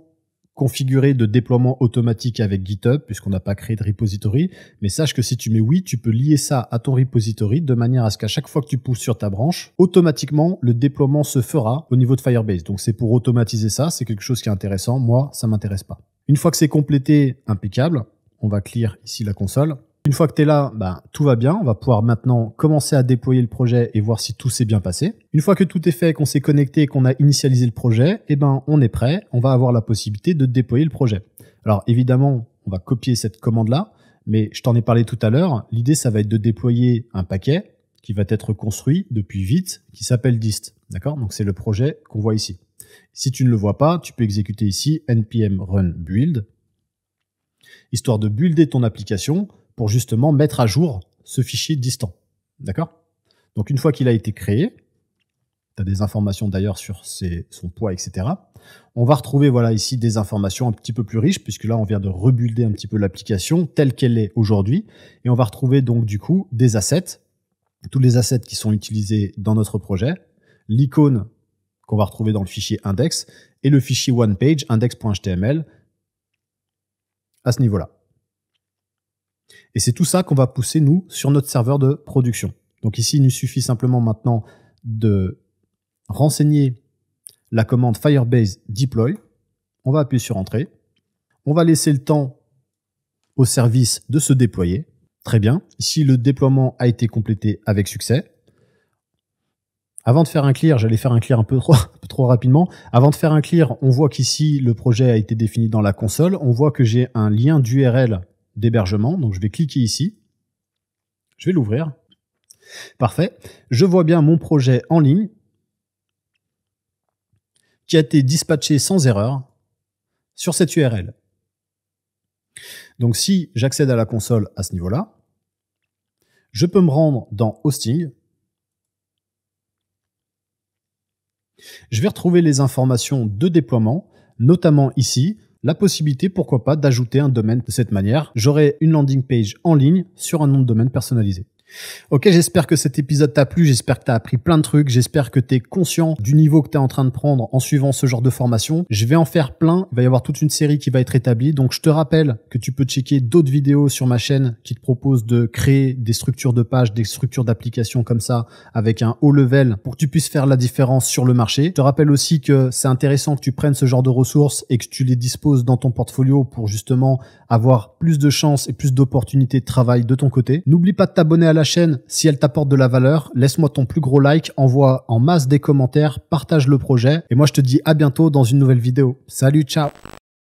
configurer de déploiement automatique avec GitHub puisqu'on n'a pas créé de repository, mais sache que si tu mets oui, tu peux lier ça à ton repository de manière à ce qu'à chaque fois que tu pousses sur ta branche, automatiquement le déploiement se fera au niveau de Firebase. Donc c'est pour automatiser ça, c'est quelque chose qui est intéressant, moi ça m'intéresse pas. Une fois que c'est complété, impeccable, on va clear ici la console. Une fois que tu es là, bah, tout va bien. On va pouvoir maintenant commencer à déployer le projet et voir si tout s'est bien passé. Une fois que tout est fait, qu'on s'est connecté, qu'on a initialisé le projet, eh ben, on est prêt. On va avoir la possibilité de déployer le projet. Alors évidemment, on va copier cette commande-là, mais je t'en ai parlé tout à l'heure. L'idée, ça va être de déployer un paquet qui va être construit depuis vite, qui s'appelle dist. D'accord Donc c'est le projet qu'on voit ici. Si tu ne le vois pas, tu peux exécuter ici npm run build, histoire de builder ton application pour justement mettre à jour ce fichier distant. D'accord Donc une fois qu'il a été créé, tu as des informations d'ailleurs sur son poids, etc. On va retrouver voilà ici des informations un petit peu plus riches, puisque là on vient de rebuilder un petit peu l'application telle qu'elle est aujourd'hui. Et on va retrouver donc du coup des assets, tous les assets qui sont utilisés dans notre projet, l'icône qu'on va retrouver dans le fichier index, et le fichier one page index.html à ce niveau-là. Et c'est tout ça qu'on va pousser, nous, sur notre serveur de production. Donc ici, il nous suffit simplement maintenant de renseigner la commande Firebase Deploy. On va appuyer sur Entrée. On va laisser le temps au service de se déployer. Très bien. Ici, le déploiement a été complété avec succès. Avant de faire un clear, j'allais faire un clear un peu trop, un peu trop rapidement. Avant de faire un clear, on voit qu'ici, le projet a été défini dans la console. On voit que j'ai un lien d'URL d'hébergement. Donc je vais cliquer ici. Je vais l'ouvrir. Parfait. Je vois bien mon projet en ligne qui a été dispatché sans erreur sur cette URL. Donc si j'accède à la console à ce niveau-là, je peux me rendre dans Hosting. Je vais retrouver les informations de déploiement, notamment ici, la possibilité, pourquoi pas, d'ajouter un domaine de cette manière. J'aurai une landing page en ligne sur un nom de domaine personnalisé. Ok, j'espère que cet épisode t'a plu, j'espère que t'as appris plein de trucs, j'espère que t'es conscient du niveau que t'es en train de prendre en suivant ce genre de formation. Je vais en faire plein, il va y avoir toute une série qui va être établie, donc je te rappelle que tu peux checker d'autres vidéos sur ma chaîne qui te proposent de créer des structures de pages, des structures d'applications comme ça, avec un haut level pour que tu puisses faire la différence sur le marché. Je te rappelle aussi que c'est intéressant que tu prennes ce genre de ressources et que tu les disposes dans ton portfolio pour justement avoir plus de chances et plus d'opportunités de travail de ton côté. N'oublie pas de t'abonner à la chaîne si elle t'apporte de la valeur. Laisse-moi ton plus gros like, envoie en masse des commentaires, partage le projet. Et moi, je te dis à bientôt dans une nouvelle vidéo. Salut, ciao